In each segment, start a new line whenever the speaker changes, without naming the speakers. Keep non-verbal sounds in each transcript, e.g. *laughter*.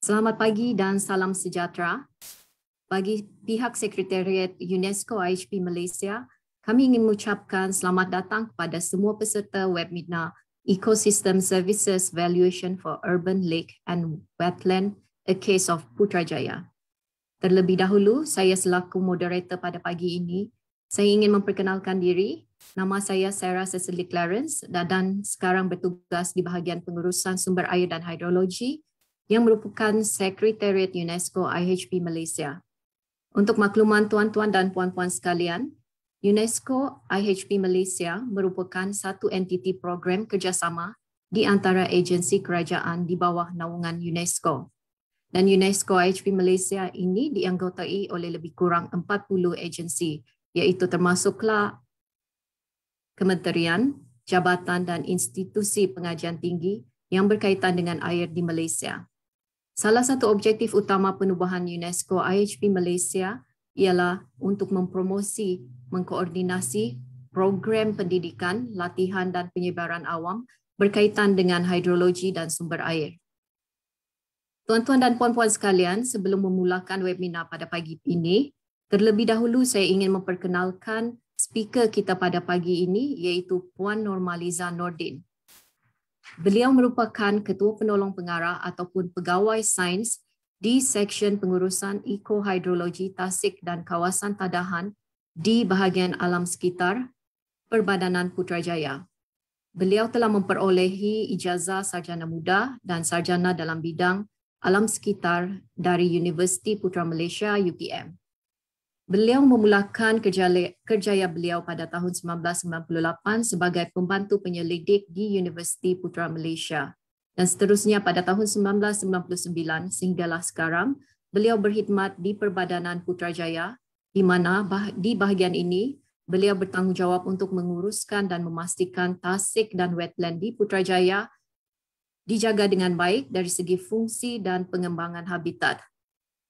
Selamat pagi dan salam sejahtera. Bagi pihak Sekretariat UNESCO IHP Malaysia, kami ingin mengucapkan selamat datang kepada semua peserta webinar Ecosystem Services Valuation for Urban Lake and Wetland, A Case of Putrajaya. Terlebih dahulu, saya selaku moderator pada pagi ini, saya ingin memperkenalkan diri. Nama saya Sarah Cecily Clarence dan sekarang bertugas di bahagian pengurusan sumber air dan hidrologi yang merupakan Sekretariat UNESCO IHP Malaysia. Untuk makluman tuan-tuan dan puan-puan sekalian, UNESCO IHP Malaysia merupakan satu entiti program kerjasama di antara agensi kerajaan di bawah naungan UNESCO. Dan UNESCO IHP Malaysia ini dianggotai oleh lebih kurang 40 agensi, iaitu termasuklah kementerian, jabatan dan institusi pengajian tinggi yang berkaitan dengan air di Malaysia. Salah satu objektif utama penubuhan UNESCO IHP Malaysia ialah untuk mempromosi, mengkoordinasi program pendidikan, latihan dan penyebaran awam berkaitan dengan hidrologi dan sumber air. Tuan-tuan dan puan-puan sekalian, sebelum memulakan webinar pada pagi ini, terlebih dahulu saya ingin memperkenalkan speaker kita pada pagi ini iaitu Puan Normaliza Nordin. Beliau merupakan ketua penolong pengarah ataupun pegawai sains di Seksyen Pengurusan Ekohidrologi Tasik dan Kawasan Tadahan di bahagian alam sekitar Perbadanan Putrajaya. Beliau telah memperolehi ijazah sarjana muda dan sarjana dalam bidang alam sekitar dari Universiti Putra Malaysia UPM. Beliau memulakan kerjaya, kerjaya beliau pada tahun 1998 sebagai pembantu penyelidik di Universiti Putra Malaysia. Dan seterusnya pada tahun 1999 sehinggalah sekarang, beliau berkhidmat di Perbadanan Putrajaya di mana di bahagian ini beliau bertanggungjawab untuk menguruskan dan memastikan tasik dan wetland di Putrajaya dijaga dengan baik dari segi fungsi dan pengembangan habitat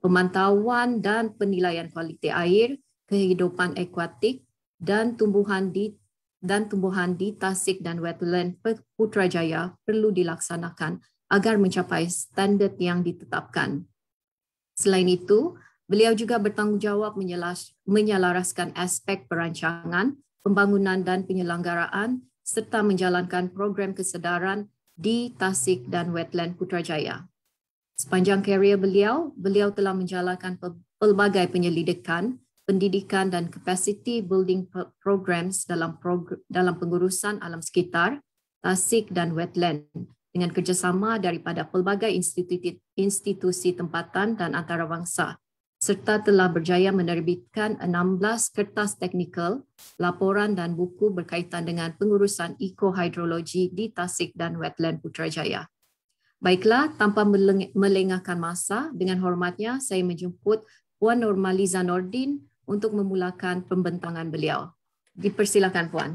pemantauan dan penilaian kualiti air, kehidupan akuatik dan tumbuhan di dan tumbuhan di tasik dan wetland Putrajaya perlu dilaksanakan agar mencapai standard yang ditetapkan. Selain itu, beliau juga bertanggungjawab menyelas, menyelaraskan aspek perancangan, pembangunan dan penyelenggaraan serta menjalankan program kesedaran di Tasik dan Wetland Putrajaya. Sepanjang karier beliau, beliau telah menjalankan pelbagai penyelidikan, pendidikan dan capacity building programs dalam program, dalam pengurusan alam sekitar, tasik dan wetland dengan kerjasama daripada pelbagai institusi, institusi tempatan dan antarabangsa serta telah berjaya menerbitkan 16 kertas teknikal, laporan dan buku berkaitan dengan pengurusan ekohidrologi di Tasik dan Wetland Putrajaya. Baiklah, tanpa melengahkan masa, dengan hormatnya saya menjemput Puan Normaliza Nordin untuk memulakan pembentangan beliau. Dipersilakan Puan.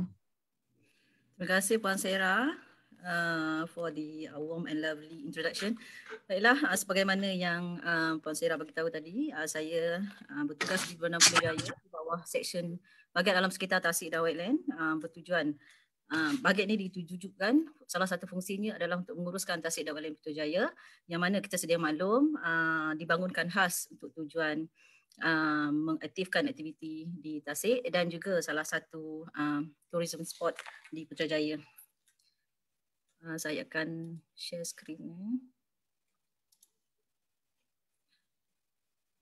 Terima kasih Puan Sarah uh, for the uh, warm and lovely introduction. Baiklah, uh, sebagaimana yang uh, Puan Sarah beritahu tadi, uh, saya uh, bertugas di Bernama Pilihaya di bawah Section bagian Alam sekitar Tasik dan Wetland uh, bertujuan Ah, bajet ini ditujukan salah satu fungsinya adalah untuk menguruskan Tasik Dawalan Putu Jaya yang mana kita sedia maklum ah, dibangunkan khas untuk tujuan Uh, mengaktifkan aktiviti di Tasik dan juga salah satu uh, tourism spot di Putrajaya. Uh, saya akan share screen.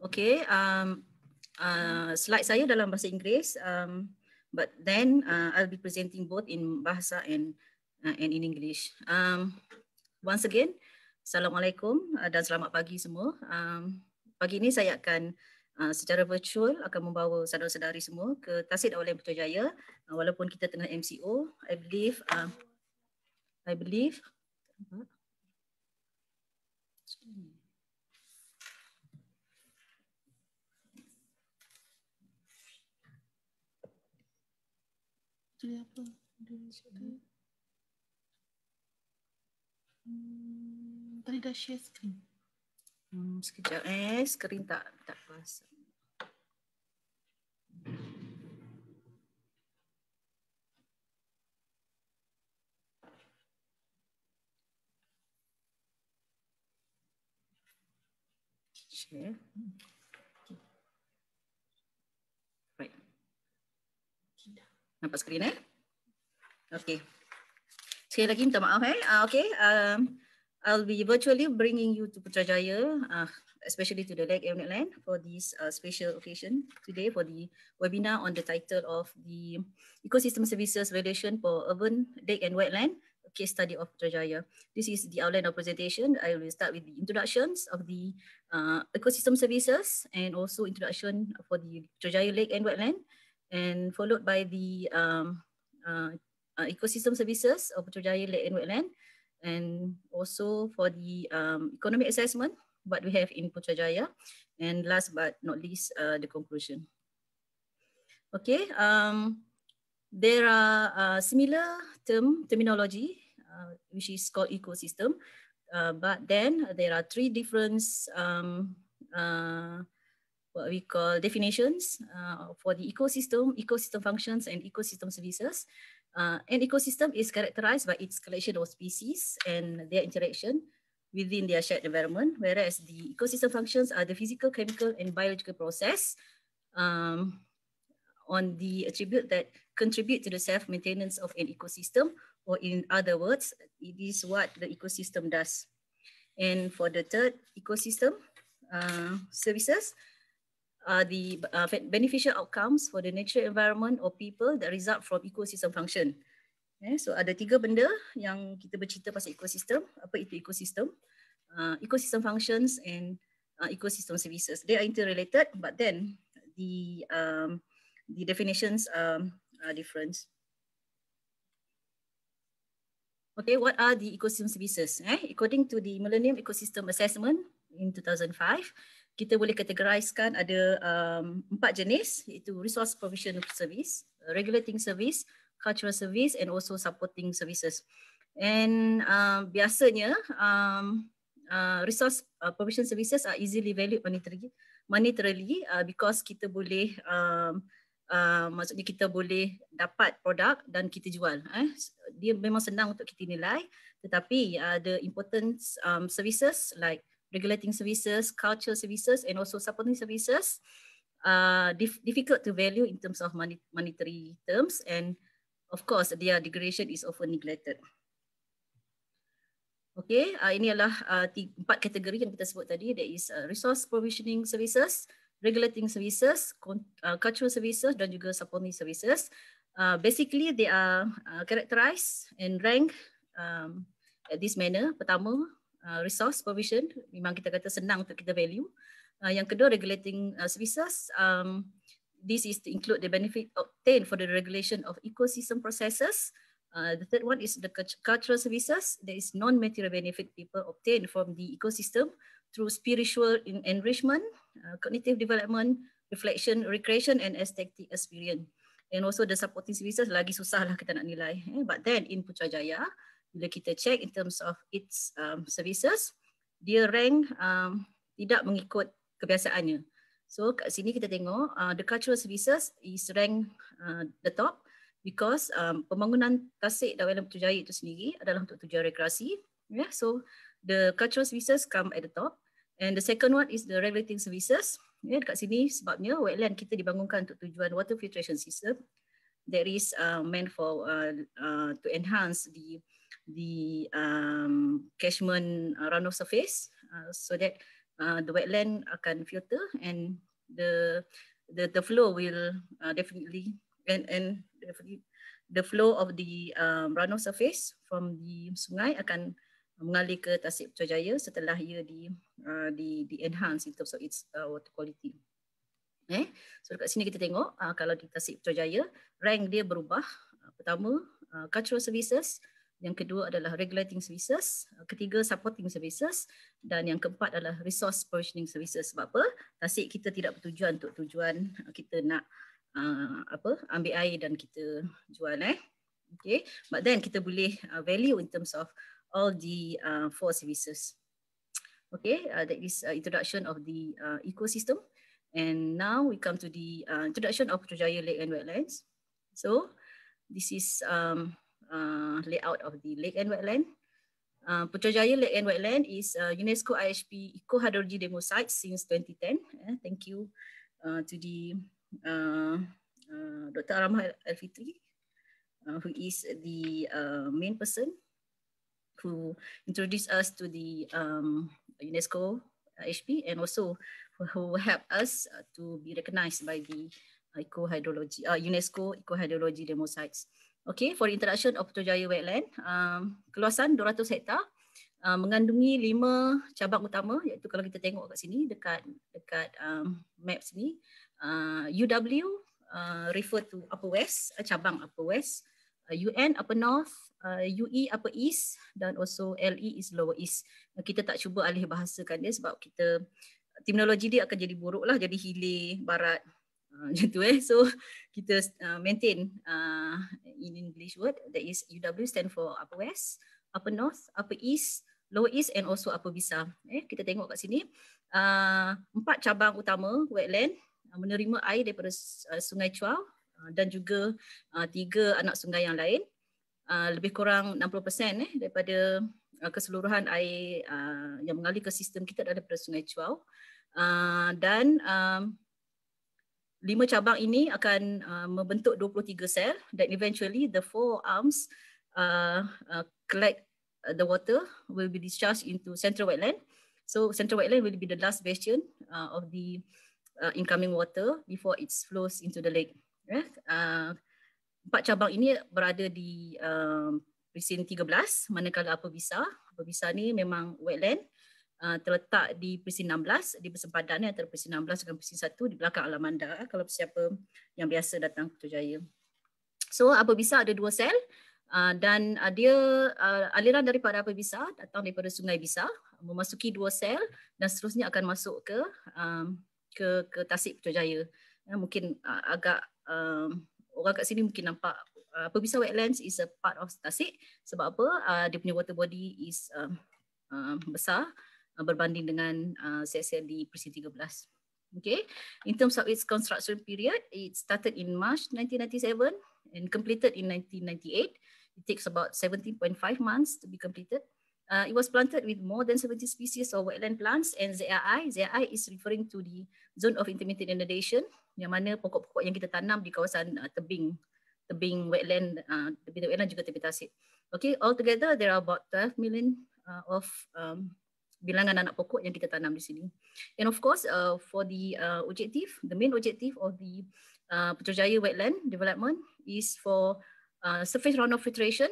Okay, um, uh, slide saya dalam bahasa Inggeris. Um, but then uh, I'll be presenting both in Bahasa and uh, and in English. Um, once again, Assalamualaikum uh, dan selamat pagi semua. Um, pagi ini saya akan uh, secara virtual akan membawa saudara-saudari semua ke Tasik Awalan Putrajaya. Jaya. Uh, walaupun kita tengah MCO, I believe, uh, I believe, uh,
Ada apa? Ada cerita. Hmm. hmm, tadi dah share
screen. Hmm, sekejap. Eh, screen tak tak rasa. Share. Hmm. Nampak skrin eh? Okay. Sekali lagi minta maaf eh. Uh, ah, okay. Um, I'll be virtually bringing you to Putrajaya, uh, especially to the Lake Eunet Land for this uh, special occasion today for the webinar on the title of the Ecosystem Services Relation for Urban Lake and Wetland case study of Putrajaya. This is the outline of presentation. I will start with the introductions of the uh, ecosystem services and also introduction for the Putrajaya Lake and Wetland. and followed by the um, uh, uh, ecosystem services of Putrajaya Lake and Wetland, and also for the um, economic assessment, what we have in Putrajaya, and last but not least, uh, the conclusion. Okay, um, there are uh, similar term terminology, uh, which is called ecosystem, uh, but then there are three different um, what we call definitions uh, for the ecosystem, ecosystem functions, and ecosystem services. Uh, an ecosystem is characterized by its collection of species and their interaction within their shared environment, whereas the ecosystem functions are the physical, chemical, and biological process um, on the attribute that contribute to the self-maintenance of an ecosystem, or in other words, it is what the ecosystem does. And for the third ecosystem, uh, services, are the uh, beneficial outcomes for the natural environment or people that result from ecosystem function. Okay, eh, so ada tiga benda yang kita bercerita pasal ekosistem. Apa itu ekosistem? Uh, ecosystem functions and uh, ecosystem services. They are interrelated, but then the um, the definitions um, are different. Okay, what are the ecosystem services? Eh, according to the Millennium Ecosystem Assessment in 2005 kita boleh kategorikan ada um, empat jenis iaitu resource provision service, regulating service, cultural service and also supporting services. And um, biasanya um, uh, resource uh, provision services are easily valued monetarily, monetarily uh, because kita boleh um, Uh, maksudnya kita boleh dapat produk dan kita jual. Eh. Dia memang senang untuk kita nilai. Tetapi ada uh, important um, services like regulating services, cultural services, and also supporting services are uh, dif- difficult to value in terms of money- monetary terms. And of course, their degradation is often neglected. Okay, uh, ini adalah uh, empat kategori yang kita sebut tadi. There is uh, resource provisioning services, regulating services, uh, cultural services, dan juga supporting services. Uh, basically, they are uh, characterized and ranked um, at this manner. Pertama, Uh, resource provision memang kita kata senang untuk kita value. Uh, yang kedua regulating uh, services um this is to include the benefit obtained for the regulation of ecosystem processes. Uh, the third one is the cultural services. There is non-material benefit people obtain from the ecosystem through spiritual enrichment, uh, cognitive development, reflection, recreation, and aesthetic experience. And also the supporting services lagi susah lah kita nak nilai. Eh? But then in Putrajaya, bila kita check in terms of its um, services, dia rank um, tidak mengikut kebiasaannya. So kat sini kita tengok uh, the cultural services is rank uh, the top because um, pembangunan tasik dan wilayah Putrajaya itu sendiri adalah untuk tujuan rekreasi. Yeah, so the cultural services come at the top. And the second one is the regulating services. Yeah, dekat sini sebabnya wetland kita dibangunkan untuk tujuan water filtration system that is uh, meant for uh, uh, to enhance the the um, catchment uh, runoff surface uh, so that uh, the wetland akan filter and the the the flow will uh, definitely and and definitely the flow of the um, runoff surface from the sungai akan mengalir ke Tasik Putra setelah ia di uh, di di enhance in terms of its uh, water quality. Eh? So dekat sini kita tengok uh, kalau di Tasik Putra rank dia berubah. Uh, pertama uh, cultural services uh, yang kedua adalah regulating services, ketiga supporting services dan yang keempat adalah resource provisioning services. Sebab apa? Tasik kita tidak bertujuan untuk tujuan uh, kita nak uh, apa? ambil air dan kita jual eh. Okay. But then kita boleh uh, value in terms of all the uh, four services. Okay, uh, that is uh, introduction of the uh, ecosystem. And now we come to the uh, introduction of Putrajaya Lake and Wetlands. So this is um, uh, layout of the lake and wetland. Uh, Putrajaya Lake and Wetland is uh, UNESCO IHP Eco Hydrology Demo Site since 2010. Uh, thank you uh, to the uh, uh, Dr. Aramah Alfitri, uh, is the main person who introduced us to the um, UNESCO IHP and also who helped us to be recognized by the Eco Hydrology, UNESCO Eco Hydrology Demo Sites. Okay, for introduction of Putrajaya Wetland, um, keluasan 200 hektar uh, mengandungi lima cabang utama iaitu kalau kita tengok kat sini dekat dekat um, map sini, uh, UW uh, refer to Upper West, uh, cabang Upper West, uh, UN Upper North, uh, UE Upper East dan also LE is Lower East. Uh, kita tak cuba alih bahasakan dia sebab kita terminologi dia akan jadi buruk lah jadi hilir barat Ah, *laughs* macam tu eh. So kita uh, maintain uh, in English word that is UW stand for Upper West, Upper North, Upper East, Lower East and also Upper Bisa. Eh, kita tengok kat sini uh, empat cabang utama wetland uh, menerima air daripada uh, Sungai Chuao uh, dan juga uh, tiga anak sungai yang lain. Uh, lebih kurang 60% eh, daripada uh, keseluruhan air uh, yang mengalir ke sistem kita daripada Sungai Chuao. Uh, dan uh, lima cabang ini akan uh, membentuk 23 sel dan eventually the four arms uh, uh, collect uh, the water will be discharged into central wetland so central wetland will be the last bastion uh, of the uh, incoming water before it flows into the lake yeah? uh, empat cabang ini berada di uh, presin 13 manakala apa bisa apa bisa ni memang wetland Ah, terletak di Pusin 16, di persempadan antara Pusin 16 dengan Pusin 1 di belakang Alamanda ah, kalau siapa yang biasa datang ke Putrajaya. So apa bisa ada dua sel ah, dan dia aliran daripada bisa datang daripada Sungai Bisa memasuki dua sel dan seterusnya akan masuk ke ke ke Tasik Putrajaya. Mungkin agak orang kat sini mungkin nampak apa bisa Wetlands is a part of Tasik sebab apa dia punya water body is besar Uh, berbanding dengan CSL uh, di Presiden 13. Okay. In terms of its construction period, it started in March 1997 and completed in 1998. It takes about 17.5 months to be completed. Uh, it was planted with more than 70 species of wetland plants and ZRI. ZRI is referring to the zone of intermittent inundation yang mana pokok-pokok yang kita tanam di kawasan uh, tebing tebing wetland, uh, tebing wetland juga tepi tasik. Okay, altogether there are about 12 million uh, of um, bilangan anak pokok yang kita tanam di sini. And of course, uh, for the uh, objective, the main objective of the uh, Putrajaya Wetland Development is for uh, surface runoff filtration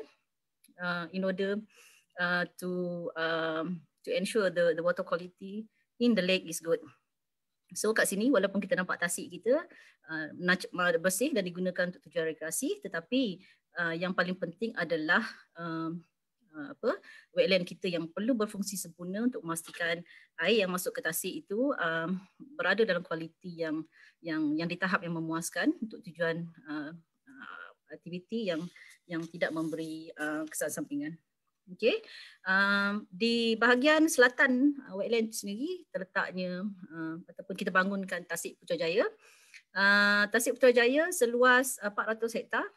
uh, in order uh, to um, to ensure the the water quality in the lake is good. So kat sini walaupun kita nampak tasik kita uh, bersih dan digunakan untuk tujuan rekreasi tetapi uh, yang paling penting adalah uh, Ah, apa wetland kita yang perlu berfungsi sempurna untuk memastikan air yang masuk ke tasik itu um, berada dalam kualiti yang yang yang di tahap yang memuaskan untuk tujuan uh, uh, aktiviti yang yang tidak memberi uh, kesan sampingan. Okey. Um, di bahagian selatan uh, wetland sendiri terletaknya uh, ataupun kita bangunkan tasik Putrajaya. Uh, tasik Putrajaya seluas uh, 400 hektar.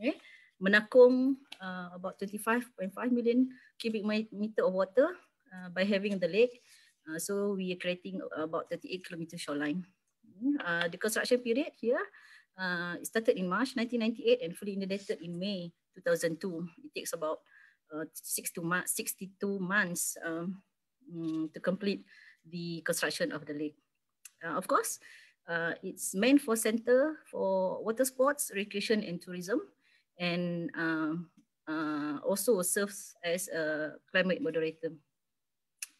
Okey. menakung uh, about 25.5 million cubic meter of water uh, by having the lake. Uh, so we are creating about 38 kilometer shoreline. Uh, the construction period here uh, started in March 1998 and fully inundated in May 2002. It takes about uh, six to ma- 62 months um, mm, to complete the construction of the lake. Uh, of course, uh, it's meant for center for water sports, recreation and tourism and uh, uh, also serves as a climate moderator.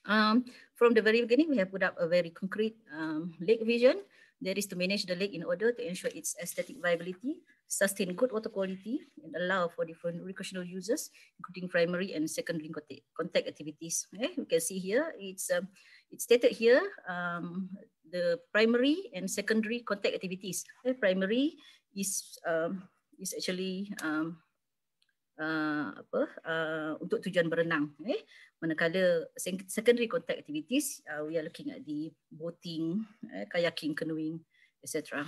Um, from the very beginning, we have put up a very concrete um, lake vision. That is to manage the lake in order to ensure its aesthetic viability, sustain good water quality, and allow for different recreational uses, including primary and secondary contact activities. Okay? Eh, you can see here, it's, um, it's stated here, um, the primary and secondary contact activities. Okay? Eh, primary is um, is actually um, uh, apa uh, untuk tujuan berenang eh manakala secondary contact activities uh, we are looking at the boating eh, kayaking canoeing etc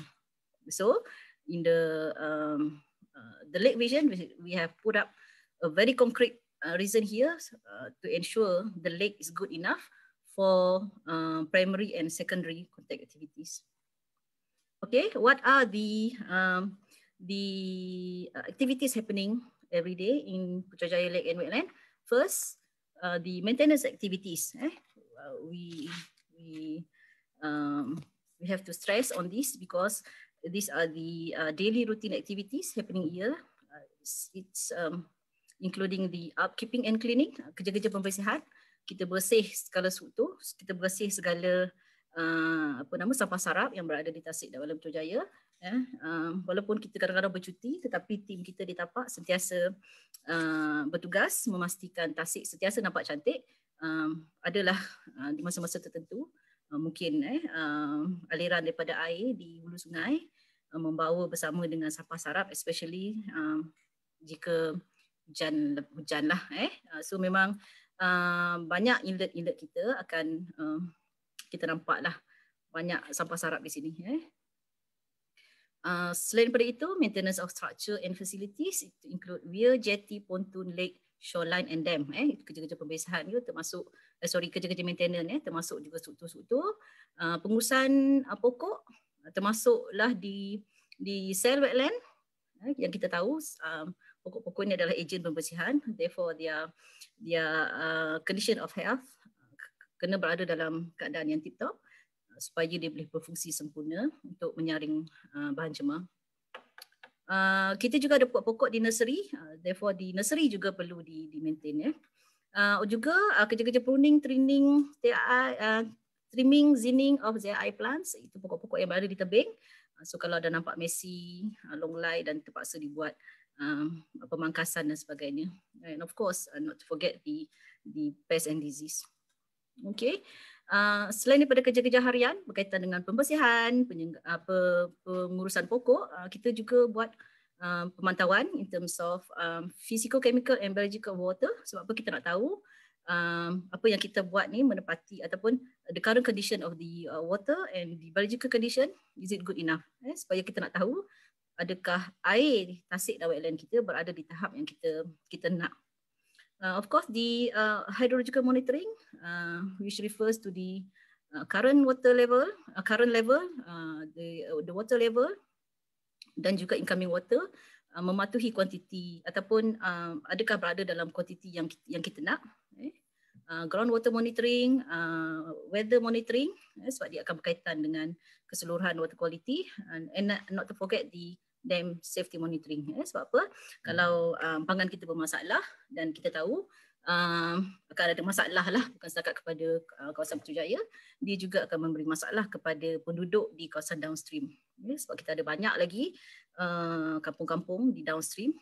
so in the um, uh, the lake vision we have put up a very concrete uh, reason here uh, to ensure the lake is good enough for uh, primary and secondary contact activities okay what are the um, the uh, activities happening every day in Putrajaya Lake and Wetland. First, uh, the maintenance activities. Eh? Uh, we we um, we have to stress on this because these are the uh, daily routine activities happening here. Uh, it's it's um, including the upkeeping and cleaning, uh, kerja-kerja pembersihan. Kita bersih segala suatu, kita bersih segala uh, apa nama sampah sarap yang berada di tasik dalam Putrajaya. Eh, uh, walaupun kita kadang-kadang bercuti tetapi tim kita di tapak sentiasa uh, bertugas memastikan tasik sentiasa nampak cantik uh, adalah uh, di masa-masa tertentu uh, mungkin eh, uh, aliran daripada air di hulu sungai uh, membawa bersama dengan sampah sarap especially uh, jika hujan hujan lah eh. Uh, so memang uh, banyak inlet-inlet kita akan uh, kita nampak lah banyak sampah sarap di sini. Eh. Uh, selain daripada itu, maintenance of structure and facilities itu include weir, jetty, pontoon, lake, shoreline and dam. Eh, kerja-kerja pembesahan itu termasuk, eh, sorry, kerja-kerja maintenance eh, termasuk juga struktur-struktur. Uh, pengurusan uh, pokok termasuklah di di sel wetland eh, yang kita tahu um, pokok-pokok ini adalah ejen pembersihan. Therefore, dia dia uh, condition of health uh, kena berada dalam keadaan yang tip-top supaya dia boleh berfungsi sempurna untuk menyaring uh, bahan cemar. Uh, kita juga ada pokok-pokok di nursery, uh, therefore di nursery juga perlu di, di maintain. Ya. Uh, oh, juga uh, kerja-kerja pruning, trimming, TI, uh, trimming, zinning of ZI plants itu pokok-pokok yang berada di tebing. Uh, so kalau ada nampak messy, uh, long lay dan terpaksa dibuat uh, pemangkasan dan sebagainya. And of course, uh, not to forget the the pest and disease. Okay. Ah, selain daripada kerja-kerja harian berkaitan dengan pembersihan, apa, ah, pengurusan pokok, uh, kita juga buat uh, pemantauan in terms of um, physical, chemical and biological water sebab apa kita nak tahu um, apa yang kita buat ni menepati ataupun the current condition of the uh, water and the biological condition, is it good enough? Eh, supaya kita nak tahu adakah air tasik dan wetland kita berada di tahap yang kita kita nak. Uh, of course, the uh, hydrological monitoring, uh, which refers to the uh, current water level, uh, current level, uh, the uh, the water level, dan juga incoming water, uh, mematuhi kuantiti ataupun um, adakah berada dalam kuantiti yang yang kita nak. Eh? Uh, groundwater monitoring, uh, weather monitoring, eh, sebab dia akan berkaitan dengan keseluruhan water quality, and, and not to forget the dam safety monitoring. Ya, sebab apa? Hmm. Kalau um, pangan kita bermasalah dan kita tahu um, akan ada masalah lah bukan setakat kepada uh, kawasan Putrajaya, dia juga akan memberi masalah kepada penduduk di kawasan downstream. Ya, sebab kita ada banyak lagi uh, kampung-kampung di downstream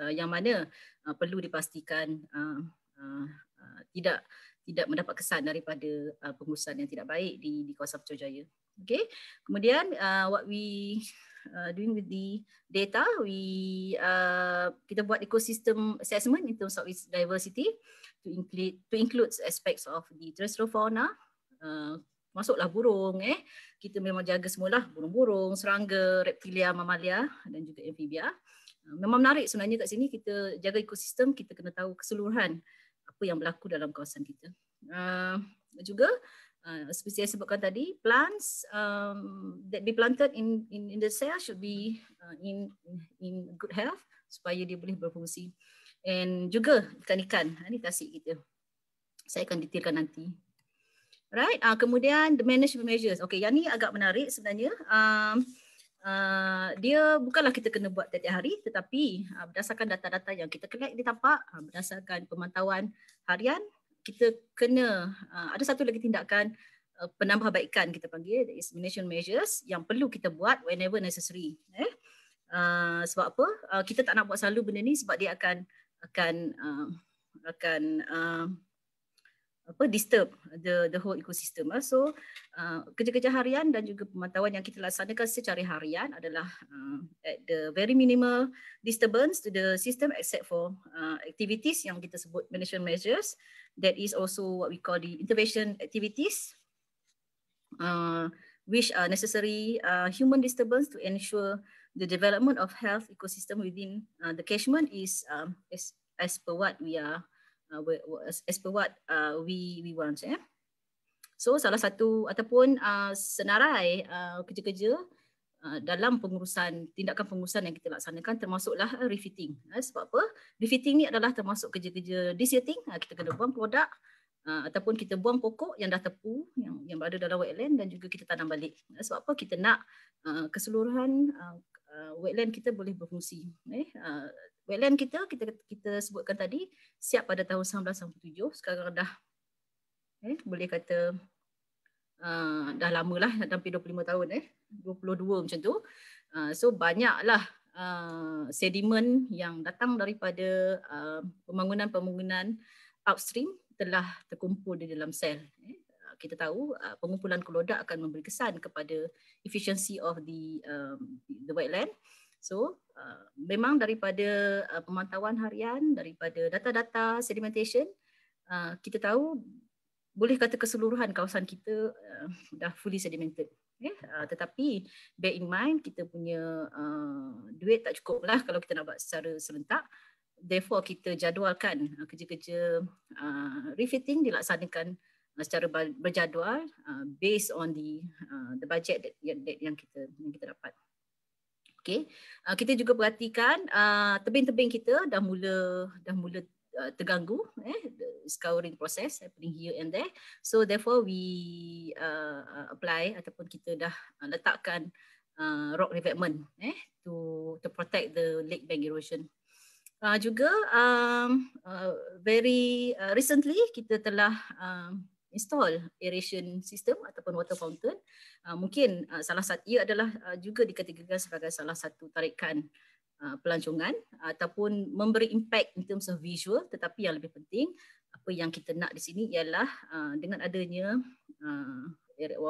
uh, yang mana uh, perlu dipastikan uh, uh, uh, tidak tidak mendapat kesan daripada uh, pengurusan yang tidak baik di, di kawasan Putrajaya. Okay. Kemudian uh, what we uh, doing with the data, we uh, kita buat ecosystem assessment in terms of its diversity to include to includes aspects of the terrestrial fauna. Uh, masuklah burung eh. Kita memang jaga semualah burung-burung, serangga, reptilia, mamalia dan juga amphibia. Uh, memang menarik sebenarnya kat sini kita jaga ekosistem, kita kena tahu keseluruhan apa yang berlaku dalam kawasan kita. Uh, juga uh, seperti saya sebutkan tadi, plants um, that be planted in in, in the cell should be uh, in in good health supaya dia boleh berfungsi. And juga ikan-ikan, ini ha, tasik kita. Saya akan detailkan nanti. Right, uh, kemudian the management measures. Okay, yang ni agak menarik sebenarnya. Um, Uh, dia bukanlah kita kena buat setiap hari tetapi uh, berdasarkan data-data yang kita collect di tapak uh, berdasarkan pemantauan harian kita kena ah, ada satu lagi tindakan eh, penambahbaikan kita panggil examination measures yang perlu kita buat whenever necessary eh ah, sebab apa ah, kita tak nak buat selalu benda ni sebab dia akan akan akan uh, apa disturb the the whole ecosystem. Eh. So uh, kerja-kerja harian dan juga pemantauan yang kita laksanakan secara harian adalah uh, at the very minimal disturbance to the system except for uh, activities yang kita sebut management measures. That is also what we call the intervention activities, uh, which are necessary uh, human disturbance to ensure the development of health ecosystem within uh, the catchment is um, as as per what we are uh, as, per what uh, we we want yeah so salah satu ataupun uh, senarai uh, kerja-kerja uh, dalam pengurusan tindakan pengurusan yang kita laksanakan termasuklah uh, refitting uh, sebab apa refitting ni adalah termasuk kerja-kerja disetting uh, kita kena buang produk Uh, ataupun kita buang pokok yang dah tepu yang yang berada dalam wetland dan juga kita tanam balik. Uh, sebab apa kita nak uh, keseluruhan uh, uh, wetland kita boleh berfungsi. Eh? Uh, wetland kita kita kita sebutkan tadi siap pada tahun 1967 sekarang dah eh boleh kata uh, dah lamalah lah hampir 25 tahun eh 22 macam tu uh, so banyaklah uh, ah, sediment yang datang daripada uh, pembangunan-pembangunan upstream telah terkumpul di dalam sel eh kita tahu pengumpulan keludak akan memberi kesan kepada efficiency of the um, the wetland uh, So uh, memang daripada uh, pemantauan harian, daripada data-data sedimentation, uh, kita tahu boleh kata keseluruhan kawasan kita uh, dah fully sedimented. Okay? Ya. Uh, tetapi bear in mind kita punya uh, duit tak cukup lah kalau kita nak buat secara serentak. Therefore kita jadualkan uh, kerja-kerja uh, refitting dilaksanakan uh, secara berjadual uh, based on the uh, the budget that, that yang kita yang kita dapat. Okay. Uh, ah, kita juga perhatikan uh, tebing-tebing kita dah mula dah mula uh, terganggu eh the scouring process happening here and there. So therefore we uh, apply ataupun kita dah letakkan uh, rock revetment eh to to protect the lake bank erosion. Uh, juga um, uh, very uh, recently kita telah um, install aeration system ataupun water fountain uh, mungkin uh, salah satu ia adalah uh, juga dikategorikan sebagai salah satu tarikan uh, pelancongan uh, ataupun memberi impact in terms of visual tetapi yang lebih penting apa yang kita nak di sini ialah uh, dengan adanya uh,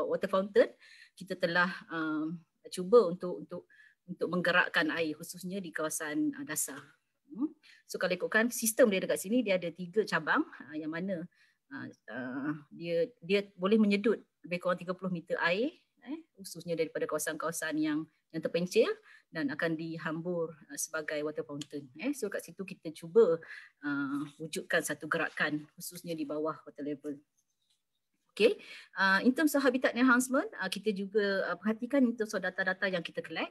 water fountain kita telah uh, cuba untuk untuk untuk menggerakkan air khususnya di kawasan uh, dasar. Hmm. So kalau ikutkan sistem dia dekat sini dia ada tiga cabang yang mana uh, Ah, ah, dia dia boleh menyedut lebih kurang 30 meter air eh khususnya daripada kawasan-kawasan yang yang terpencil dan akan dihambur ah, sebagai water fountain eh so kat situ kita cuba uh, wujudkan satu gerakan khususnya di bawah water level Okay, uh, in terms of habitat enhancement uh, kita juga uh, perhatikan in terms of data-data yang kita collect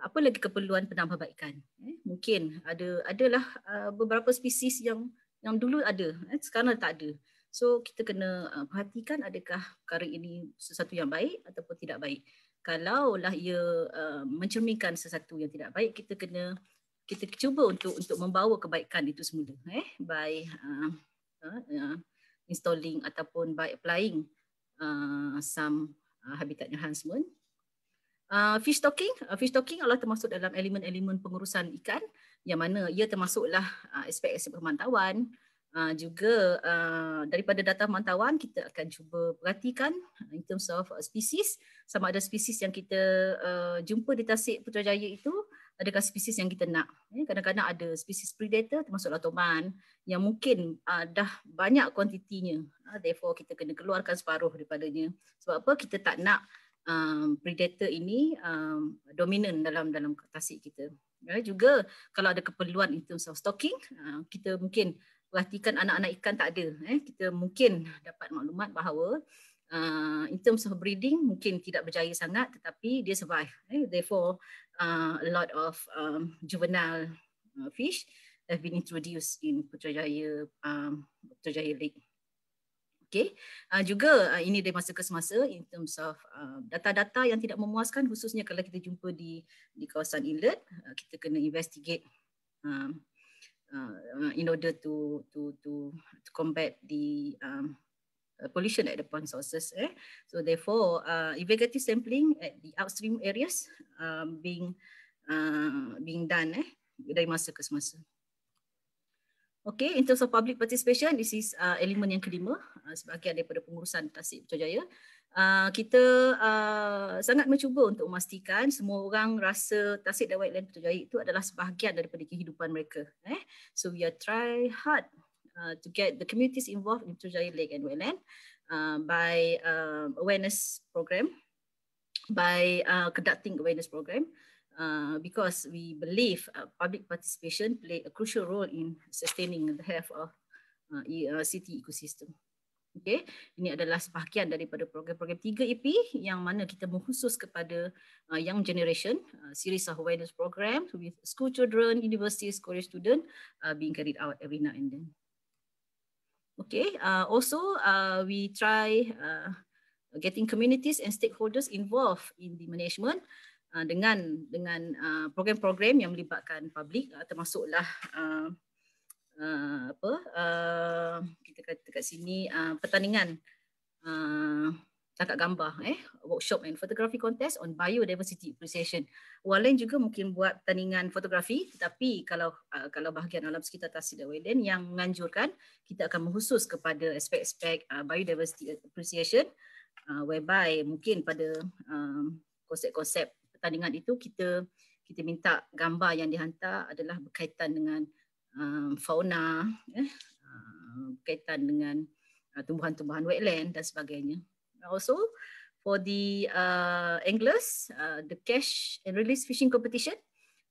apa lagi keperluan penambahbaikan eh mungkin ada adalah uh, beberapa spesies yang yang dulu ada eh sekarang tak ada So kita kena uh, perhatikan adakah perkara ini sesuatu yang baik ataupun tidak baik. Kalaulah ia uh, mencerminkan sesuatu yang tidak baik, kita kena kita cuba untuk untuk membawa kebaikan itu semula eh by uh, uh, installing ataupun by applying uh, some uh, habitat enhancement. Uh, fish stocking, uh, fish stocking adalah termasuk dalam elemen-elemen pengurusan ikan yang mana ia termasuklah uh, aspek-aspek pemantauan, Ah, juga uh, daripada data mantauan kita akan cuba perhatikan ah, in terms of species sama ada species yang kita uh, jumpa di Tasik Putrajaya itu adakah species yang kita nak. Eh, kadang-kadang ada species predator termasuk latoman yang mungkin uh, dah banyak kuantitinya. Uh, therefore kita kena keluarkan separuh daripadanya. Sebab apa? Kita tak nak um, predator ini um, dominan dalam dalam tasik kita. Ya, juga kalau ada keperluan in terms of stocking, kita mungkin perhatikan anak-anak ikan tak ada. Eh, kita mungkin dapat maklumat bahawa uh, in terms of breeding mungkin tidak berjaya sangat tetapi dia survive. Eh, therefore, uh, a lot of um, juvenile uh, fish have been introduced in Putrajaya, um, Putrajaya Lake. Okay. Uh, juga uh, ini dari masa ke semasa in terms of uh, data-data yang tidak memuaskan khususnya kalau kita jumpa di di kawasan inlet uh, kita kena investigate um, uh, in order to to to, to combat the um, uh, pollution at the pond sources. Eh? So therefore, uh, evaporative sampling at the upstream areas um, being uh, being done eh? dari masa ke semasa. Okay, in terms of public participation, this is uh, elemen yang kelima uh, sebagai daripada pengurusan Tasik Putrajaya. Ah, kita uh, sangat mencuba untuk memastikan semua orang rasa Tasik dan Wetland Putu Jaya itu adalah sebahagian daripada kehidupan mereka. Eh? So we are try hard uh, to get the communities involved in Tujai Lake and Wetland uh, by uh, awareness program, by uh, conducting awareness program. Uh, because we believe uh, public participation play a crucial role in sustaining the health of uh, city ecosystem. Okay. Ini adalah sebahagian daripada program-program 3EP yang mana kita mengkhusus kepada uh, young generation uh, series of awareness program with school children, university college student uh, being carried out every now and then. Okay, uh, also uh, we try uh, getting communities and stakeholders involved in the management uh, dengan dengan uh, program-program uh, yang melibatkan public uh, termasuklah uh, Ah, apa uh, kita kata kat sini uh, pertandingan uh, tangkap gambar eh workshop and photography contest on biodiversity appreciation. Walen juga mungkin buat pertandingan fotografi tetapi kalau uh, kalau bahagian alam sekitar Tasida Walen yang menganjurkan kita akan menghusus kepada aspek-aspek uh, biodiversity appreciation uh, whereby mungkin pada um, konsep-konsep pertandingan itu kita kita minta gambar yang dihantar adalah berkaitan dengan uh, fauna eh, uh, ah, berkaitan dengan uh, tumbuhan-tumbuhan wetland dan sebagainya. Also, for the uh, anglers, uh, the cash and release fishing competition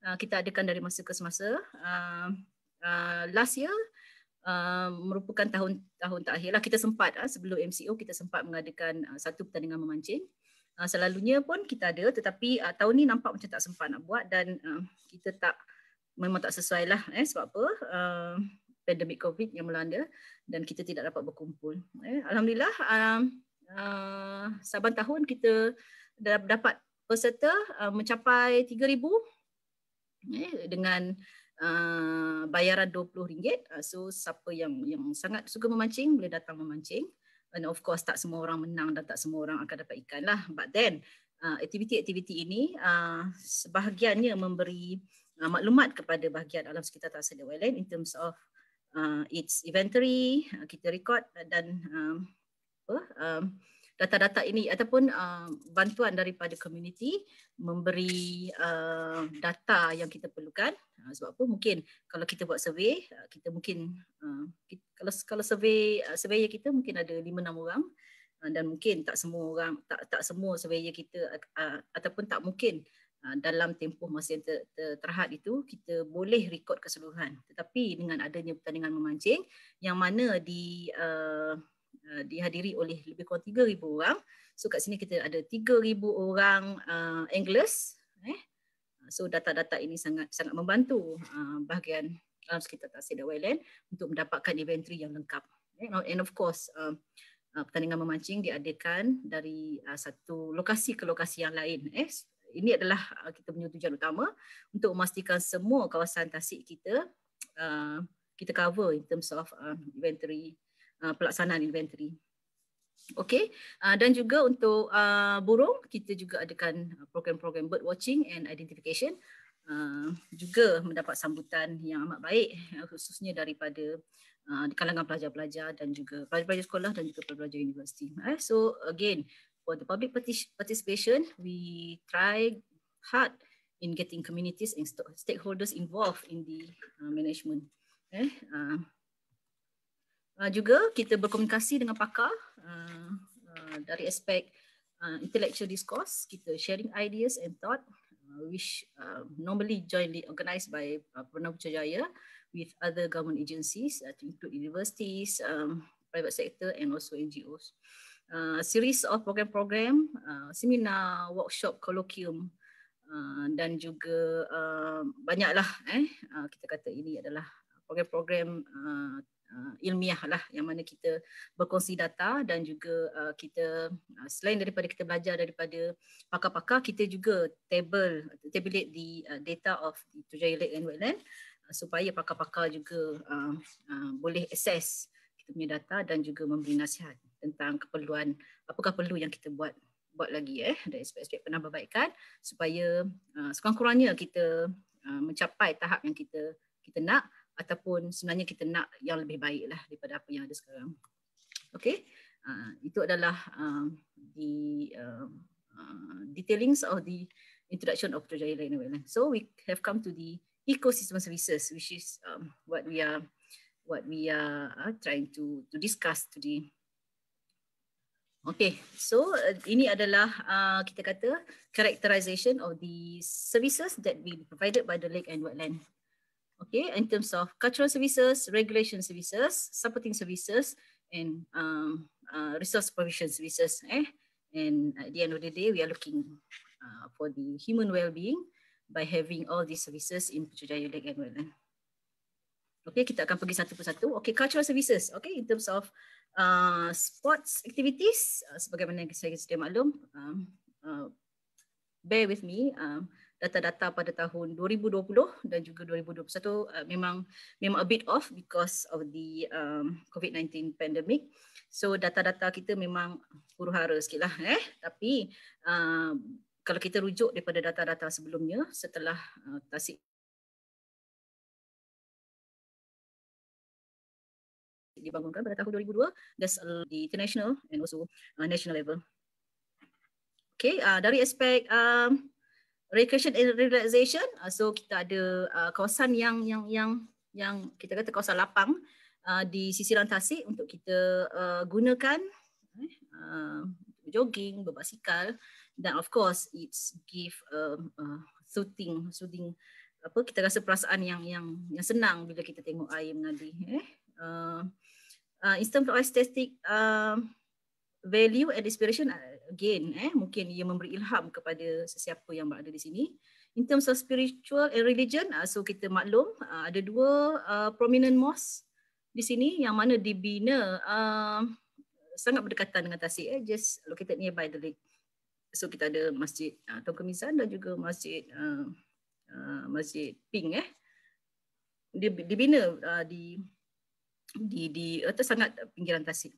uh, kita adakan dari masa ke semasa. Uh, uh, last year, Uh, merupakan tahun-tahun terakhir lah kita sempat uh, sebelum MCO kita sempat mengadakan uh, satu pertandingan memancing selalunya pun kita ada tetapi uh, tahun ni nampak macam tak sempat nak buat dan uh, kita tak uh, memang tak sesuai lah eh, sebab apa uh, pandemik COVID yang melanda dan kita tidak dapat berkumpul. Eh, Alhamdulillah um, uh, saban tahun kita dapat peserta uh, mencapai 3,000 eh, dengan uh, bayaran RM20. Uh, so siapa yang yang sangat suka memancing boleh datang memancing. And of course tak semua orang menang dan tak semua orang akan dapat ikan lah. But then uh, aktiviti-aktiviti ini uh, sebahagiannya memberi uh, maklumat kepada bahagian alam sekitar tak sedar wetland in terms of uh, its inventory uh, kita record dan uh, apa uh, data-data ini ataupun uh, bantuan daripada community memberi uh, data yang kita perlukan uh, sebab apa mungkin kalau kita buat survey uh, kita mungkin uh, kita, kalau kalau survey uh, surveyor kita mungkin ada 5 6 orang uh, dan mungkin tak semua orang tak tak semua surveyor kita uh, ataupun tak mungkin uh, Ah, dalam tempoh masa yang ter, ter, terhad itu kita boleh rekod keseluruhan tetapi dengan adanya pertandingan memancing yang mana di uh, dihadiri oleh lebih kurang 3000 orang so kat sini kita ada 3000 orang uh, anglers eh so data-data ini sangat sangat membantu uh, bahagian dalam sekitar Tasik dan Wayland untuk mendapatkan inventory yang lengkap eh? and of course uh, pertandingan memancing diadakan dari uh, satu lokasi ke lokasi yang lain eh ini adalah uh, kita punya tujuan utama untuk memastikan semua kawasan tasik kita uh, kita cover in terms of uh, inventory uh, pelaksanaan inventory. Okay, uh, dan juga untuk uh, burung kita juga adakan uh, program-program bird watching and identification uh, juga mendapat sambutan yang amat baik uh, khususnya daripada uh, kalangan pelajar-pelajar dan juga pelajar-pelajar sekolah dan juga pelajar universiti. Eh, so again, for the public participation, we try hard in getting communities and stakeholders involved in the uh, management. Eh? Uh, uh, juga kita berkomunikasi dengan pakar uh, uh, dari aspek uh, intellectual discourse, kita sharing ideas and thought, uh, which uh, normally jointly organized by uh, Pernah Puchajaya with other government agencies, uh, to include universities, um, private sector, and also NGOs. Uh, series of program-program, uh, seminar, workshop, kolokium uh, dan juga uh, banyaklah eh uh, kita kata ini adalah program-program uh, Uh, ilmiah lah yang mana kita berkongsi data dan juga uh, kita uh, selain daripada kita belajar daripada pakar-pakar kita juga table tabulate di uh, data of the Tujuh Lake and Wetland uh, supaya pakar-pakar juga uh, uh, boleh assess punya data dan juga memberi nasihat tentang keperluan apakah perlu yang kita buat buat lagi eh dari aspek-aspek penambahbaikan supaya uh, sekurang-kurangnya kita uh, mencapai tahap yang kita kita nak ataupun sebenarnya kita nak yang lebih baik lah daripada apa yang ada sekarang. Okey. Uh, itu adalah uh, the uh, uh, detailings of the introduction of Putrajaya Lainway. So we have come to the ecosystem services which is um, what we are what we are uh, trying to to discuss today. Okay, so uh, ini adalah uh, kita kata characterization of the services that we provided by the lake and wetland. Okay, in terms of cultural services, regulation services, supporting services, and um, uh, resource provision services. Eh? And at the end of the day, we are looking uh, for the human well-being by having all these services in Putrajaya Lake and Wetland. Okay, kita akan pergi satu persatu. Okay, cultural services. Okay, in terms of uh, sports activities, uh, sebagaimana saya sedia maklum, um, uh, bear with me, um, data-data pada tahun 2020 dan juga 2021 uh, memang memang a bit off because of the um, COVID-19 pandemic. So data-data kita memang huru-hara sikitlah eh tapi uh, kalau kita rujuk daripada data-data sebelumnya setelah uh, Tasik dibangunkan pada tahun 2002 dan di international and also uh, national level. Okay, uh, dari aspek um, recreation and relaxation, uh, so kita ada uh, kawasan yang yang yang yang kita kata kawasan lapang uh, di sisi tasik untuk kita uh, gunakan eh, uh, jogging, berbasikal dan of course it's give uh, uh, soothing soothing apa kita rasa perasaan yang yang yang senang bila kita tengok air mengalir eh uh, uh, in terms of aesthetic uh, um, value and inspiration uh, again eh mungkin ia memberi ilham kepada sesiapa yang berada di sini in terms of spiritual and religion uh, so kita maklum uh, ada dua uh, prominent mosque di sini yang mana dibina uh, sangat berdekatan dengan Tasik eh just located nearby the lake so kita ada masjid uh, Tong Kemizan dan juga masjid uh, uh, masjid Ping eh dibina uh, di di di atau sangat pinggiran tasik.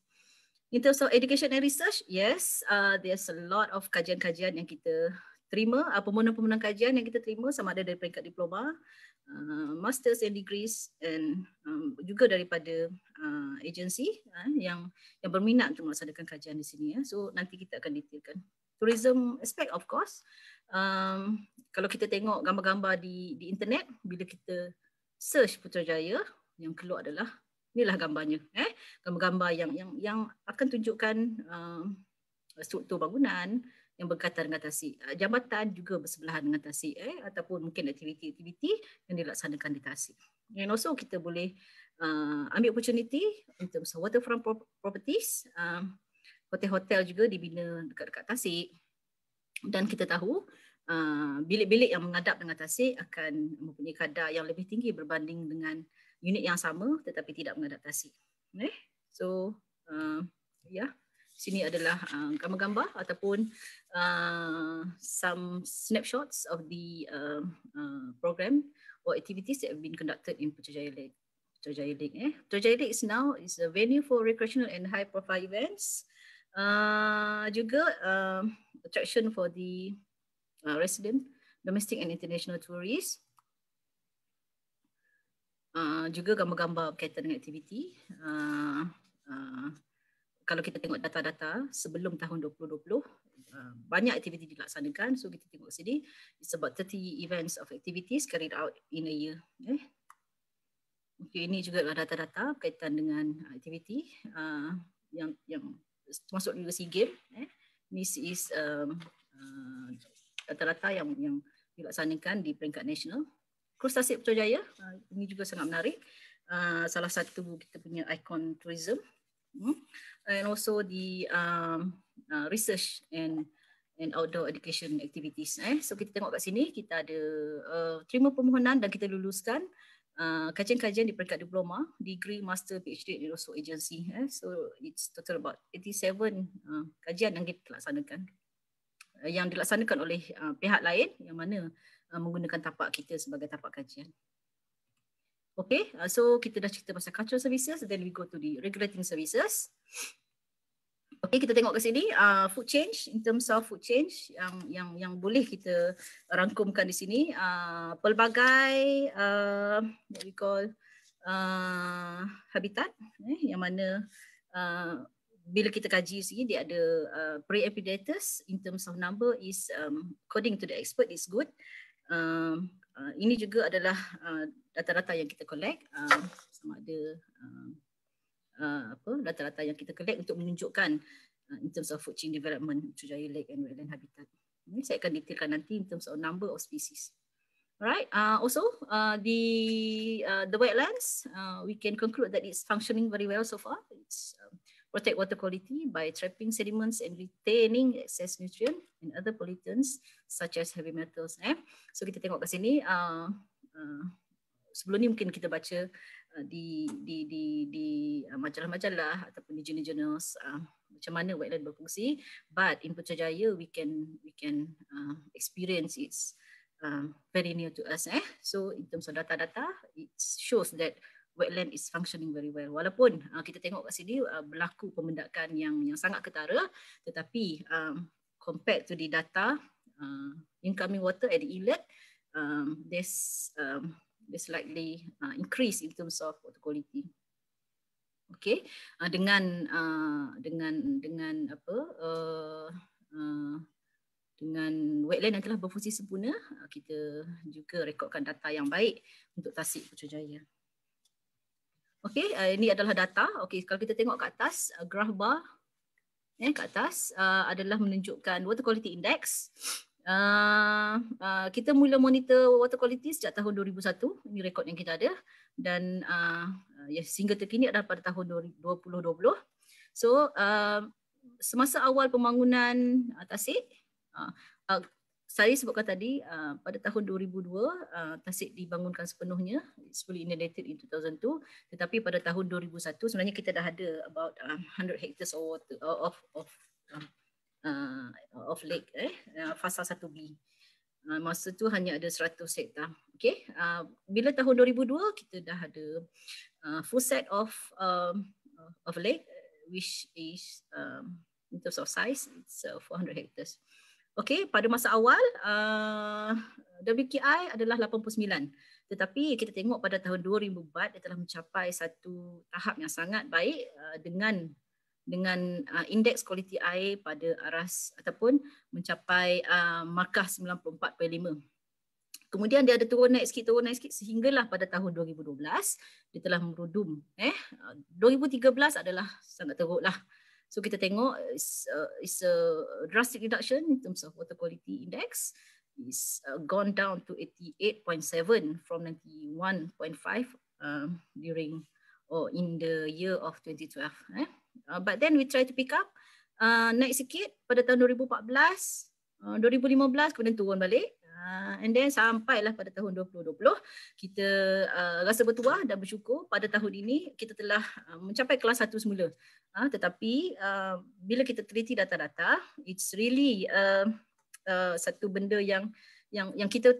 In terms of education and research, yes, uh, there's a lot of kajian-kajian yang kita terima, uh, pemenuhan-pemenuhan kajian yang kita terima sama ada dari peringkat diploma, uh, masters and degrees and um, juga daripada uh, agensi uh, yang yang berminat untuk melaksanakan kajian di sini. Ya. So nanti kita akan detailkan. Tourism aspect of course, um, kalau kita tengok gambar-gambar di, di internet, bila kita search Putrajaya, yang keluar adalah inilah gambarnya eh gambar-gambar yang yang yang akan tunjukkan uh, struktur bangunan yang berkaitan dengan tasik uh, jambatan juga bersebelahan dengan tasik eh ataupun mungkin aktiviti-aktiviti yang dilaksanakan di tasik Dan also kita boleh uh, ambil opportunity in terms of waterfront properties um, hotel-hotel uh, juga dibina dekat-dekat tasik dan kita tahu uh, bilik-bilik yang menghadap dengan tasik akan mempunyai kadar yang lebih tinggi berbanding dengan unit yang sama tetapi tidak mengadaptasi. Okay. Eh? So, uh, ya. Yeah. Sini adalah gambar-gambar uh, ataupun uh, some snapshots of the uh, uh, program or activities that have been conducted in Putrajaya Lake. Putrajaya Lake, eh. Putrajaya Lake is now is a venue for recreational and high-profile events. Uh, juga uh, attraction for the uh, resident, domestic and international tourists uh, juga gambar-gambar berkaitan dengan aktiviti. Uh, uh, kalau kita tengok data-data sebelum tahun 2020, banyak aktiviti dilaksanakan. So kita tengok sini, it's about 30 events of activities carried out in a year. Eh? Okay. ini juga data-data berkaitan dengan aktiviti uh, yang yang termasuk juga SEA game. Eh? This is um, uh, data-data yang yang dilaksanakan di peringkat nasional. Kursus Tasik Putrajaya. Jaya. Uh, ini juga sangat menarik. Uh, salah satu kita punya ikon tourism. Hmm. And also the um, uh, research and and outdoor education activities. Eh. So kita tengok kat sini, kita ada uh, terima permohonan dan kita luluskan uh, kajian-kajian di peringkat diploma, degree, master, PhD and also agency. Eh. So it's total about 87 uh, kajian yang kita laksanakan. Uh, yang dilaksanakan oleh uh, pihak lain yang mana uh, Uh, menggunakan tapak kita sebagai tapak kajian. Okay, uh, so kita dah cerita pasal cultural services, then we go to the regulating services. Okay, kita tengok ke sini uh, food change in terms of food change yang yang yang boleh kita rangkumkan di sini uh, pelbagai uh, what we call uh, habitat eh, yang mana uh, bila kita kaji sini dia ada uh, prey predators in terms of number is um, according to the expert is good uh, ini juga adalah eh, data-data uh, yang kita collect uh, sama ada uh, uh, apa data-data yang kita collect untuk menunjukkan uh, in terms of food chain development Cujaya Lake and Wetland Habitat. Ini saya akan detailkan nanti in terms of number of species. Alright, uh, also uh, the uh, the wetlands, uh, we can conclude that it's functioning very well so far. It's, uh, protect water quality by trapping sediments and retaining excess nutrient and other pollutants such as heavy metals. Eh? So kita tengok kat sini, uh, uh, sebelum ni mungkin kita baca uh, di di di di uh, majalah-majalah lah ataupun di jurnal-jurnal uh, macam mana wetland berfungsi, but in Putrajaya we can we can uh, experience it's uh, very new to us. Eh? So in terms of data-data, it shows that wetland is functioning very well. Walaupun uh, kita tengok kat sini uh, berlaku pemendakan yang yang sangat ketara tetapi um, compared to the data uh, incoming water at the inlet um, this um, there's slightly uh, increase in terms of water quality. Okay, uh, dengan uh, dengan dengan apa uh, uh, dengan wetland yang telah berfungsi sempurna, uh, kita juga rekodkan data yang baik untuk Tasik Putrajaya. Okey, uh, ini adalah data. Okey, kalau kita tengok ke atas, uh, graf bar eh, kat atas uh, adalah menunjukkan water quality index. Uh, uh, kita mula monitor water quality sejak tahun 2001. Ini rekod yang kita ada. Dan uh, ya, sehingga terkini adalah pada tahun 2020. So, uh, semasa awal pembangunan uh, tasik, uh, uh saya sebutkan tadi uh, pada tahun 2002 uh, Tasik dibangunkan sepenuhnya fully inundated in 2002 tetapi pada tahun 2001 sebenarnya kita dah ada about um, 100 hectares of water of of of, um, uh, of lake eh uh, fasa 1B Uh, masa tu hanya ada 100 hektar. Okay. Uh, bila tahun 2002 kita dah ada uh, full set of um, of lake which is um, in terms of size it's uh, 400 hectares. Okey, pada masa awal uh, ah, WKI adalah 89. Tetapi kita tengok pada tahun 2004 dia telah mencapai satu tahap yang sangat baik uh, dengan dengan uh, indeks kualiti air pada aras ataupun mencapai uh, markah 94.5. Kemudian dia ada turun naik sikit turun naik sikit sehinggalah pada tahun 2012 dia telah merudum eh 2013 adalah sangat teruklah. So kita tengok is a, it's a drastic reduction in terms of water quality index. is uh, gone down to 88.7 from 91.5 um, during or in the year of 2012. Eh? Uh, but then we try to pick up uh, naik sikit pada tahun 2014, uh, 2015 kemudian turun balik. Ah, and then sampailah pada tahun 2020 kita uh, rasa bertuah dan bersyukur pada tahun ini kita telah uh, mencapai kelas satu semula. Uh, tetapi uh, bila kita teliti data-data it's really uh, uh, satu benda yang yang yang kita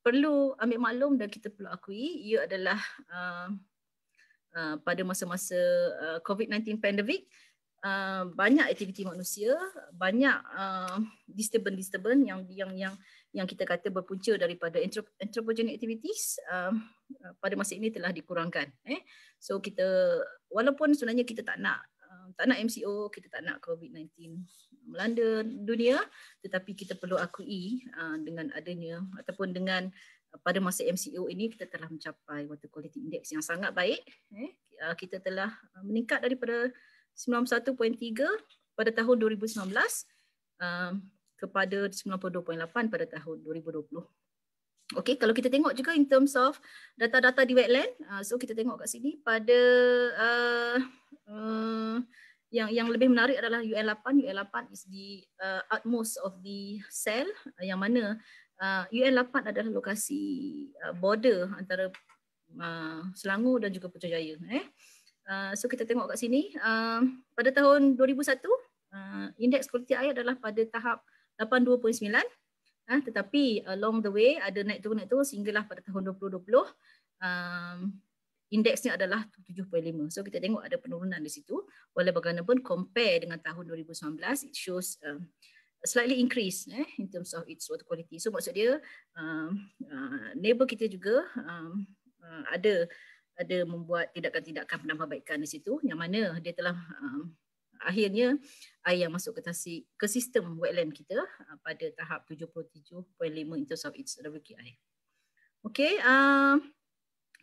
perlu ambil maklum dan kita perlu akui ia adalah uh, uh, pada masa-masa uh, COVID-19 pandemic Uh, banyak aktiviti manusia banyak uh, disturbance disturban yang yang yang yang kita kata berpunca daripada anthropogenic activities um, uh, pada masa ini telah dikurangkan. Eh? So kita walaupun sebenarnya kita tak nak um, tak nak MCO, kita tak nak COVID-19 melanda dunia tetapi kita perlu akui uh, dengan adanya ataupun dengan uh, pada masa MCO ini kita telah mencapai water quality index yang sangat baik eh. kita telah meningkat daripada 91.3 pada tahun 2019 kepada 92.8 pada tahun 2020. Okey, kalau kita tengok juga in terms of data-data di wetland, uh, so kita tengok kat sini pada uh, uh, yang yang lebih menarik adalah UL8. UL8 is the uh, utmost of the cell uh, yang mana UN8 uh, adalah lokasi uh, border antara uh, Selangor dan juga Putrajaya. Jaya. Eh. Uh, so kita tengok kat sini, uh, pada tahun 2001, uh, indeks kualiti air adalah pada tahap 0.5. 82.9 ha, ah, tetapi uh, along the way ada naik turun naik turun sehinggalah pada tahun 2020 um, indeksnya adalah 7.5. So kita tengok ada penurunan di situ. Walau bagaimanapun compare dengan tahun 2019 it shows um, slightly increase eh, in terms of its water quality. So maksud dia um, uh, neighbor kita juga um, uh, ada ada membuat tindakan-tindakan penambahbaikan di situ yang mana dia telah um, akhirnya air yang masuk ke tasik ke sistem wetland kita uh, pada tahap 77.5 in terms of its WKI. Okey, uh,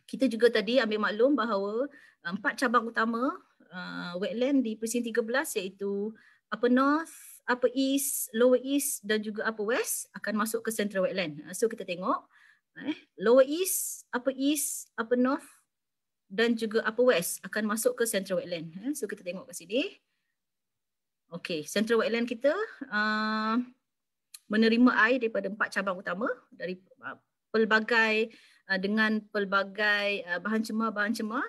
kita juga tadi ambil maklum bahawa uh, empat cabang utama uh, wetland di presiden 13 iaitu Upper North, Upper East, Lower East dan juga Upper West akan masuk ke Central Wetland. Uh, so kita tengok eh, Lower East, Upper East, Upper North dan juga Upper West akan masuk ke Central Wetland. Eh, so kita tengok ke sini. Okey, Central Wetland kita uh, menerima air daripada empat cabang utama dari uh, pelbagai uh, dengan pelbagai uh, bahan cemar-bahan cemar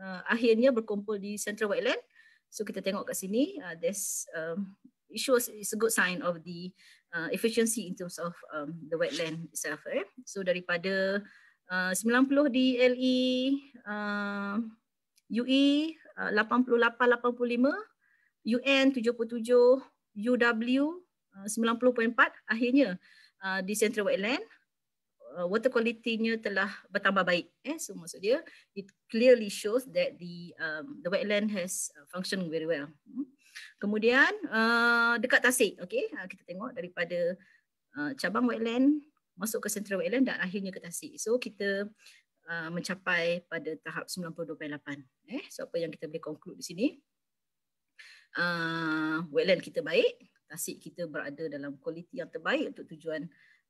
uh, akhirnya berkumpul di Central Wetland. So kita tengok kat sini uh, this um, it shows is a good sign of the uh, efficiency in terms of um, the wetland itself eh. So daripada uh, 90 DLE uh, UE uh, 88 85 UN 77, UW 90.4 akhirnya uh, di Central Wetland uh, water quality-nya telah bertambah baik eh so maksud dia it clearly shows that the um, the wetland has uh, function very well hmm. kemudian uh, dekat tasik okey kita tengok daripada uh, cabang wetland masuk ke central wetland dan akhirnya ke tasik so kita uh, mencapai pada tahap 92.8 eh so apa yang kita boleh conclude di sini uh, wetland kita baik, tasik kita berada dalam kualiti yang terbaik untuk tujuan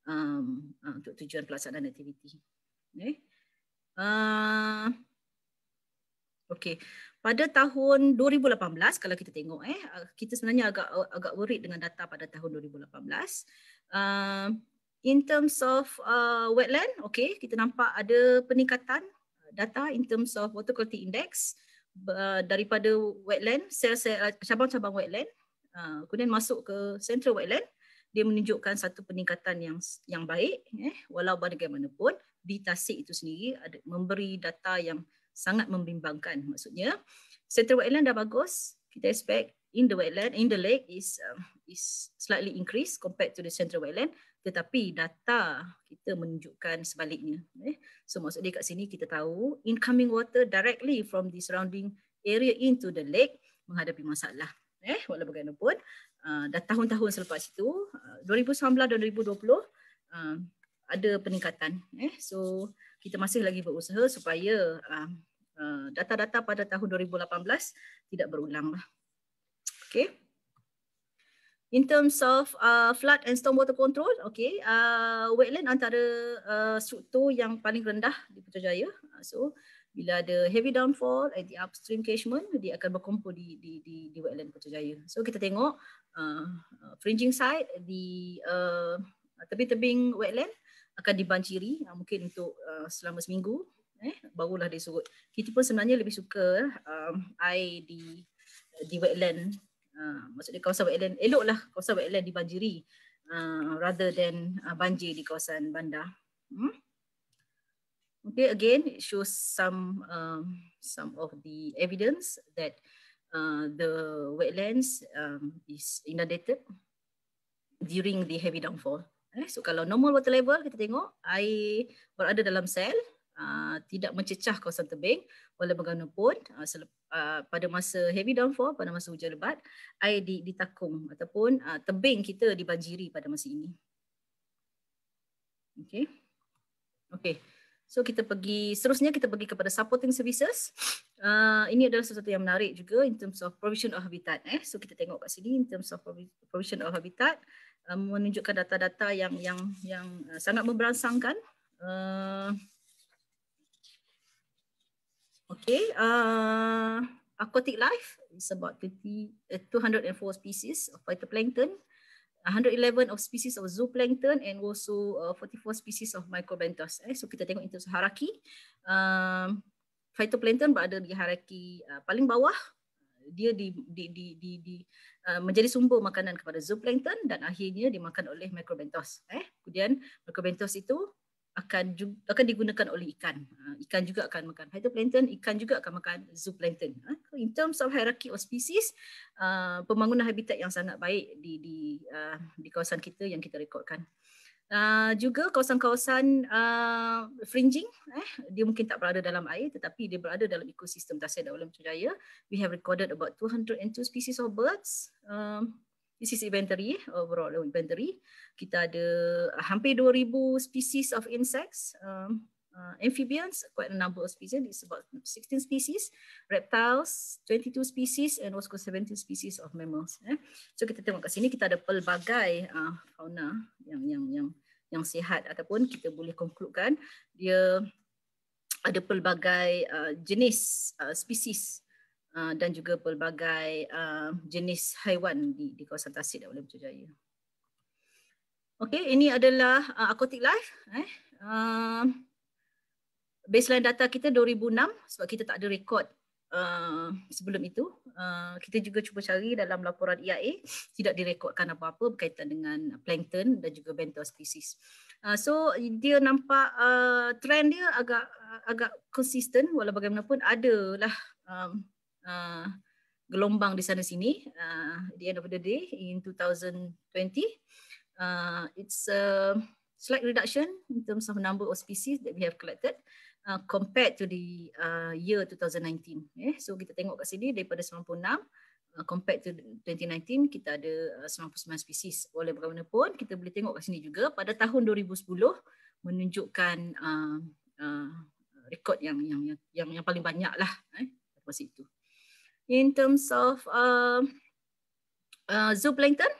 um, uh, untuk tujuan pelaksanaan aktiviti. Okay. Eh? Uh, okay. Pada tahun 2018, kalau kita tengok, eh, ah, kita sebenarnya agak agak worried dengan data pada tahun 2018. Uh, in terms of uh, wetland, okay, kita nampak ada peningkatan data in terms of water quality index. Uh, Uh, daripada wetland, sel uh, cabang-cabang wetland, uh, kemudian masuk ke central wetland, dia menunjukkan satu peningkatan yang yang baik. Eh, walau bagaimanapun, di Tasik itu sendiri ada, memberi data yang sangat membimbangkan. Maksudnya, central wetland dah bagus. Kita expect in the wetland, in the lake is uh, is slightly increased compared to the central wetland tetapi data kita menunjukkan sebaliknya eh so maksudnya kat sini kita tahu incoming water directly from the surrounding area into the lake menghadapi masalah eh walaupun bagaimanapun uh, dah tahun-tahun selepas itu 2019 uh, dan 2020 uh, ada peningkatan eh so kita masih lagi berusaha supaya um, data-data pada tahun 2018 tidak berulang lah. Okay. In terms of uh, flood and stormwater control, okay, uh, wetland antara uh, struktur yang paling rendah di Putrajaya. Uh, so bila ada heavy downfall at the upstream catchment, dia akan berkumpul di di di, di wetland Putrajaya. So kita tengok uh, fringing side di uh, tebing-tebing wetland akan dibanjiri uh, mungkin untuk uh, selama seminggu. Eh, barulah dia surut. Kita pun sebenarnya lebih suka uh, air di di wetland Ha, maksudnya kawasan wetland eloklah kawasan wetland dibanjiri uh, ha, rather than uh, banjir di kawasan bandar. Hmm? Okay, again it shows some um, some of the evidence that uh, the wetlands um, is inundated during the heavy downfall. Eh, so kalau normal water level kita tengok air berada dalam sel, Ah, tidak mencecah kawasan tebing walau bagaimanapun uh, ah, uh, ah, pada masa heavy downfall pada masa hujan lebat air di, ditakung ataupun uh, tebing kita dibanjiri pada masa ini. Okey. Okey. So kita pergi seterusnya kita pergi kepada supporting services. Uh, ini adalah sesuatu yang menarik juga in terms of provision of habitat eh. So kita tengok kat sini in terms of provision of habitat uh, menunjukkan data-data yang yang yang uh, sangat memberangsangkan. Okay, uh, aquatic life is about 30, uh, 204 species of phytoplankton, 111 of species of zooplankton and also uh, 44 species of microbentos. Eh. So kita tengok in terms of hierarchy. Um, phytoplankton berada di hierarchy uh, paling bawah. Dia di, di, di, di, di uh, menjadi sumber makanan kepada zooplankton dan akhirnya dimakan oleh microbentos. Eh. Kemudian microbentos itu akan juga akan digunakan oleh ikan. Ha, ikan juga akan makan phytoplankton, ikan juga akan makan zooplankton. Ha, in terms of hierarchy of species, uh, pembangunan habitat yang sangat baik di di uh, di kawasan kita yang kita rekodkan. Uh, juga kawasan-kawasan fringing eh dia mungkin tak berada dalam air tetapi dia berada dalam ekosistem tasik dan alam cujaya. We have recorded about 202 species of birds. Um, this is inventory uh, overall uh, inventory kita ada hampir 2000 species of insects um, uh, amphibians quite a number of species it's about 16 species reptiles 22 species and also 17 species of mammals eh. so kita tengok kat sini kita ada pelbagai uh, fauna yang yang yang yang sihat ataupun kita boleh konklukan dia ada pelbagai uh, jenis uh, species Ah, dan juga pelbagai uh, jenis haiwan di, di kawasan Tasik dan Ulu Putrajaya. Okey, ini adalah uh, aquatic life eh. Uh, baseline data kita 2006 sebab kita tak ada rekod uh, sebelum itu. Uh, kita juga cuba cari dalam laporan EIA tidak direkodkan apa-apa berkaitan dengan plankton dan juga bentos species. Uh, so dia nampak uh, trend dia agak agak konsisten walaupun bagaimanapun adalah um, Ah, gelombang di sana sini uh, ah, the end of the day in 2020 uh, ah, it's a slight reduction in terms of number of species that we have collected uh, compared to the uh, year 2019 yeah. Eh, so kita tengok kat sini daripada 96 compared to 2019 kita ada 99 spesies. oleh bagaimanapun kita boleh tengok kat sini juga pada tahun 2010 menunjukkan uh, uh, rekod yang, yang yang yang paling banyak lah eh masa itu in terms of uh, uh, zooplankton,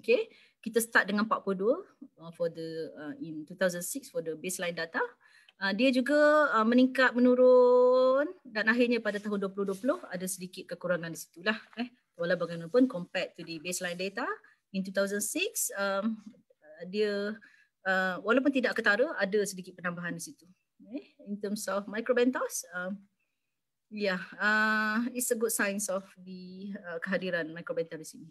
okay, kita start dengan 42 uh, for the uh, in 2006 for the baseline data. Uh, dia juga uh, meningkat menurun dan akhirnya pada tahun 2020 ada sedikit kekurangan di situlah. Eh. Walau bagaimanapun compared to the baseline data in 2006, um, dia uh, walaupun tidak ketara ada sedikit penambahan di situ. Okay. Eh. In terms of microbentos, um, Yeah, uh, it's a good signs of the uh, kehadiran microbiota di sini.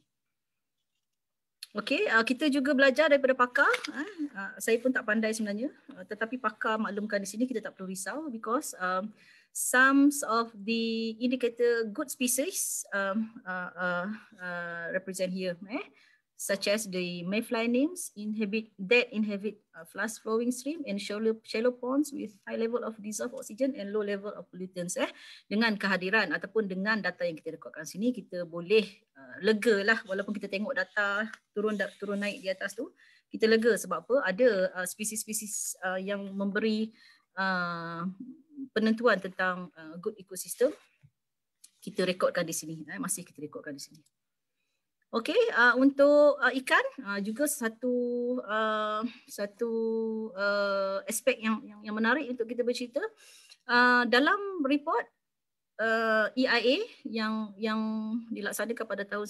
Okay, uh, kita juga belajar daripada pakar. Uh, uh saya pun tak pandai sebenarnya, uh, tetapi pakar maklumkan di sini kita tak perlu risau because um, some of the indicator good species um, uh, uh, uh, represent here. Eh such as the mayfly names inhabit that inhabit uh, flash flowing stream and shallow, shallow ponds with high level of dissolved oxygen and low level of pollutants eh dengan kehadiran ataupun dengan data yang kita rekodkan sini kita boleh uh, lega lah walaupun kita tengok data turun da, turun naik di atas tu kita lega sebab apa ada uh, spesies-spesies uh, yang memberi uh, penentuan tentang uh, good ecosystem kita rekodkan di sini eh masih kita rekodkan di sini Okey, uh, untuk uh, ikan uh, juga satu uh, satu uh, aspek yang, yang yang menarik untuk kita bercerita. Uh, dalam report uh, EIA yang yang dilaksanakan pada tahun 1995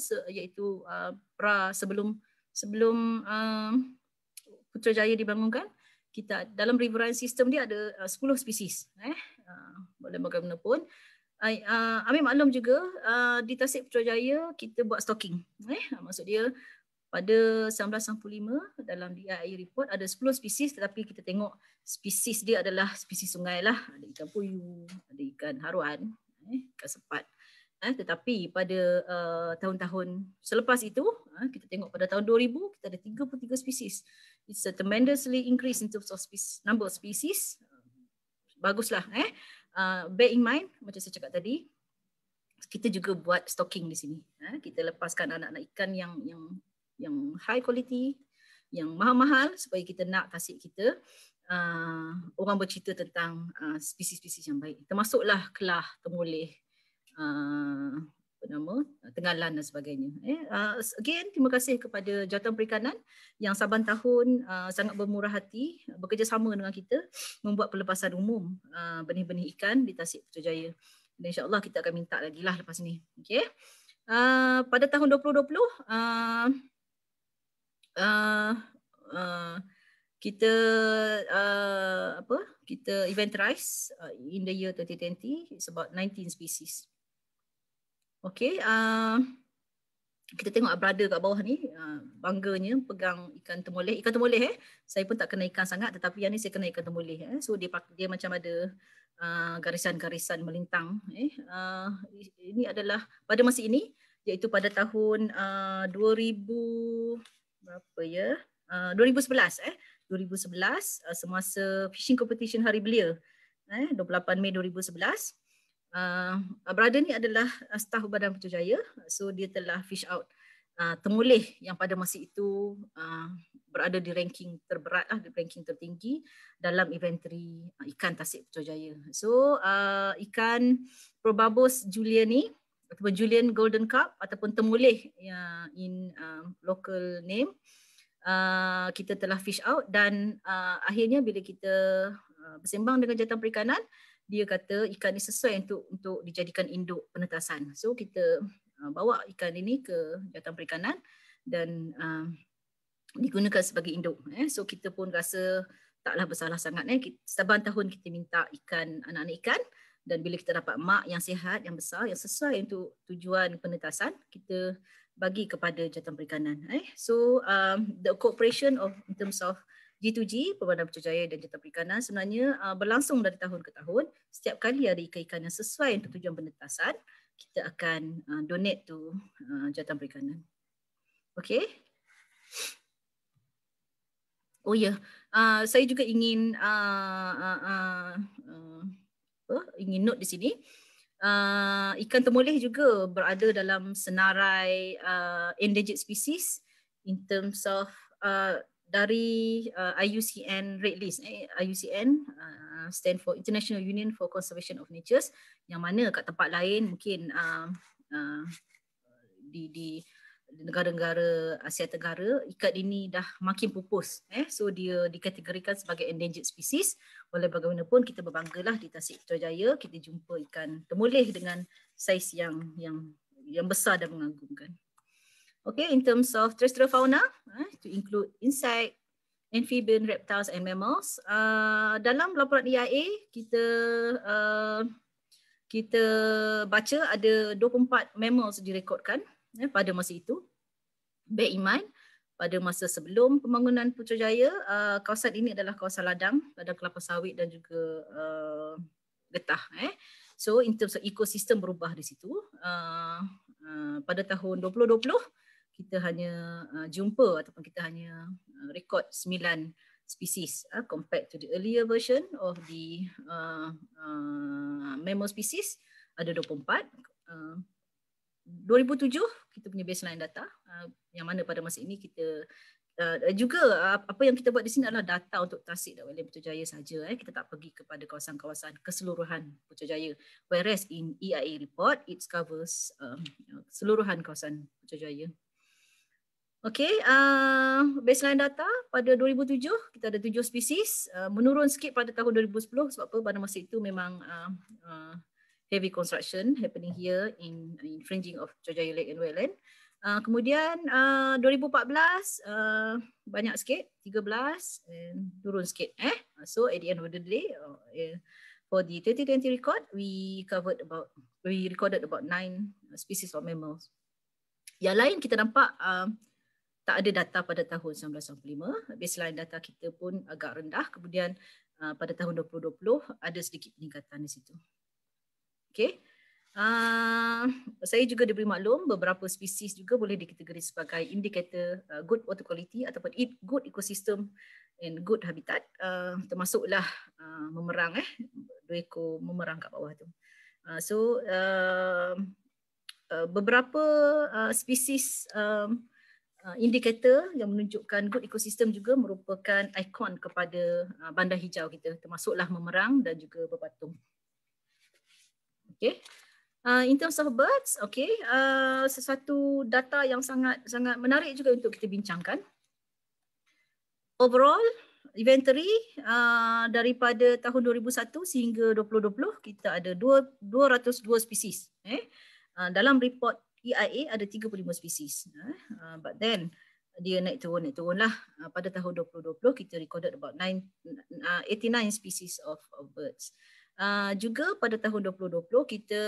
se- iaitu uh, pra sebelum sebelum uh, Putrajaya dibangunkan, kita dalam riverine system dia ada uh, 10 spesies eh uh, bagaimanapun I, uh, ah, ambil maklum juga uh, di Tasik Jaya kita buat stocking. Eh? Ah, maksud dia pada 1965 dalam DIA report ada 10 spesies tetapi kita tengok spesies dia adalah spesies sungai lah. Ada ikan puyu, ada ikan haruan, eh? ikan sepat. Eh? Tetapi pada uh, tahun-tahun selepas itu uh, kita tengok pada tahun 2000 kita ada 33 spesies. It's a tremendously increase in terms of species, number of species. Baguslah. Eh? Ah, bear in mind macam saya cakap tadi kita juga buat stocking di sini eh? kita lepaskan anak-anak ikan yang yang yang high quality yang mahal-mahal supaya kita nak tasik kita uh, orang bercerita tentang uh, spesies-spesies yang baik termasuklah kelah temulih uh, apa nama eh, tenggalan dan sebagainya eh uh, again terima kasih kepada jawatan perikanan yang saban tahun uh, sangat bermurah hati bekerjasama dengan kita membuat pelepasan umum uh, benih-benih ikan di Tasik Putrajaya dan insyaallah kita akan minta lagi lah lepas ni okey uh, pada tahun 2020 uh, uh, uh, kita uh, apa kita event rice uh, in the year 2020 sebab 19 species Okay, uh, kita tengok brother kat bawah ni, uh, bangganya pegang ikan temoleh. Ikan temoleh eh, saya pun tak kena ikan sangat tetapi yang ni saya kena ikan temoleh. Eh. So dia, dia macam ada uh, garisan-garisan uh, melintang. Eh. Uh, ini adalah pada masa ini, iaitu pada tahun uh, 2000, apa ya? Uh, 2011 eh. 2011 uh, semasa fishing competition hari belia. Eh, 28 Mei 2011 uh, brother ni adalah ah, staf badan Putrajaya so dia telah fish out uh, ah, temulih yang pada masa itu uh, berada di ranking terberat lah, di ranking tertinggi dalam inventory uh, ikan tasik Putrajaya so uh, ikan probabos julia ni ataupun julian golden carp ataupun temulih uh, ya, in uh, local name Uh, kita telah fish out dan uh, akhirnya bila kita uh, bersembang dengan jantan perikanan uh, dia kata ikan ni sesuai untuk untuk dijadikan induk penetasan. So kita uh, bawa ikan ini ke jawatan perikanan dan uh, digunakan sebagai induk. Eh. So kita pun rasa taklah bersalah sangat. Eh. Saban tahun kita minta ikan anak-anak ikan dan bila kita dapat mak yang sihat, yang besar, yang sesuai untuk tujuan penetasan, kita bagi kepada jatuh perikanan. Eh. So um, the cooperation of in terms of G2G, Perbandaran Percayaan dan Jata Perikanan sebenarnya uh, berlangsung dari tahun ke tahun. Setiap kali ada ikan-ikan yang sesuai untuk tujuan penetasan, kita akan uh, donate tu uh, jatah perikanan. Okay. Oh ya, yeah. uh, saya juga ingin uh, uh, uh, uh, apa? ingin note di sini. Uh, ikan temulih juga berada dalam senarai uh, endangered species in terms of uh, dari uh, IUCN Red List. Eh, IUCN uh, stand for International Union for Conservation of Nature. Yang mana kat tempat lain mungkin uh, uh, di di negara-negara Asia Tenggara ikat ini dah makin pupus eh so dia dikategorikan sebagai endangered species oleh bagaimanapun kita berbanggalah di Tasik Putrajaya kita jumpa ikan temulih dengan saiz yang yang yang besar dan mengagumkan Okay, in terms of terrestrial fauna, eh, to include insect, amphibian, reptiles and mammals. Uh, dalam laporan EIA, kita uh, kita baca ada 24 mammals direkodkan eh, pada masa itu. Bear in mind, pada masa sebelum pembangunan Putrajaya, uh, kawasan ini adalah kawasan ladang, ada kelapa sawit dan juga uh, getah. Eh. So, in terms of ekosistem berubah di situ. Uh, uh, pada tahun 2020, kita hanya uh, jumpa ataupun kita hanya uh, rekod 9 species uh, compared to the earlier version of the uh, uh, mammal species ada 24 uh, 2007 kita punya baseline data uh, yang mana pada masa ini kita uh, juga uh, apa yang kita buat di sini adalah data untuk Tasik dan Wilayah Putrajaya Jaya saja eh kita tak pergi kepada kawasan-kawasan keseluruhan Putrajaya whereas in EIA report it covers uh, seluruhan kawasan Putrajaya. Okey, uh, baseline data pada 2007 kita ada tujuh spesies uh, menurun sikit pada tahun 2010 sebab apa pada masa itu memang uh, uh, heavy construction happening here in, infringing of Jojaya Lake and Wetland. Uh, kemudian uh, 2014 uh, banyak sikit 13 and turun sikit eh. Uh, so at the end of the day uh, eh, for the 2020 record we covered about we recorded about nine uh, species of mammals. Yang lain kita nampak uh, tak ada data pada tahun 1985. Baseline data kita pun agak rendah. Kemudian uh, pada tahun 2020 ada sedikit peningkatan di situ. Okay. Uh, saya juga diberi maklum beberapa spesies juga boleh dikategori sebagai indikator uh, good water quality ataupun eat good ecosystem and good habitat uh, termasuklah uh, memerang eh dua memerang kat bawah tu. Uh, so uh, uh, beberapa uh, spesies uh, um, Uh, indikator yang menunjukkan good ecosystem juga merupakan ikon kepada uh, bandar hijau kita termasuklah memerang dan juga berpatung. Okey. Uh, in terms of birds, okay, uh, sesuatu data yang sangat sangat menarik juga untuk kita bincangkan. Overall, inventory uh, daripada tahun 2001 sehingga 2020, kita ada 202 spesies Eh. Uh, dalam report EIA ada 35 spesies, eh. ah, But then, dia naik turun, naik turun lah. Ah, pada tahun 2020, kita recorded about 89 ah, species of birds. Uh, juga pada tahun 2020 kita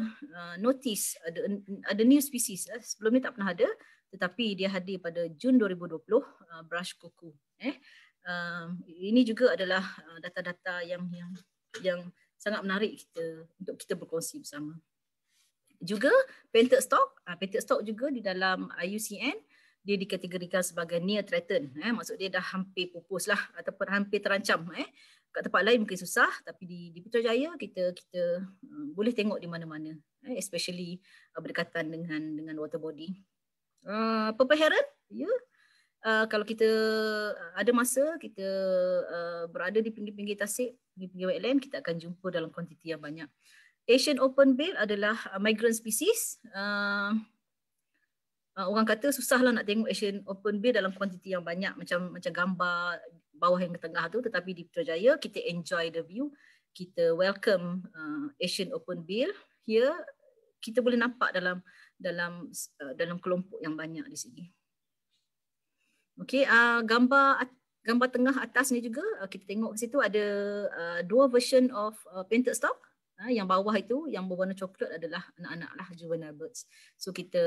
uh, notice ada ada new species eh. sebelum ni tak pernah ada tetapi dia hadir pada Jun 2020 uh, brush kuku eh uh, ini juga adalah data-data yang yang yang sangat menarik kita untuk kita berkongsi bersama juga painted stock uh, painted stock juga di dalam IUCN dia dikategorikan sebagai near threatened eh maksud dia dah hampir pupus lah ataupun hampir terancam eh kat tempat lain mungkin susah tapi di di Putrajaya kita kita um, boleh tengok di mana-mana eh especially uh, berdekatan dengan dengan water body uh, ah, purple ya yeah. Uh, kalau kita ada masa kita uh, berada di pinggir-pinggir tasik, pinggir pinggir wetland, kita akan jumpa dalam kuantiti yang banyak. Asian open bill adalah uh, migrant species. Uh, uh, orang kata susahlah nak tengok Asian open bill dalam kuantiti yang banyak macam macam gambar bawah yang ke tengah tu tetapi di Putrajaya kita enjoy the view. Kita welcome uh, Asian open bill here kita boleh nampak dalam dalam uh, dalam kelompok yang banyak di sini. Okey, uh, gambar gambar tengah atas ni juga uh, kita tengok situ ada uh, dua version of uh, painted stock. Uh, Ha, yang bawah itu yang berwarna coklat adalah anak-anak lah juvenile birds. So kita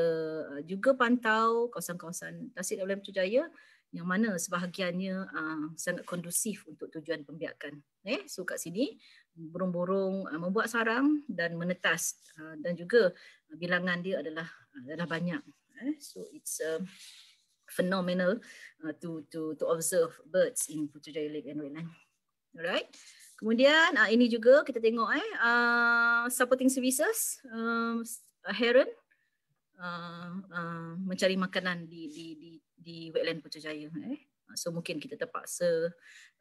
uh, juga pantau kawasan-kawasan Tasik Dalam Jaya yang mana sebahagiannya uh, sangat kondusif untuk tujuan pembiakan. Eh, so kat sini burung-burung uh, membuat sarang dan menetas dan juga bilangan dia adalah adalah banyak. Eh, so it's a phenomenal to to to observe birds in Putrajaya Lake and Wetland. Alright. Kemudian uh, ini juga kita tengok eh uh, supporting services um, heron uh, uh, mencari makanan di di di di wetland Putrajaya Jaya eh. So mungkin kita terpaksa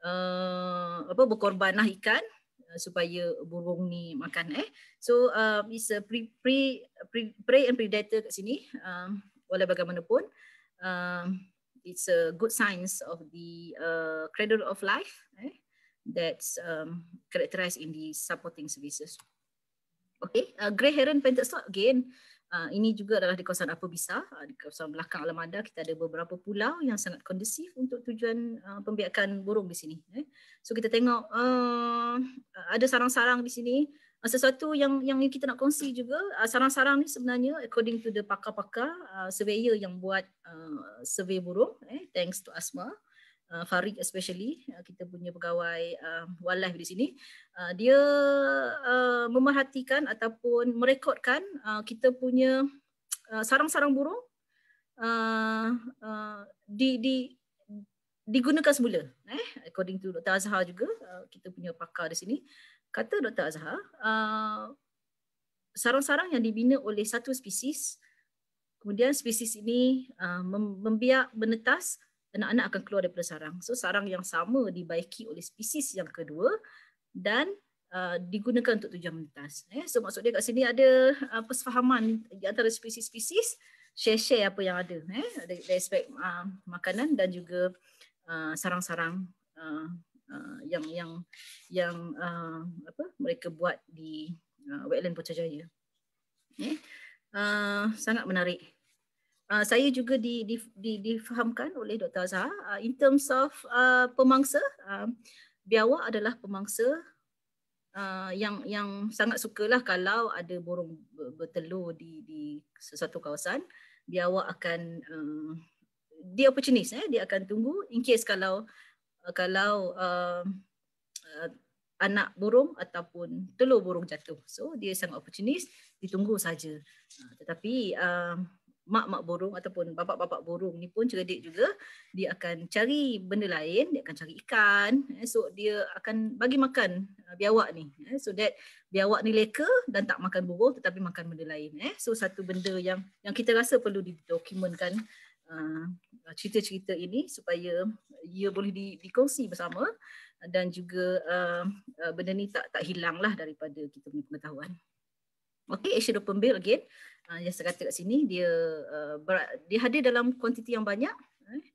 uh, apa berkorbanlah ikan uh, supaya burung ni makan eh. So uh, is a pre, pre, pre, prey and predator kat sini um, walau bagaimanapun um, it's a good signs of the uh, cradle of life eh that's um, characterized in the supporting services. Okay, uh, grey heron painted stock again. Uh, ini juga adalah di kawasan apa? Bisa, uh, di kawasan belakang alam kita ada beberapa pulau yang sangat kondusif untuk tujuan uh, pembiakan burung di sini. Eh. So kita tengok uh, ada sarang-sarang di sini. Uh, sesuatu yang yang kita nak kongsi juga uh, sarang-sarang ni sebenarnya according to the pakar-pakar uh, surveyor yang buat uh, survey burung, eh, thanks to Asma, uh, Farid especially uh, kita punya pegawai uh, um, wildlife di sini uh, dia uh, memerhatikan ataupun merekodkan uh, kita punya uh, sarang-sarang burung uh, uh, di di digunakan semula eh according to Dr Azhar juga uh, kita punya pakar di sini kata Dr Azhar uh, sarang-sarang yang dibina oleh satu spesies kemudian spesies ini uh, membiak menetas anak-anak akan keluar daripada sarang. So sarang yang sama dibaiki oleh spesies yang kedua dan Uh, digunakan untuk tujuan mentas. Eh, ya. so maksud kat sini ada uh, persefahaman di antara spesies-spesies share-share apa yang ada eh, dari, aspek uh, makanan dan juga uh, sarang-sarang uh, uh, yang yang yang uh, apa mereka buat di uh, wetland Putrajaya. Eh, uh, sangat menarik uh, saya juga di, di, di, difahamkan oleh Dr. Azhar uh, in terms of uh, pemangsa uh, biawak adalah pemangsa uh, yang yang sangat sukalah kalau ada burung bertelur di di sesuatu kawasan biawak akan uh, dia opportunist eh dia akan tunggu in case kalau uh, kalau uh, uh, anak burung ataupun telur burung jatuh. So dia sangat opportunist, ditunggu saja. Tetapi uh, mak-mak burung ataupun bapak-bapak burung ni pun cerdik juga dia akan cari benda lain dia akan cari ikan eh, so dia akan bagi makan eh, biawak ni eh, so that biawak ni leka dan tak makan burung tetapi makan benda lain eh so satu benda yang yang kita rasa perlu didokumentkan uh, cerita-cerita ini supaya ia boleh di, dikongsi bersama dan juga uh, benda ni tak tak hilanglah daripada kita punya pengetahuan Okey, Asia Open Bill again. Uh, yang saya kata kat sini, dia uh, ber, dia hadir dalam kuantiti yang banyak.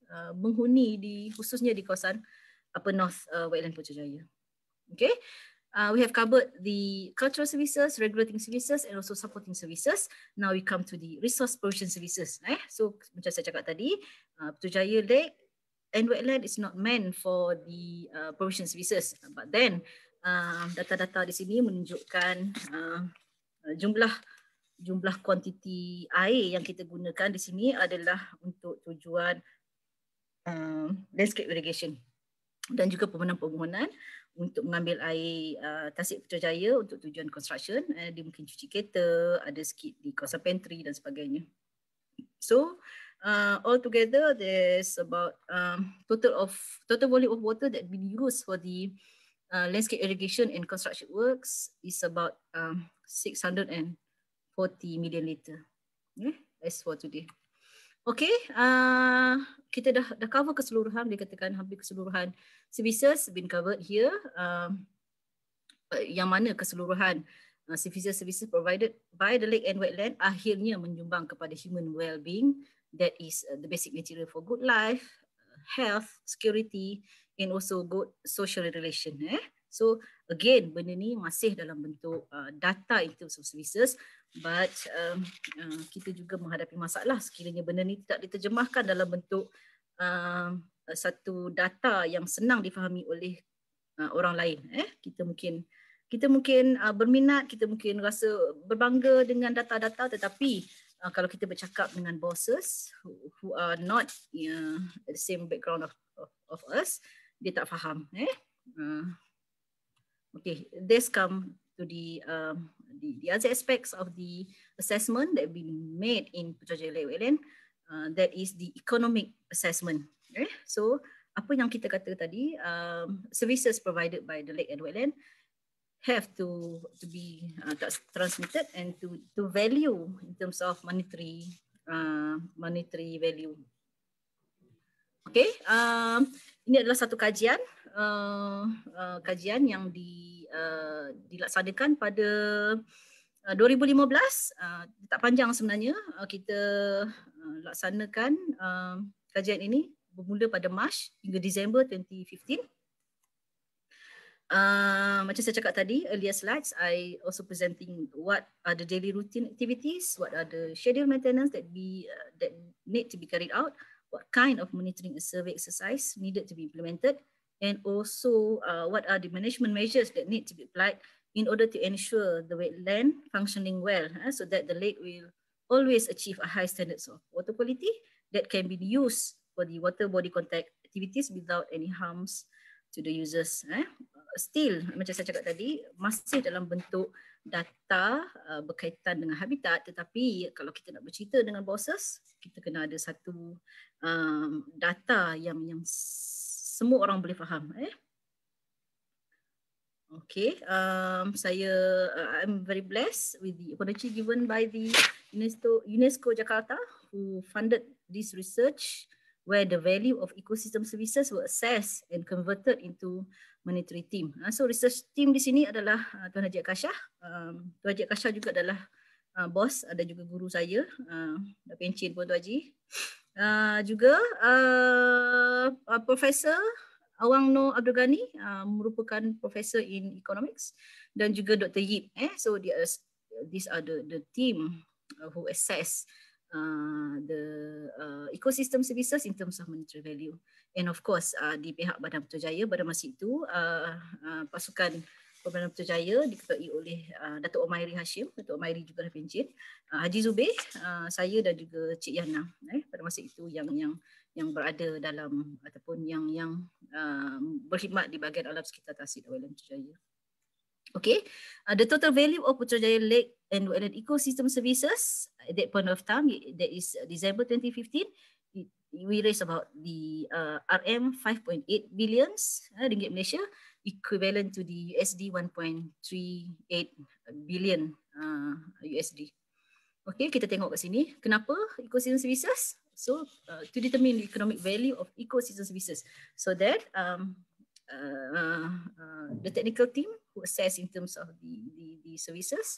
uh, menghuni di khususnya di kawasan Upper North uh, Wetland Pucu Jaya. Okey, uh, we have covered the cultural services, regulating services and also supporting services. Now we come to the resource provision services. Eh. So macam saya cakap tadi, uh, Pucu Jaya Lake and Wetland is not meant for the uh, provision services. But then, data-data uh, di sini menunjukkan uh, Eh, jumlah jumlah kuantiti air yang kita gunakan di sini adalah untuk tujuan um, landscape irrigation dan juga pembangunan-pembangunan untuk mengambil air uh, Tasik Putrajaya untuk tujuan construction. Uh, dia mungkin cuci kereta, ada sikit di kawasan pantry dan sebagainya. So, uh, all together, there's about um, total of total volume of water that been used for the Uh, landscape irrigation and construction works is about um, 640 million liter. Yeah, as for today. Okay, uh, kita dah, dah cover keseluruhan, dikatakan hampir keseluruhan services been covered here. Um, uh, yang mana keseluruhan services uh, services provided by the lake and wetland akhirnya menyumbang kepada human well-being that is the basic material for good life health security and also good social relation. Eh? So again, benda ni masih dalam bentuk uh, data in terms of services but uh, uh, kita juga menghadapi masalah sekiranya benda ni tidak diterjemahkan dalam bentuk um, uh, satu data yang senang difahami oleh uh, orang lain. Eh? Kita mungkin kita mungkin uh, berminat, kita mungkin rasa berbangga dengan data-data tetapi uh, kalau kita bercakap dengan bosses who, who are not uh, the same background of, of, of us, dia tak faham eh ah. okay this come to the um, the, the other aspects of the assessment that been made in Putrajaya Lewelen uh, that is the economic assessment okay eh? so apa yang kita kata tadi um, services provided by the lake and wetland have to to be uh, transmitted and to to value in terms of monetary uh, monetary value Okay, uh, um, ini adalah satu kajian uh, uh, kajian yang di, uh, dilaksanakan pada uh, 2015. Uh, tak panjang sebenarnya uh, kita uh, laksanakan uh, kajian ini bermula pada Mac hingga Disember 2015. Uh, macam saya cakap tadi, earlier slides, I also presenting what are the daily routine activities, what are the schedule maintenance that be uh, that need to be carried out. Uh, what kind of monitoring and survey exercise needed to be implemented, and also uh, what are the management measures that need to be applied in order to ensure the wetland functioning well, uh, so that the lake will always achieve a high standards of water quality that can be used for the water body contact activities without any harms to the users. Eh? Still, macam saya cakap tadi, masih dalam bentuk data uh, berkaitan dengan habitat tetapi kalau kita nak bercerita dengan bosses kita kena ada satu um, data yang yang semua orang boleh faham eh okey um, saya uh, i'm very blessed with the opportunity given by the UNESCO UNESCO Jakarta who funded this research where the value of ecosystem services were assessed and converted into monetary team. Uh, so research team di sini adalah uh, Tuan Haji Akasha. Um, Tuan Haji Akasha juga adalah uh, bos ada juga guru saya. Uh, dah pencin pun Tuan Haji. Uh, juga uh, uh, Profesor Awang No Abdul Ghani uh, merupakan Profesor in Economics dan juga Dr. Yip. Eh. So, the, these are the, the team who assess uh, the uh, ecosystem services in terms of monetary value. And of course, uh, di pihak Badan Putrajaya pada masa itu, uh, uh, pasukan Badan Putrajaya diketuai oleh uh, Datuk Omairi Hashim, Datuk Omairi juga dah pencet, uh, Haji Zubir, uh, saya dan juga Cik Yana eh, pada masa itu yang yang yang berada dalam ataupun yang yang uh, berkhidmat di bahagian alam sekitar Tasik Awal Putrajaya. Okay, uh, the total value of Putrajaya Lake and wetland ecosystem services at that point of time that is december 2015 we raised about the uh, rm 5.8 billions uh, ringgit malaysia equivalent to the usd 1.38 billion uh, usd okay kita tengok kat sini kenapa ecosystem services so uh, to determine the economic value of ecosystem services so that um Uh, uh, the technical team who assess in terms of the, the, the services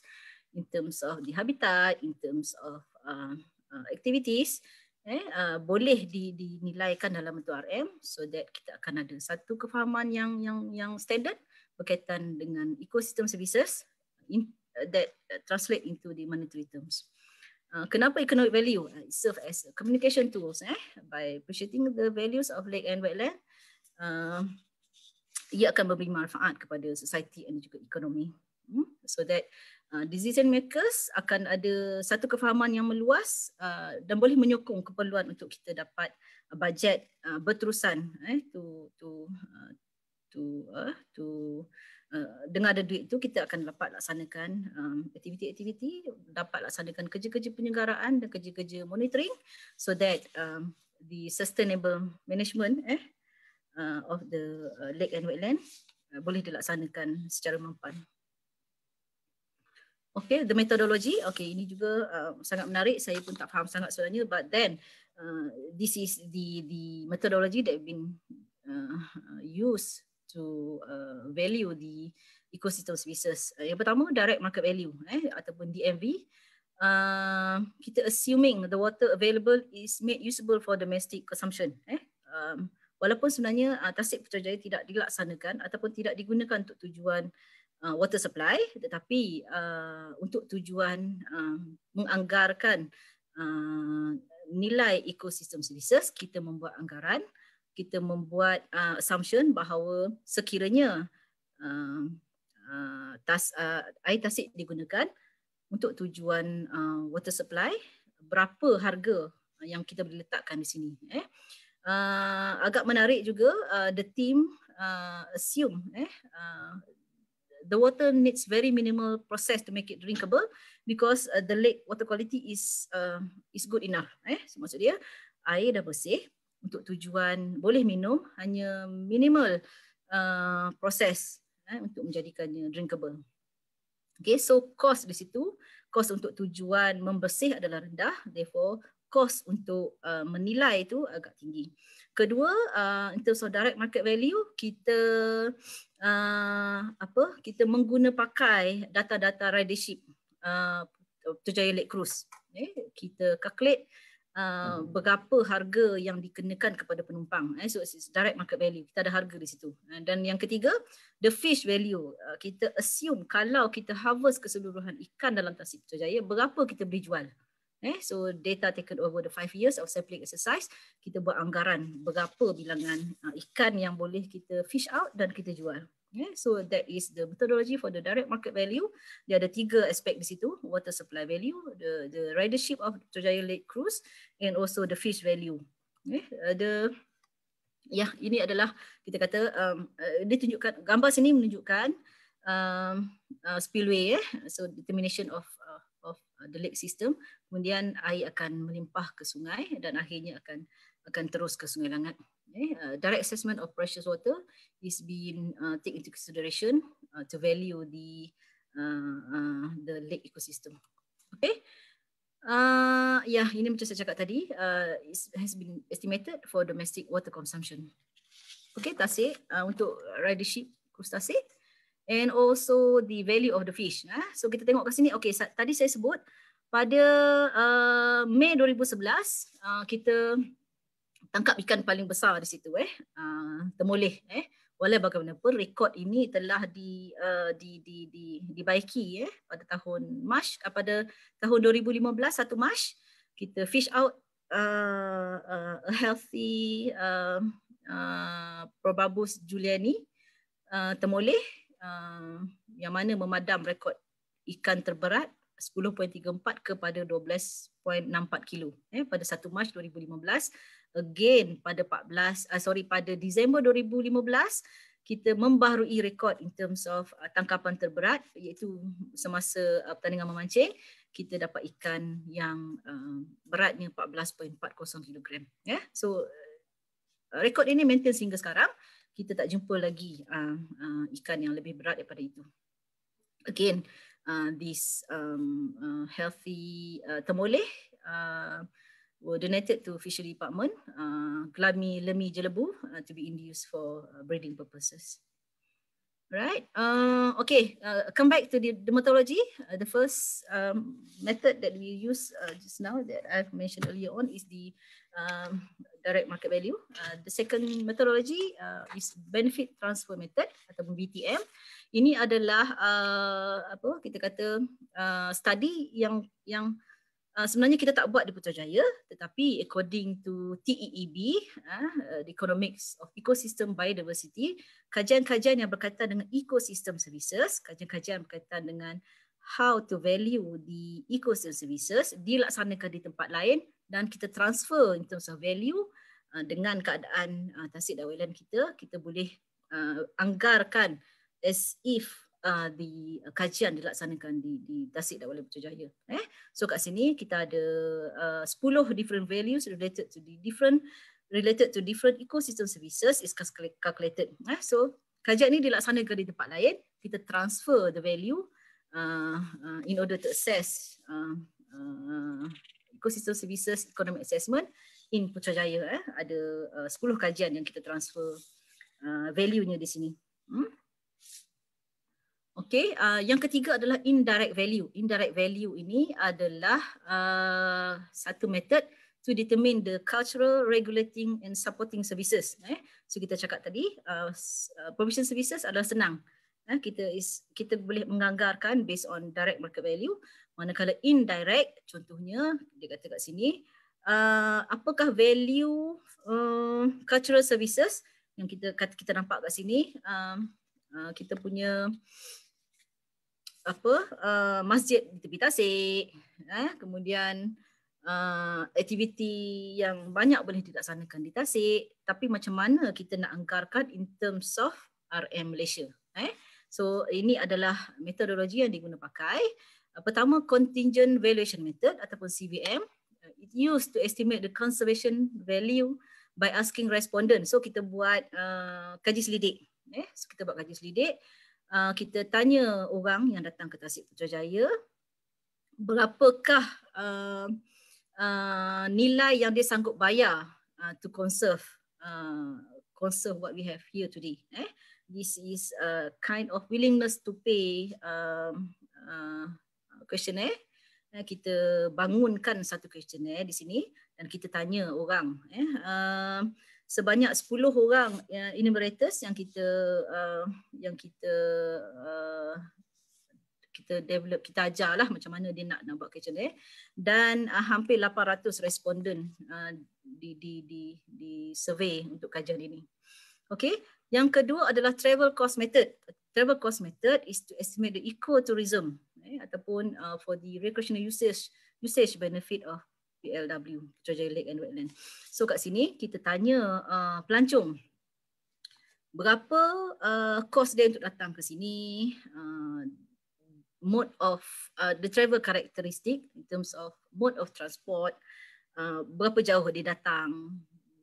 in terms of the habitat, in terms of uh, uh, activities, eh, uh, boleh di, dinilaikan dalam bentuk RM so that kita akan ada satu kefahaman yang yang yang standard berkaitan dengan ecosystem services in, uh, that uh, translate into the monetary terms. Uh, kenapa economic value? Uh, it serve as a communication tools eh, by appreciating the values of lake and wetland. Uh, ia akan memberi manfaat kepada society dan juga ekonomi. Hmm? so that uh, decision makers akan ada satu kefahaman yang meluas uh, dan boleh menyokong keperluan untuk kita dapat uh, budget berterusan eh to to to uh, to Uh, dengan ada duit itu kita akan dapat laksanakan um, aktiviti-aktiviti dapat laksanakan kerja-kerja penyelenggaraan dan kerja-kerja monitoring so that um, the sustainable management eh uh, of the uh, lake and wetland uh, boleh dilaksanakan secara mempan Okay, the methodology. Okay, ini juga uh, sangat menarik. Saya pun tak faham sangat sebenarnya. But then, uh, this is the the methodology that been uh, used to uh, value the ecosystem services. Uh, yang pertama, direct market value, eh, ataupun DMV. Uh, kita assuming the water available is made usable for domestic consumption. Eh. Um, walaupun sebenarnya uh, tasik putrajaya tidak dilaksanakan ataupun tidak digunakan untuk tujuan uh, water supply tetapi uh, untuk tujuan uh, menganggarkan uh, nilai ekosistem services kita membuat anggaran kita membuat uh, assumption bahawa sekiranya um, uh, tas, uh, air tasik digunakan untuk tujuan uh, water supply berapa harga yang kita boleh letakkan di sini eh uh, agak menarik juga uh, the team uh, assume eh uh, the water needs very minimal process to make it drinkable because uh, the lake water quality is uh, is good enough eh so, maksud dia air dah bersih untuk tujuan boleh minum hanya minimal uh, proses eh untuk menjadikannya drinkable okay so cost di situ cost untuk tujuan membersih adalah rendah therefore Cost untuk uh, menilai itu agak tinggi. Kedua, uh, in terms of direct market value, kita uh, apa kita mengguna pakai data-data ridership uh, ah, Terjaya Lake Cruise. Eh, kita calculate Uh, hmm. berapa harga yang dikenakan kepada penumpang eh so it's direct market value kita ada harga di situ dan yang ketiga the fish value uh, kita assume kalau kita harvest keseluruhan ikan dalam tasik Putrajaya berapa kita boleh jual Eh, so data taken over the five years of sampling exercise, kita buat anggaran berapa bilangan uh, ikan yang boleh kita fish out dan kita jual. Yeah, so that is the methodology for the direct market value. There are the tiga aspek di situ: water supply value, the the ridership of Jaya Lake Cruise, and also the fish value. Yeah, uh, the yeah, ini adalah kita kata um, uh, tunjukkan gambar sini menunjukkan um, uh, spillway, yeah, so determination of Uh, the lake system kemudian air akan melimpah ke sungai dan akhirnya akan akan terus ke sungai langat okay. Eh, uh, direct assessment of precious water is being uh, take into consideration uh, to value the uh, uh, the lake ecosystem okay Uh, ya, yeah, ini macam saya cakap tadi, uh, has been estimated for domestic water consumption. Okay, tasik uh, untuk ridership kursus tasik and also the value of the fish. Eh? So kita tengok kat sini. Okay, sa- tadi saya sebut pada uh, Mei 2011 uh, kita tangkap ikan paling besar di situ eh uh, temulih eh walau bagaimanapun rekod ini telah di uh, di di di dibaiki eh pada tahun mas, uh, pada tahun 2015 satu mas kita fish out uh, uh, a healthy uh, uh, probabus juliani uh, temulih yang mana memadam rekod ikan terberat 10.34 kepada 12.64 kilo eh, pada 1 Mac 2015. Again pada 14 uh, ah, sorry pada Disember 2015 kita membaharui rekod in terms of uh, tangkapan terberat iaitu semasa uh, pertandingan memancing kita dapat ikan yang uh, beratnya 14.40 kg. Yeah. So uh, rekod ini maintain sehingga sekarang kita tak jumpa lagi uh, uh, ikan yang lebih berat daripada itu. Again, uh, this um, uh, healthy uh, temoleh uh, were donated to fishery department, uh, gelami lemi jelebu uh, to be induced for breeding purposes. Right. Uh, okay. Uh, come back to the dermatology. Uh, the first um, method that we use uh, just now that I've mentioned earlier on is the um, direct market value. Uh, the second methodology uh, is benefit transfer method ataupun BTM. Ini adalah uh, apa kita kata uh, study yang yang uh, sebenarnya kita tak buat di Putrajaya tetapi according to TEEB uh, uh, the economics of ecosystem biodiversity kajian-kajian yang berkaitan dengan ecosystem services kajian-kajian berkaitan dengan how to value the ecosystem services dilaksanakan di tempat lain dan kita transfer in terms of value uh, dengan keadaan uh, tasik dawilan kita, kita boleh uh, anggarkan as if di uh, kajian dilaksanakan di, di Tasik Dakwalan Putra Jaya. Eh? So kat sini kita ada uh, 10 different values related to the different related to different ecosystem services is calculated. Eh? So kajian ni dilaksanakan di tempat lain, kita transfer the value Uh, uh, in order to assess uh, uh, ecosystem services economic assessment in Putrajaya eh ada uh, 10 kajian yang kita transfer uh, value-nya di sini. Hmm? Okey, uh, yang ketiga adalah indirect value. Indirect value ini adalah uh, satu method to determine the cultural regulating and supporting services eh. So kita cakap tadi uh, uh provision services adalah senang. Ha, kita is kita boleh menganggarkan based on direct market value manakala indirect contohnya dia kata kat sini uh, apakah value uh, cultural services yang kita kata kita nampak kat sini uh, uh, kita punya apa uh, masjid di tepi tasik eh kemudian uh, aktiviti yang banyak boleh dilaksanakan di tasik tapi macam mana kita nak anggarkan in terms of RM Malaysia eh So ini adalah metodologi yang diguna pakai. Uh, pertama contingent valuation method ataupun CVM uh, it used to estimate the conservation value by asking respondent. So kita buat uh, kaji selidik. Eh, so kita buat kaji selidik. Uh, kita tanya orang yang datang ke Tasik Putrajaya berapakah uh, uh, nilai yang dia sanggup bayar uh, to conserve uh, conserve what we have here today. Eh. Uh, this is a kind of willingness to pay um, uh, questionnaire. Eh, kita bangunkan satu questionnaire di sini dan kita tanya orang. Eh, uh, sebanyak 10 orang uh, enumerators yang kita uh, yang kita uh, kita develop kita ajarlah macam mana dia nak nak buat questionnaire dan uh, hampir 800 responden uh, di di di di survey untuk kajian ini. Okey, yang kedua adalah travel cost method. Travel cost method is to estimate the ecotourism eh, ataupun uh, for the recreational usage usage benefit of PLW, Petrojaya Lake and Wetland. So kat sini kita tanya uh, pelancong berapa uh, cost dia untuk datang ke sini, uh, mode of uh, the travel characteristic in terms of mode of transport, uh, berapa jauh dia datang,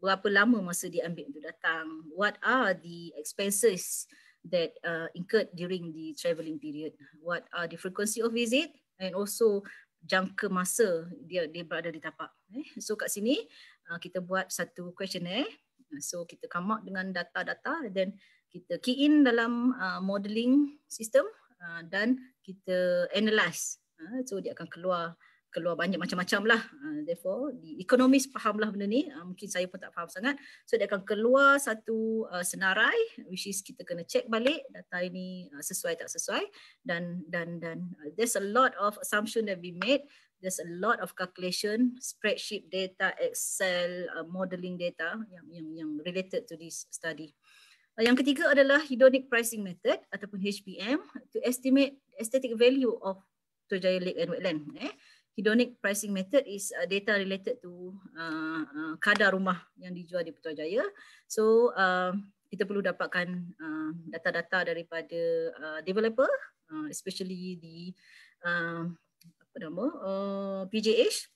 berapa lama masa diambil untuk datang what are the expenses that uh, incurred during the travelling period what are the frequency of visit and also jangka masa dia dia berada di tapak eh so kat sini uh, kita buat satu questionnaire uh, so kita come up dengan data-data then kita key in dalam uh, modelling system uh, dan kita analyze, uh, so dia akan keluar keluar banyak macam-macam lah. Uh, therefore, di ekonomis lah benda ni. Uh, mungkin saya pun tak faham sangat. So, dia akan keluar satu uh, senarai which is kita kena check balik data ini uh, sesuai tak sesuai. Dan dan dan uh, there's a lot of assumption that we made. There's a lot of calculation, spreadsheet data, Excel, uh, modeling data yang, yang yang related to this study. Uh, yang ketiga adalah hedonic pricing method ataupun HPM to estimate aesthetic value of Tujaya Lake and Wetland. Eh hedonic pricing method is uh, data related to uh, uh, kadar rumah yang dijual di Putrajaya. So uh, kita perlu dapatkan uh, data-data daripada uh, developer, uh, especially di uh, apa nama uh, PJH.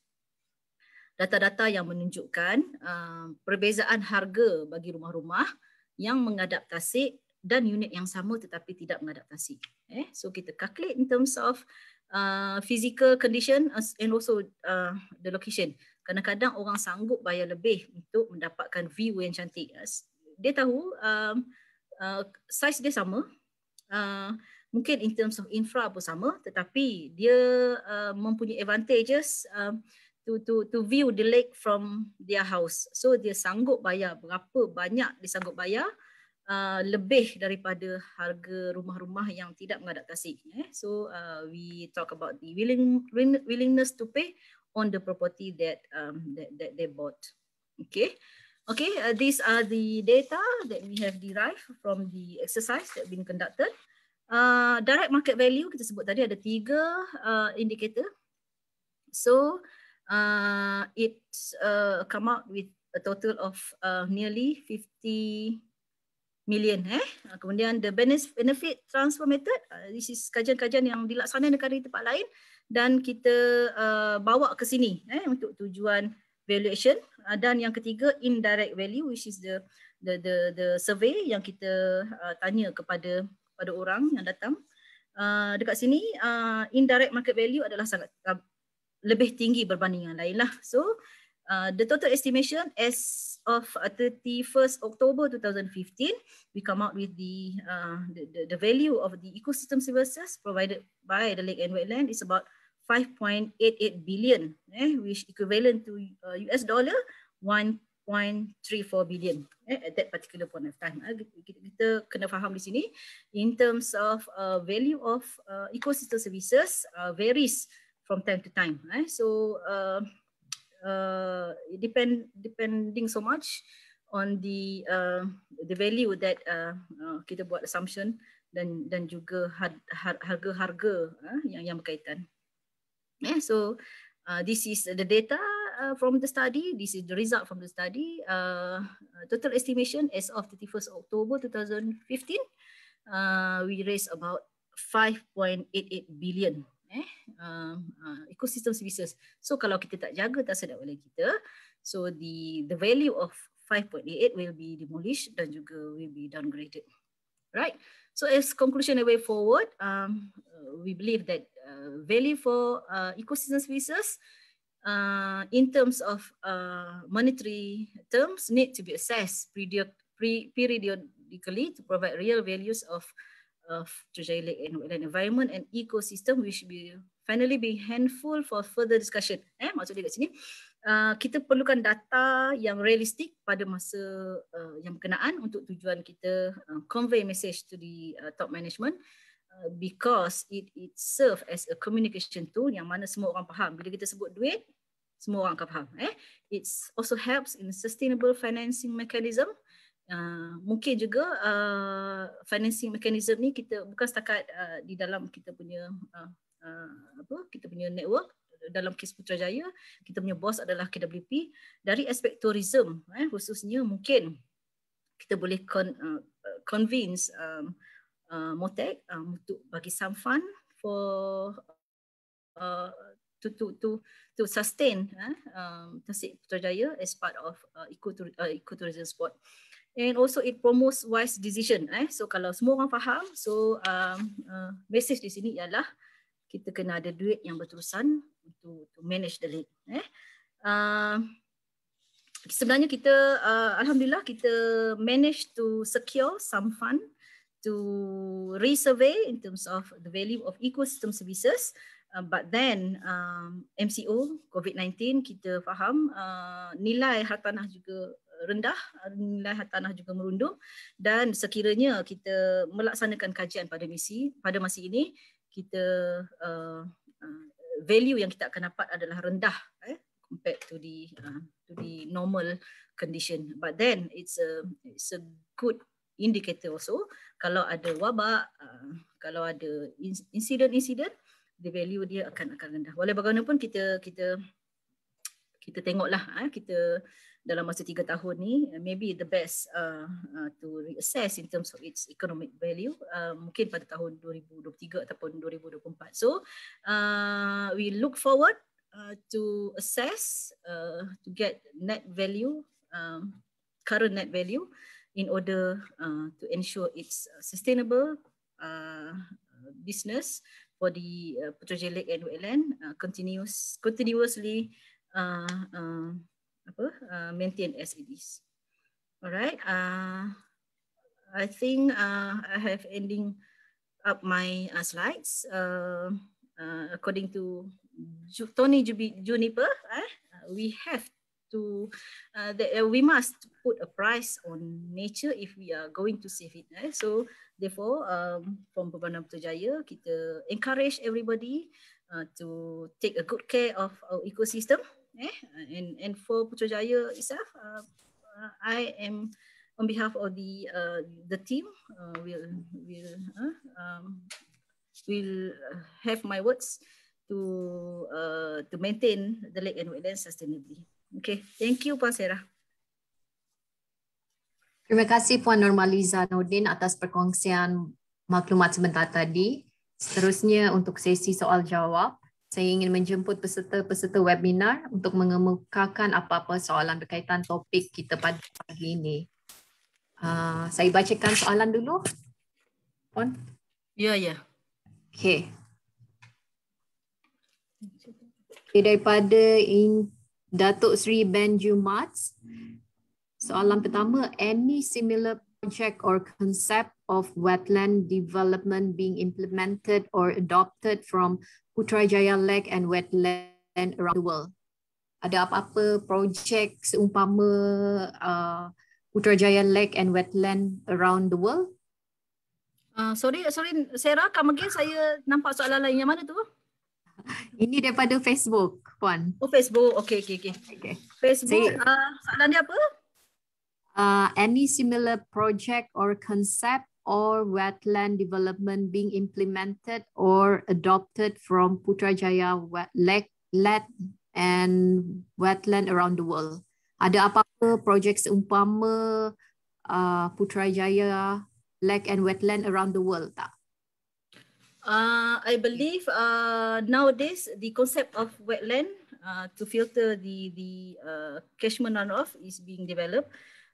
Data-data yang menunjukkan uh, perbezaan harga bagi rumah-rumah yang mengadaptasi dan unit yang sama tetapi tidak mengadaptasi. Eh, so kita calculate in terms of uh, physical condition and also uh, the location. Kadang-kadang orang sanggup bayar lebih untuk mendapatkan view yang cantik. Dia tahu um, uh, size dia sama, uh, mungkin in terms of infra pun sama, tetapi dia uh, mempunyai advantages uh, to to to view the lake from their house. So dia sanggup bayar berapa banyak dia sanggup bayar uh, lebih daripada harga rumah-rumah yang tidak mengadaptasi. Eh? So uh, we talk about the willing willingness to pay on the property that um, that, that they bought. Okay, okay. Uh, these are the data that we have derived from the exercise that been conducted. Uh, direct market value kita sebut tadi ada tiga uh, indicator. So uh, it uh, come out with a total of uh, nearly 50 million eh ah, kemudian the benefit transfer method ah, this is kajian-kajian yang dilaksanakan negara di tempat lain dan kita uh, bawa ke sini eh untuk tujuan valuation uh, dan yang ketiga indirect value which is the the the, the survey yang kita uh, tanya kepada pada orang yang datang uh, dekat sini uh, indirect market value adalah sangat uh, lebih tinggi berbanding yang lainlah so uh, the total estimation as of 31st uh, October 2015, we come out with the, uh, the, the the value of the ecosystem services provided by the lake and wetland is about 5.88 billion, eh, which equivalent to uh, US dollar 1.34 billion eh, at that particular point of time. Eh. Kita, kita kena faham di sini, in terms of uh, value of uh, ecosystem services uh, varies from time to time. Eh. So uh, uh, depend depending so much on the uh, the value that uh, uh, kita buat assumption dan dan juga harga-harga uh, yang yang berkaitan. Yeah, so uh, this is the data uh, from the study. This is the result from the study. Uh, uh total estimation as of 31st October 2015, uh, we raised about 5.88 billion eh uh, uh, ecosystem services. So kalau kita tak jaga tak sedap oleh kita, so the the value of 5.8 will be demolished dan juga will be downgraded. Right? So as conclusion the way forward, um, uh, we believe that uh, value for uh, ecosystem services Uh, in terms of uh, monetary terms, need to be assessed periodically to provide real values of of Trujillo and environment and ecosystem which be finally be handful for further discussion. Eh, maksud dia kat sini. Uh, kita perlukan data yang realistik pada masa uh, yang berkenaan untuk tujuan kita uh, convey message to the uh, top management uh, because it it serve as a communication tool yang mana semua orang faham bila kita sebut duit semua orang akan faham eh it also helps in sustainable financing mechanism Uh, mungkin juga uh, financing mechanism ni kita bukan setakat uh, di dalam kita punya uh, uh, apa kita punya network dalam kes Putrajaya kita punya boss adalah KWP dari aspek tourism eh, khususnya mungkin kita boleh con, uh, convince um, uh, Motec um, untuk bagi some fund for uh, to to to to sustain eh, um, Putrajaya as part of uh, ecotourism, uh, ecotourism spot and also it promotes wise decision eh so kalau semua orang faham so um, uh, message di sini ialah kita kena ada duit yang berterusan untuk to, to manage the lead eh uh, sebenarnya kita uh, alhamdulillah kita manage to secure some fund to resurvey in terms of the value of ecosystem services Uh, but then um, MCO COVID-19 kita faham uh, nilai hartanah juga rendah, nilai tanah juga merundung dan sekiranya kita melaksanakan kajian pada misi pada masa ini kita uh, uh, value yang kita akan dapat adalah rendah eh, compared to the uh, to the normal condition. But then it's a it's a good indicator also kalau ada wabak, uh, kalau ada incident incident the value dia akan akan rendah. walaupun bagaimanapun kita kita kita tengoklah eh, kita dalam masa tiga tahun ni uh, maybe the best uh, uh, to reassess in terms of its economic value uh, mungkin pada tahun 2023 ataupun 2024 so uh, we look forward uh, to assess uh, to get net value um, current net value in order uh, to ensure its uh, sustainable uh, business for the uh, Petrojet Lake and Wetland uh, continuous continuously uh, uh, apa uh, maintain as it is. Alright, uh, I think uh, I have ending up my uh, slides. Uh, uh, according to Tony Juniper, eh, uh, we have to uh, the, uh, we must put a price on nature if we are going to save it. Eh. So therefore, um, from Perbana Putrajaya, kita encourage everybody uh, to take a good care of our ecosystem eh and and for Putrajaya itself uh, I am on behalf of the uh, the team uh, will will uh, um, will have my words to uh, to maintain the lake and wetland sustainably okay thank you Puan Sarah
Terima kasih Puan Normaliza Nordin atas perkongsian maklumat sebentar tadi. Seterusnya untuk sesi soal jawab, saya ingin menjemput peserta-peserta webinar untuk mengemukakan apa-apa soalan berkaitan topik kita pada pagi ini. Uh, saya bacakan soalan dulu. On. Ya, ya. Okey. Okay, daripada In Datuk Sri Ben Soalan pertama, any similar project or concept of wetland development being implemented or adopted from Putrajaya Lake and wetland around the world? Ada apa-apa projek seumpama uh, Putrajaya Lake and wetland around the world?
Uh, sorry, sorry, Sarah,
come again. Saya nampak soalan lain. Yang mana tu? *laughs* Ini daripada Facebook,
Puan. Oh, Facebook. Okay, okay, okay. okay. Facebook, uh, soalan dia apa?
Uh, any similar project or concept or wetland development being implemented or adopted from Putrajaya Lake, LED and wetland around the world? Ada apa-apa projek seumpama uh, Putrajaya Lake and wetland around the world tak?
Uh, I believe uh, nowadays the concept of wetland uh, to filter the the uh, catchment runoff is being developed.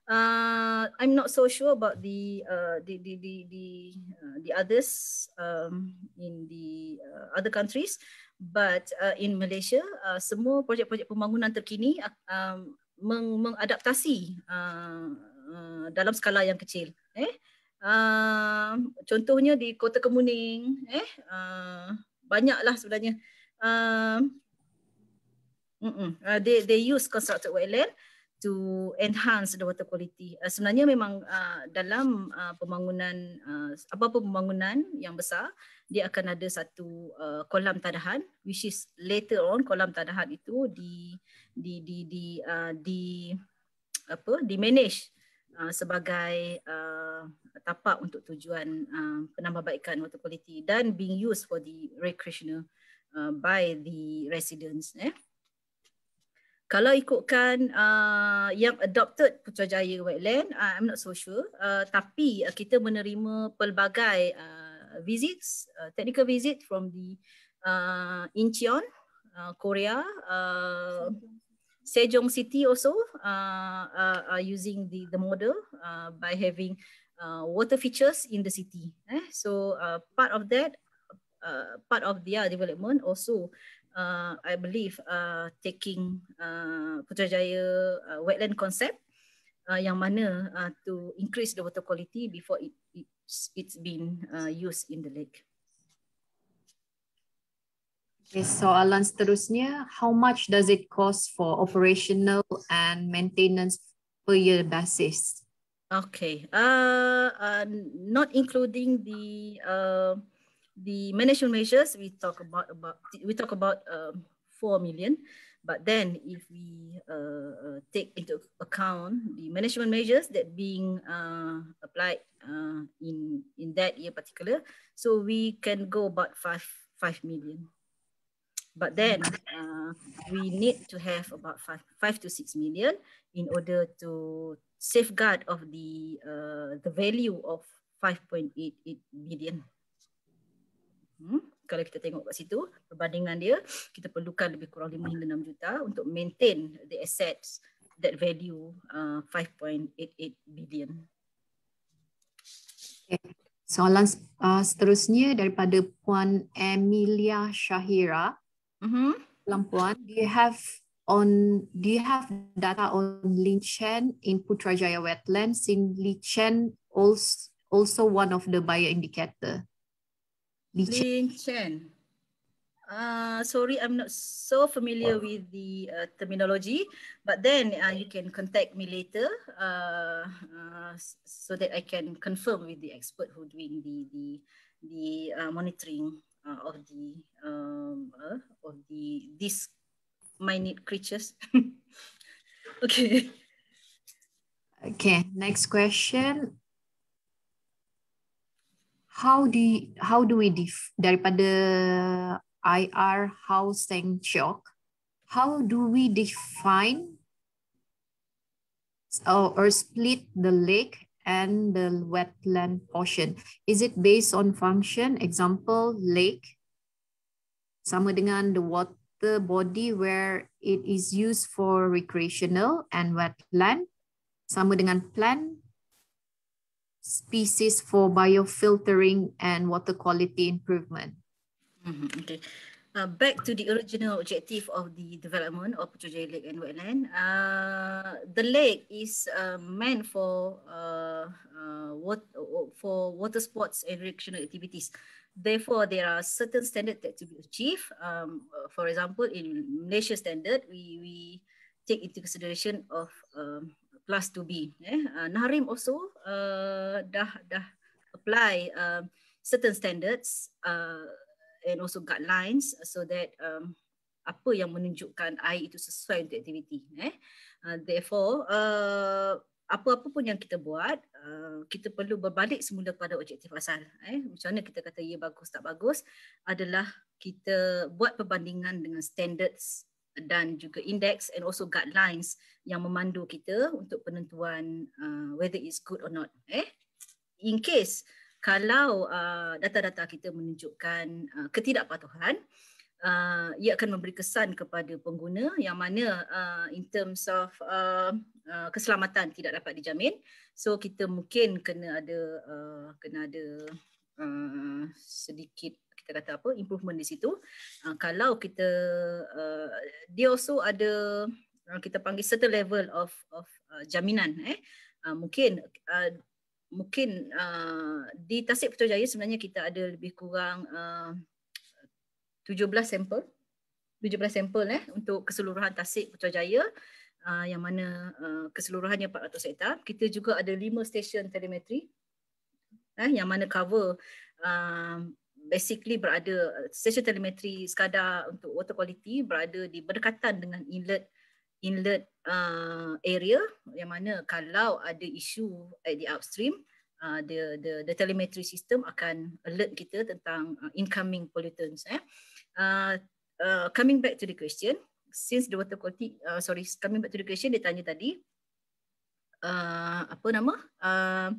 uh, I'm not so sure about the uh, the the the the, uh, the others um, in the uh, other countries, but uh, in Malaysia, uh, semua projek-projek pembangunan terkini uh, um, mengadaptasi uh, uh, dalam skala yang kecil. Eh, uh, contohnya di Kota Kemuning, eh uh, banyaklah sebenarnya. Uh, uh, they they use constructed wetland to enhance the water quality. Uh, sebenarnya memang uh, dalam uh, pembangunan uh, apa-apa pembangunan yang besar, dia akan ada satu uh, kolam tadahan which is later on kolam tadahan itu di di di di uh, di apa di manage uh, sebagai uh, tapak untuk tujuan uh, penambahbaikan water quality dan being used for the recreational uh, by the residents eh kalau ikutkan uh, yang adopted Putrajaya Wetland, uh, I'm not so sure. Uh, tapi uh, kita menerima pelbagai uh, visits, uh, technical visit from the uh, Incheon, uh, Korea, uh, Sejong. City also uh, are using the the model uh, by having uh, water features in the city. Eh? So uh, part of that, uh, part of their development also uh, I believe uh, taking uh, Putrajaya uh, wetland concept uh, yang mana uh, to increase the water quality before it, it it's been uh, used in the lake.
Okay, so soalan seterusnya, how much does it cost for operational and maintenance per year basis?
Okay, uh, uh, not including the uh, the management measures we talk about about we talk about um, four million, but then if we uh, uh, take into account the management measures that being uh, applied uh, in in that year particular, so we can go about five five million. But then uh, we need to have about five five to six million in order to safeguard of the uh, the value of five point eight eight million. Hmm? Kalau kita tengok kat situ, perbandingan dia, kita perlukan lebih kurang 5 hingga 6 juta untuk maintain the assets that value uh, 5.88 billion.
Okay. Soalan uh, seterusnya daripada Puan Emilia Shahira. Mm-hmm. Puan, do you have on do you have data on Lin Chen in Putrajaya wetlands in Lin Chen also also one of the buyer indicator? Lin
Chen. Lin Uh, sorry, I'm not so familiar wow. Oh. with the uh, terminology, but then uh, you can contact me later uh, uh, so that I can confirm with the expert who doing the the the uh, monitoring uh, of the um, uh, of the this
minute creatures. *laughs* okay. Okay. Next question. how di how do we def? daripada IR housing shock how do we define or, or split the lake and the wetland portion is it based on function example lake sama dengan the water body where it is used for recreational and wetland sama dengan plant species for biofiltering and water quality improvement.
Mm-hmm, okay. Uh, back to the original objective of the development of Putu Jaya Lake and Wetland. Uh, the lake is uh, meant for, uh, uh, wat- for water sports and recreational activities. Therefore, there are certain standards that to be achieved. Um, uh, for example, in Malaysia standard, we, we take into consideration of um, plus to be, Eh. Uh, Nahrim also uh, dah dah apply uh, certain standards uh, and also guidelines uh, so that um, apa yang menunjukkan air itu sesuai untuk aktiviti. Eh. Uh, therefore, uh, apa-apa pun yang kita buat, uh, kita perlu berbalik semula kepada objektif asal. Eh. Macam mana kita kata ia ya, bagus tak bagus adalah kita buat perbandingan dengan standards dan juga index and also guidelines yang memandu kita untuk penentuan uh, whether it's good or not eh in case kalau uh, data-data kita menunjukkan uh, ketidakpatuhan uh, ia akan memberi kesan kepada pengguna yang mana uh, in terms of uh, uh, keselamatan tidak dapat dijamin so kita mungkin kena ada uh, kena ada uh, sedikit kita kata apa improvement di situ uh, kalau kita uh, dia also ada uh, kita panggil certain level of of uh, jaminan eh uh, mungkin uh, mungkin uh, di Tasik Putrajaya sebenarnya kita ada lebih kurang uh, 17 sampel 17 sampel eh untuk keseluruhan Tasik Putrajaya uh, yang mana uh, keseluruhannya 400 hektar kita juga ada 5 stesen telemetri eh yang mana cover basically berada uh, station telemetri sekadar untuk water quality berada di berdekatan dengan inlet inlet uh, area yang mana kalau ada isu at the upstream uh, the the the telemetry system akan alert kita tentang uh, incoming pollutants eh uh, uh, coming back to the question since the water quality uh, sorry coming back to the question dia tanya tadi uh, apa nama uh,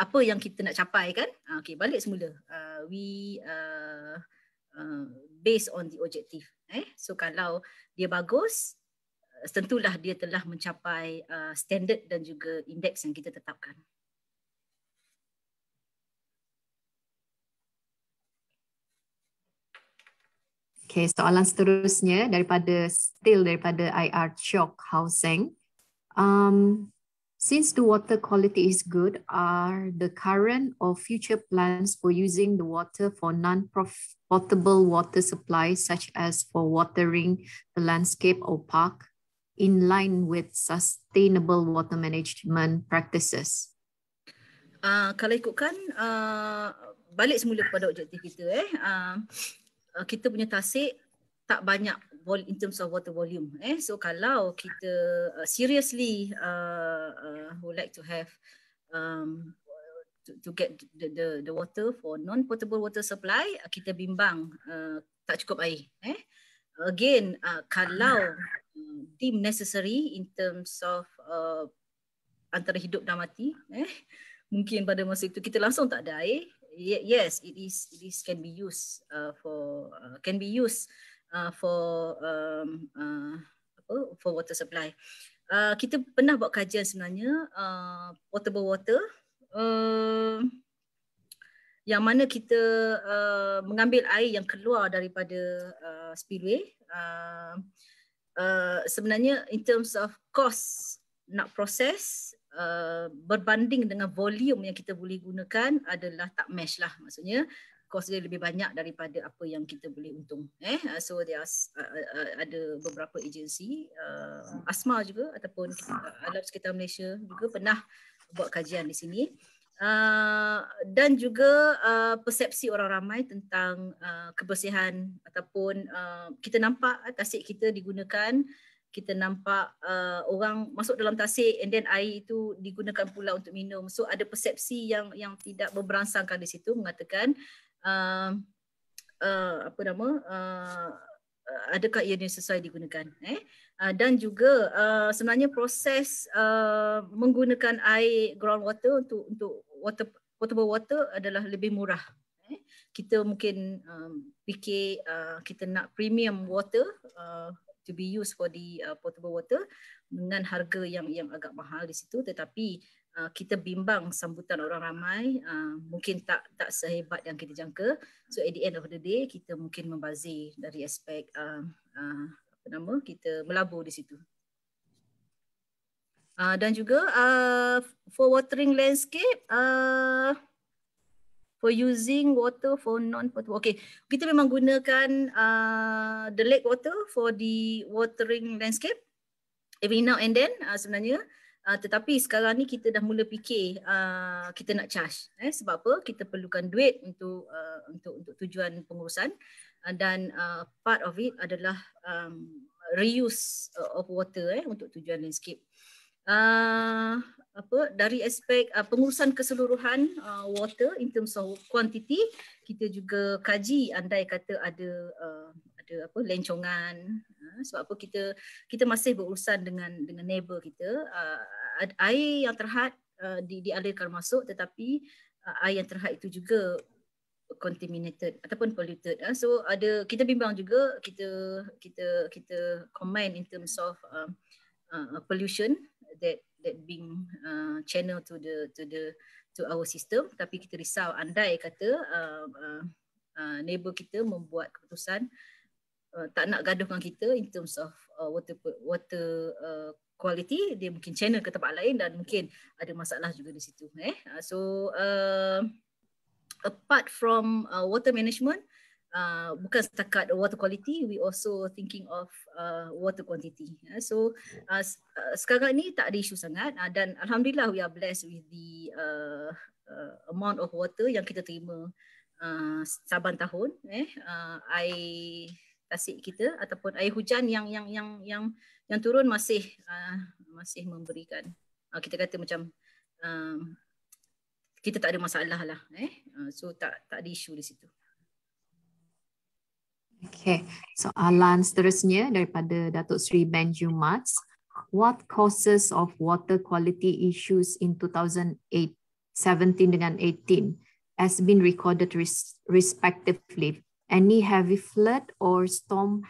apa yang kita nak capai kan ah, okey balik semula uh, we uh, uh, based on the objective eh so kalau dia bagus tentulah dia telah mencapai uh, standard dan juga indeks yang kita tetapkan
Okay, soalan seterusnya daripada still daripada IR Chok Hauseng. Um, Since the water quality is good, are the current or future plans for using the water for non-potable water supply, such as for watering the landscape or park, in line with sustainable water management practices?
Uh, kalau ikutkan, uh, balik semula kepada objektif kita. Eh. Uh, kita punya tasik tak banyak vol- in terms of water volume. Eh, so kalau kita uh, seriously uh, uh, would like to have um, to, to get the, the the water for non potable water supply, uh, kita bimbang uh, tak cukup air. Eh, again, uh, kalau team uh, necessary in terms of uh, antara hidup dan mati, eh, mungkin pada masa itu kita langsung tak ada air. Yes, it is. It is can be used uh, for uh, can be used uh, for um, uh, apa for water supply. Uh, kita pernah buat kajian sebenarnya uh, potable water uh, yang mana kita uh, mengambil air yang keluar daripada uh, spillway. Uh, uh, sebenarnya in terms of cost nak proses Uh, berbanding dengan volume yang kita boleh gunakan adalah tak match lah maksudnya uh, kos dia lebih banyak daripada apa yang kita boleh untung eh ah, so there are, uh, uh, ada beberapa agensi uh, asma juga ataupun uh, alam sekitar Malaysia juga pernah buat kajian di sini uh, dan juga uh, persepsi orang ramai tentang uh, kebersihan ataupun uh, kita nampak uh, tasik kita digunakan kita nampak uh, orang masuk dalam tasik and then air itu digunakan pula untuk minum so ada persepsi yang yang tidak berberansangkan di situ mengatakan uh, uh, apa nama uh, uh adakah ia sesuai digunakan eh uh, dan juga uh, sebenarnya proses uh, menggunakan air ground water untuk untuk water potable water adalah lebih murah eh kita mungkin um, fikir uh, kita nak premium water uh, to be used for the uh, potable water dengan harga yang yang agak mahal di situ tetapi Ah, kita bimbang sambutan orang ramai uh, mungkin tak tak sehebat yang kita jangka so at the end of the day kita mungkin membazir dari aspek uh, uh, apa nama kita melabur di situ uh, dan juga uh, for watering landscape uh, for using water for non potable okay kita memang gunakan uh, the lake water for the watering landscape every now and then uh, sebenarnya Ah, tetapi sekarang ni kita dah mula fikir uh, kita nak charge eh sebab apa kita perlukan duit untuk uh, untuk untuk tujuan pengurusan uh, dan uh, part of it adalah um, reuse of water eh untuk tujuan landscape uh, apa dari aspek uh, pengurusan keseluruhan uh, water in terms of quantity kita juga kaji andai kata ada uh, ada apa lencongan sebab apa kita kita masih berurusan dengan dengan neighbor kita uh, air yang terhad uh, di dialirkan masuk tetapi uh, air yang terhad itu juga contaminated ataupun polluted uh. so ada kita bimbang juga kita kita kita comment in terms of uh, uh, pollution that that being uh, channel to the to the to our system tapi kita risau andai kata uh, uh, uh, neighbor kita membuat keputusan uh, tak nak gaduhkan kita in terms of uh, water water uh, quality dia mungkin channel ke tempat lain dan mungkin ada masalah juga di situ eh ah, so uh, apart from uh, water management uh, bukan setakat water quality we also thinking of uh, water quantity yeah, so uh, uh, sekarang ni tak ada isu sangat uh, dan alhamdulillah we are blessed with the uh, uh, amount of water yang kita terima uh, saban tahun eh uh, air tasik kita ataupun air hujan yang yang yang, yang yang turun masih uh, masih memberikan uh, kita kata macam uh, kita tak ada masalah lah eh uh, so tak tak ada isu di situ
Okay, soalan seterusnya daripada Datuk Sri Benju Mats. What causes of water quality issues in 2017 dengan 18 has been recorded respectively? Any heavy flood or storm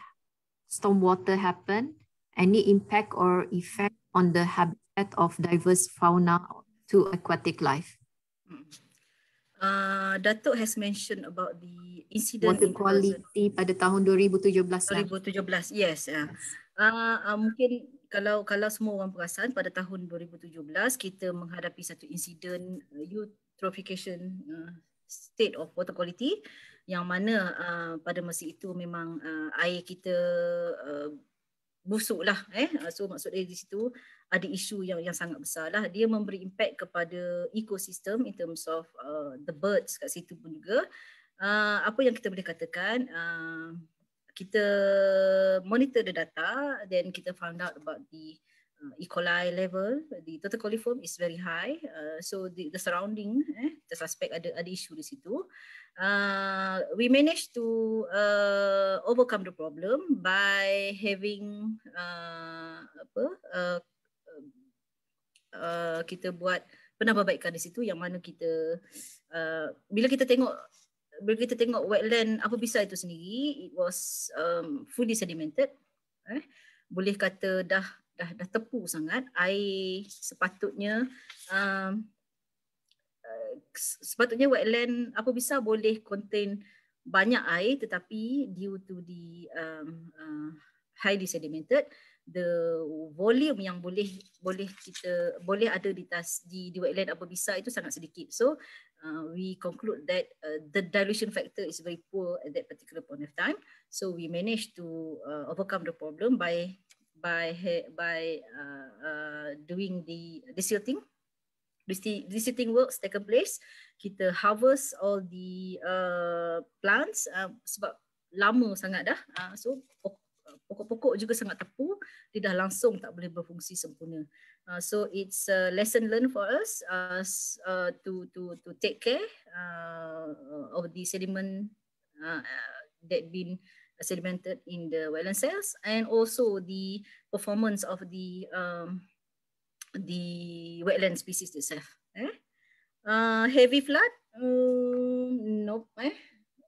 storm water happened? any impact or effect on the habitat of diverse fauna to aquatic life?
Hmm. Uh, Datuk has mentioned about the
incident water quality in pada tahun 2017. 2017, ya? yes. Uh.
Ya. yes. Uh, uh, mungkin kalau kalau semua orang perasan pada tahun 2017 kita menghadapi satu insiden uh, eutrophication uh, state of water quality yang mana uh, pada masa itu memang uh, air kita uh, busuk lah eh ah, so maksudnya di situ ada isu yang yang sangat besar lah dia memberi impact kepada ekosistem in terms of uh, the birds kat situ pun juga uh, apa yang kita boleh katakan uh, kita monitor the data then kita found out about the uh, E. coli level the total coliform is very high uh, so the, the surrounding eh the suspect ada ada isu di situ uh, Uh, we managed to uh, overcome the problem by having uh, apa uh, uh, kita buat penambahbaikan di situ yang mana kita uh, bila kita tengok bila kita tengok wetland apa bisa itu sendiri it was um, fully sedimented eh boleh kata dah dah dah tepu sangat air sepatutnya um, sepatutnya wetland apa bisa boleh contain banyak air tetapi due to the um, uh, highly sedimented the volume yang boleh boleh kita boleh ada di tas di, di wetland apa bisa itu sangat sedikit so uh, we conclude that uh, the dilution factor is very poor at that particular point of time so we manage to uh, overcome the problem by by by uh, uh, doing the desilting visiting works take place kita harvest all the uh, plants uh, sebab lama sangat dah uh, so pokok-pokok juga sangat tepu dia dah langsung tak boleh berfungsi sempurna uh, so it's a lesson learned for us uh, uh, to to to take care uh, of the sediment uh, that been sedimented in the wetland cells and also the performance of the um, the wetland species itself. Eh? Uh, heavy flood? Um, nope. Eh?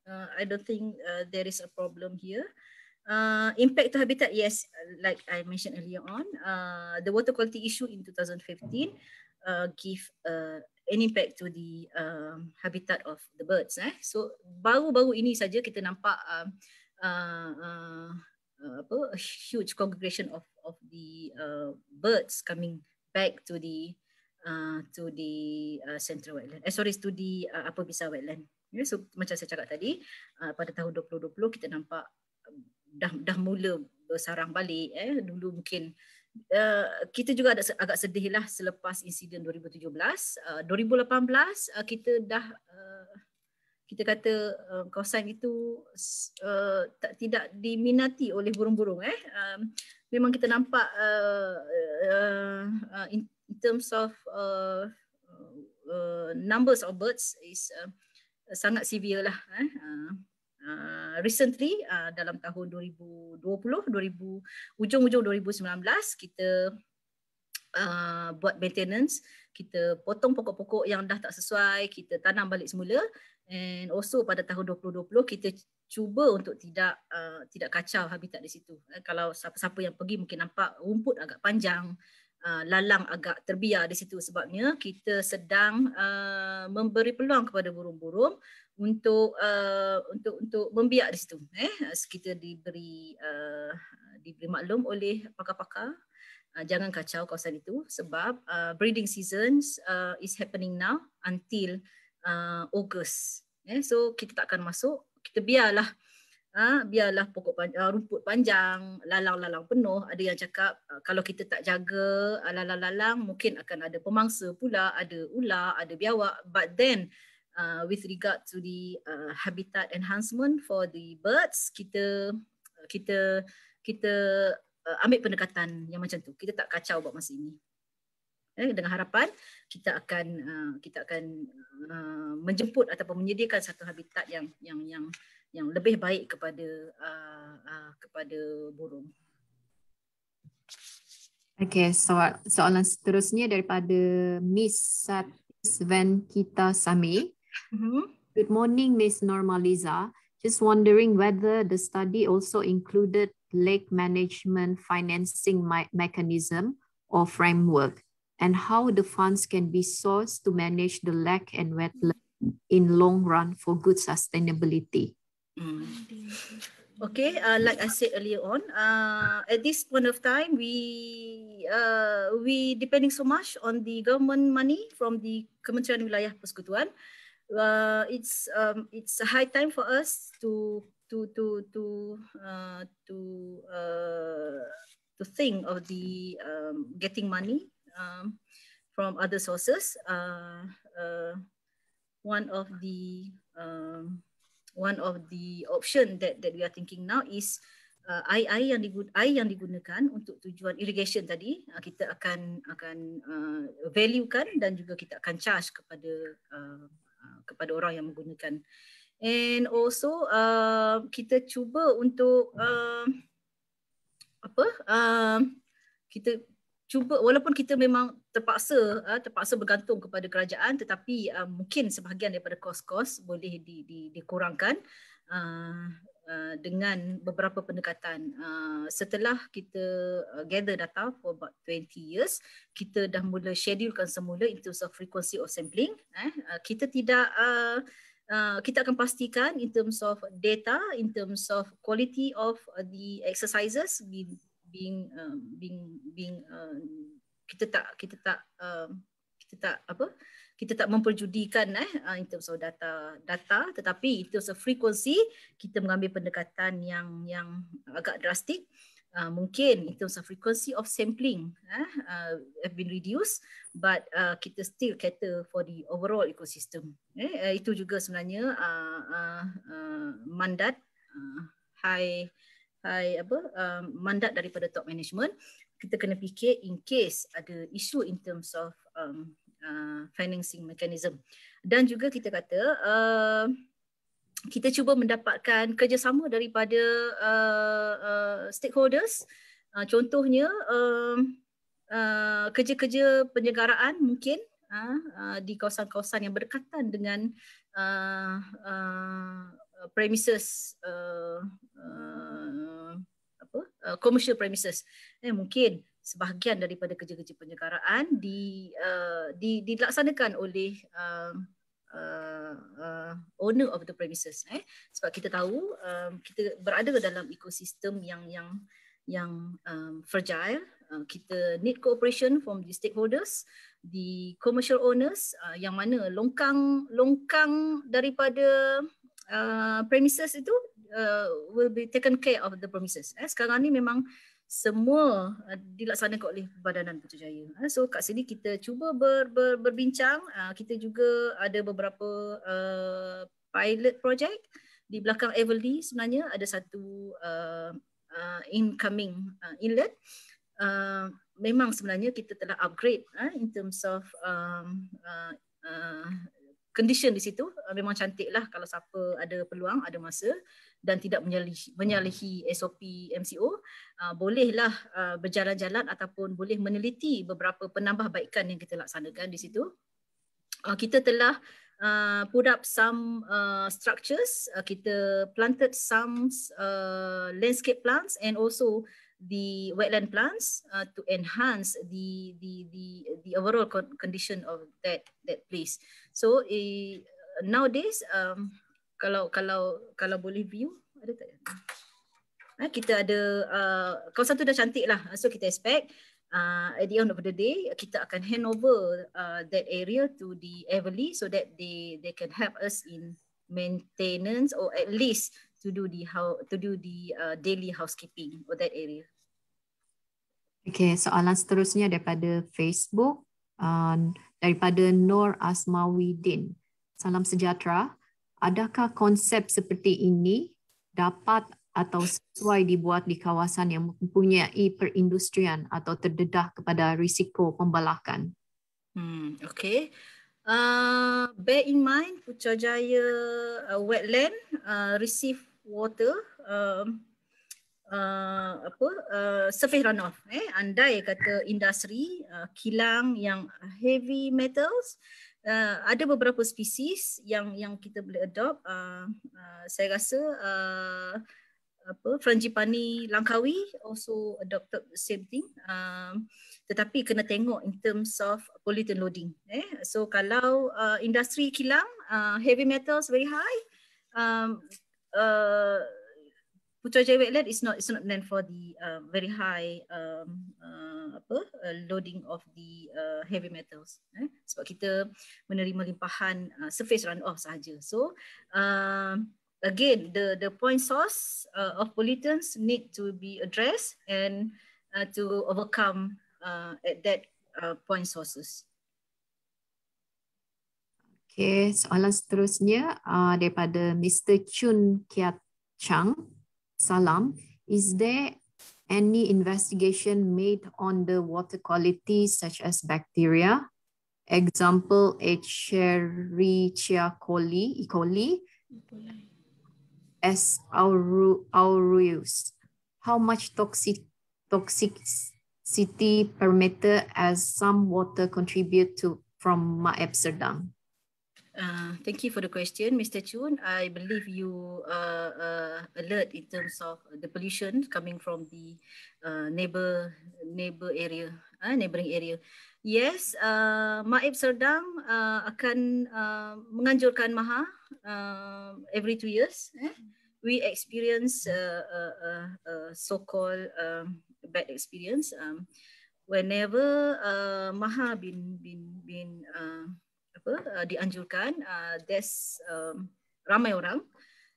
Uh, I don't think uh, there is a problem here. Uh, impact to habitat? Yes, like I mentioned earlier on. Uh, the water quality issue in 2015 uh, give uh, an impact to the um, habitat of the birds. Eh? So baru-baru ini saja kita nampak um, uh, uh, apa, a huge congregation of, of the uh, birds coming back to the uh, to the uh, central wetland. Eh, sorry, to the uh, apa bisa wetland. Yeah, so macam saya cakap tadi, uh, pada tahun 2020 kita nampak um, dah dah mula bersarang balik. Eh, dulu mungkin Uh, kita juga agak, agak sedih lah selepas insiden 2017. Uh, 2018 uh, kita dah uh, kita kata uh, kawasan itu uh, tak tidak diminati oleh burung-burung. Eh. Um, memang kita nampak uh, uh, uh, in terms of uh, uh, numbers of birds is uh, sangat severe lah. Eh. Uh, Uh, recently uh, dalam tahun 2020 2000 ujung-ujung 2019 kita uh, buat maintenance kita potong pokok-pokok yang dah tak sesuai kita tanam balik semula and also pada tahun 2020 kita cuba untuk tidak uh, tidak kacau habitat di situ. Eh, kalau siapa-siapa yang pergi mungkin nampak rumput agak panjang, uh, lalang agak terbiar di situ sebabnya kita sedang uh, memberi peluang kepada burung-burung untuk uh, untuk untuk membiak di situ. Eh, uh, kita diberi uh, diberi maklum oleh pakar-pakar uh, jangan kacau kawasan itu sebab uh, breeding seasons uh, is happening now until uh, August. Eh, so kita tak akan masuk kita biarlah ha, biarlah pokok panjang, uh, rumput panjang, lalang-lalang penuh. Ada yang cakap uh, kalau kita tak jaga uh, lalang-lalang mungkin akan ada pemangsa pula, ada ular, ada biawak. But then uh, with regard to the uh, habitat enhancement for the birds, kita kita kita uh, ambil pendekatan yang macam tu. Kita tak kacau buat masa ini. Eh, dengan harapan kita akan uh, kita akan uh, menjemput ataupun menyediakan satu habitat yang yang yang yang lebih baik kepada uh, kepada burung.
Okay, so, soalan seterusnya daripada Miss Satisven Kita Sami. Mm-hmm. Good morning, Miss Normaliza. Just wondering whether the study also included lake management financing mechanism or framework. and how the funds can be sourced to manage the lack and wetland in long run for good sustainability.
Mm. Okay, uh, like I said earlier on, uh, at this point of time, we uh, we depending so much on the government money from the Kementerian Wilayah Persekutuan. Uh, it's um, it's a high time for us to to to to uh, to uh, to think of the um, getting money uh, from other sources. Uh, uh, one of the um, one of the option that that we are thinking now is uh, air yang digun air yang digunakan untuk tujuan irrigation tadi uh, kita akan akan uh, value dan juga kita akan charge kepada uh, uh, kepada orang yang menggunakan. And also uh, kita cuba untuk uh, apa uh, kita cuba walaupun kita memang terpaksa uh, terpaksa bergantung kepada kerajaan tetapi uh, mungkin sebahagian daripada kos-kos boleh di, di, dikurangkan uh, uh, dengan beberapa pendekatan uh, setelah kita uh, gather data for about 20 years kita dah mula schedulekan semula in terms of frequency of sampling eh uh, kita tidak uh, Uh, kita akan pastikan in terms of data, in terms of quality of the exercises, we being uh, being being uh, kita tak kita tak uh, kita tak apa kita tak memperjudikan eh uh, in terms of data data tetapi in terms of frequency kita mengambil pendekatan yang yang agak drastik Uh, mungkin in terms of frequency of sampling eh, uh, have been reduced but uh, kita still cater for the overall ecosystem eh, uh, itu juga sebenarnya uh, uh, uh, mandat uh, high hai apa uh, mandat daripada top management kita kena fikir in case ada isu in terms of um, uh, financing mechanism dan juga kita kata uh, kita cuba mendapatkan kerjasama daripada uh, uh, stakeholders uh, contohnya uh, uh, kerja-kerja penyegaraan mungkin uh, uh, di kawasan-kawasan yang berdekatan dengan uh, uh Uh, premises uh, uh, apa uh, commercial premises eh mungkin sebahagian daripada kerja-kerja penyegaraan di uh, di dilaksanakan oleh uh, Uh, uh, owner of the premises eh sebab kita tahu uh, kita berada dalam ekosistem yang yang yang um, fragile uh, kita need cooperation from the stakeholders the commercial owners uh, yang mana longkang longkang daripada uh, premises itu uh, will be taken care of the premises. Eh, sekarang ni memang semua uh, dilaksanakan oleh badanan Putrajaya. Eh, so kat sini kita cuba ber, ber, berbincang. Uh, kita juga ada beberapa uh, pilot project di belakang Everly sebenarnya ada satu uh, uh, incoming uh, inlet. Uh, memang sebenarnya kita telah upgrade uh, in terms of um, uh, uh condition di situ uh, memang cantik lah kalau siapa ada peluang ada masa dan tidak menyalahi, menyalahi SOP MCO uh, bolehlah uh, berjalan-jalan ataupun boleh meneliti beberapa penambahbaikan yang kita laksanakan di situ uh, kita telah uh, put up some uh, structures uh, kita planted some uh, landscape plants and also the wetland plants uh, to enhance the the the, the overall con condition of that that place. So uh, nowadays um, kalau kalau kalau boleh view ada tak? Ha, eh, kita ada uh, kawasan tu dah cantik lah. So kita expect uh, at the end of the day kita akan hand over uh, that area to the Everly so that they they can help us in maintenance or at least to do the how to do the uh, daily housekeeping or that area.
Okay, soalan seterusnya daripada Facebook uh, daripada Nur Asmawidin. Salam sejahtera. Adakah konsep seperti ini dapat atau sesuai dibuat di kawasan yang mempunyai perindustrian atau terdedah kepada risiko pembalakan?
Hmm, okay. Uh, bear in mind, Putrajaya uh, Wetland uh, receive water uh, uh, apa uh, surface runoff eh andai kata industri uh, kilang yang heavy metals Uh, ada beberapa spesies yang yang kita boleh adopt uh, uh, saya rasa uh, apa frangipani langkawi also adopted same thing uh, tetapi kena tengok in terms of pollutant loading eh so kalau uh, industri kilang uh, heavy metals very high um, Putrajaya wetland is not it's not meant for the uh, very high um, uh, apa uh, loading of the uh, heavy metals eh? sebab kita menerima limpahan uh, surface runoff sahaja so uh, again the the point source uh, of pollutants need to be addressed and uh, to overcome uh, at that uh, point sources
okay soalan seterusnya uh, daripada Mr Chun Kiat Chang Salam, is there any investigation made on the water quality such as bacteria? Example, Escherichia coli, E. coli, S. aureus. How much toxic toxicity per meter as some water contribute to from Maep Serdang?
Uh, thank you for the question, Mr. Chun. I believe you are uh, alert in terms of the pollution coming from the uh, neighbor neighbor area, uh, neighboring area. Yes, uh, Maib Serdang uh, akan uh, menganjurkan Maha uh, every two years. Eh? We experience a uh, uh, uh, uh so-called uh, bad experience um, whenever uh, Maha been been been uh, apa uh, dianjurkan uh, there's um, ramai orang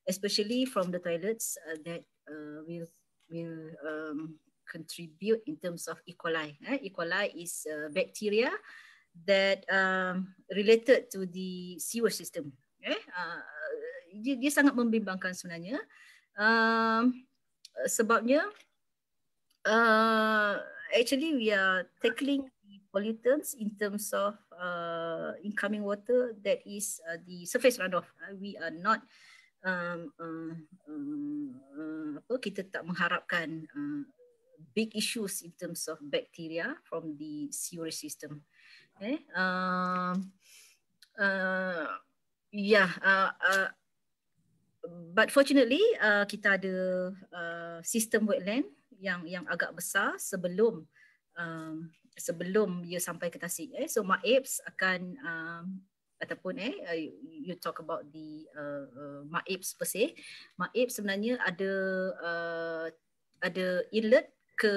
especially from the toilets uh, that uh, will will um, contribute in terms of E. coli. Eh? E. coli is a bacteria that um, related to the sewer system. Eh? Uh, dia, dia sangat membimbangkan sebenarnya. Um, sebabnya, uh, actually we are tackling pollutants in terms of uh, incoming water that is uh, the surface runoff. Uh, we are not um, uh, um, uh, apa kita tak mengharapkan uh, big issues in terms of bacteria from the sewer system. Eh, okay. Um, uh, yeah, uh, uh, but fortunately uh, kita ada uh, sistem wetland yang yang agak besar sebelum um, sebelum ia sampai ke Tasik. Eh. So Mak Apes akan uh, ataupun eh uh, you talk about the uh, uh, Mak Apes per se. Mak Apes sebenarnya ada uh, ada inlet ke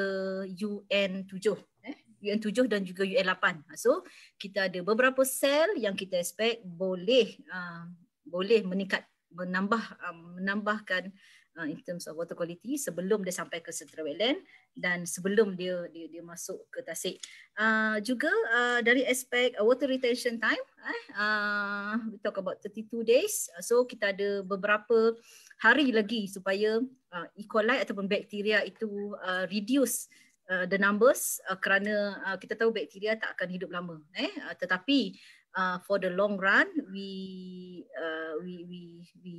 UN7 eh. UN7 dan juga UN8. So kita ada beberapa sel yang kita expect boleh uh, boleh meningkat menambah uh, menambahkan uh, in terms of water quality sebelum dia sampai ke Central Wetland dan sebelum dia dia, dia masuk ke tasik. Uh, juga uh, dari aspek uh, water retention time, eh, uh, we talk about 32 days. Uh, so kita ada beberapa hari lagi supaya uh, E. coli ataupun bakteria itu uh, reduce Uh, the numbers uh, kerana uh, kita tahu bakteria tak akan hidup lama eh uh, tetapi uh, for the long run we uh, we we we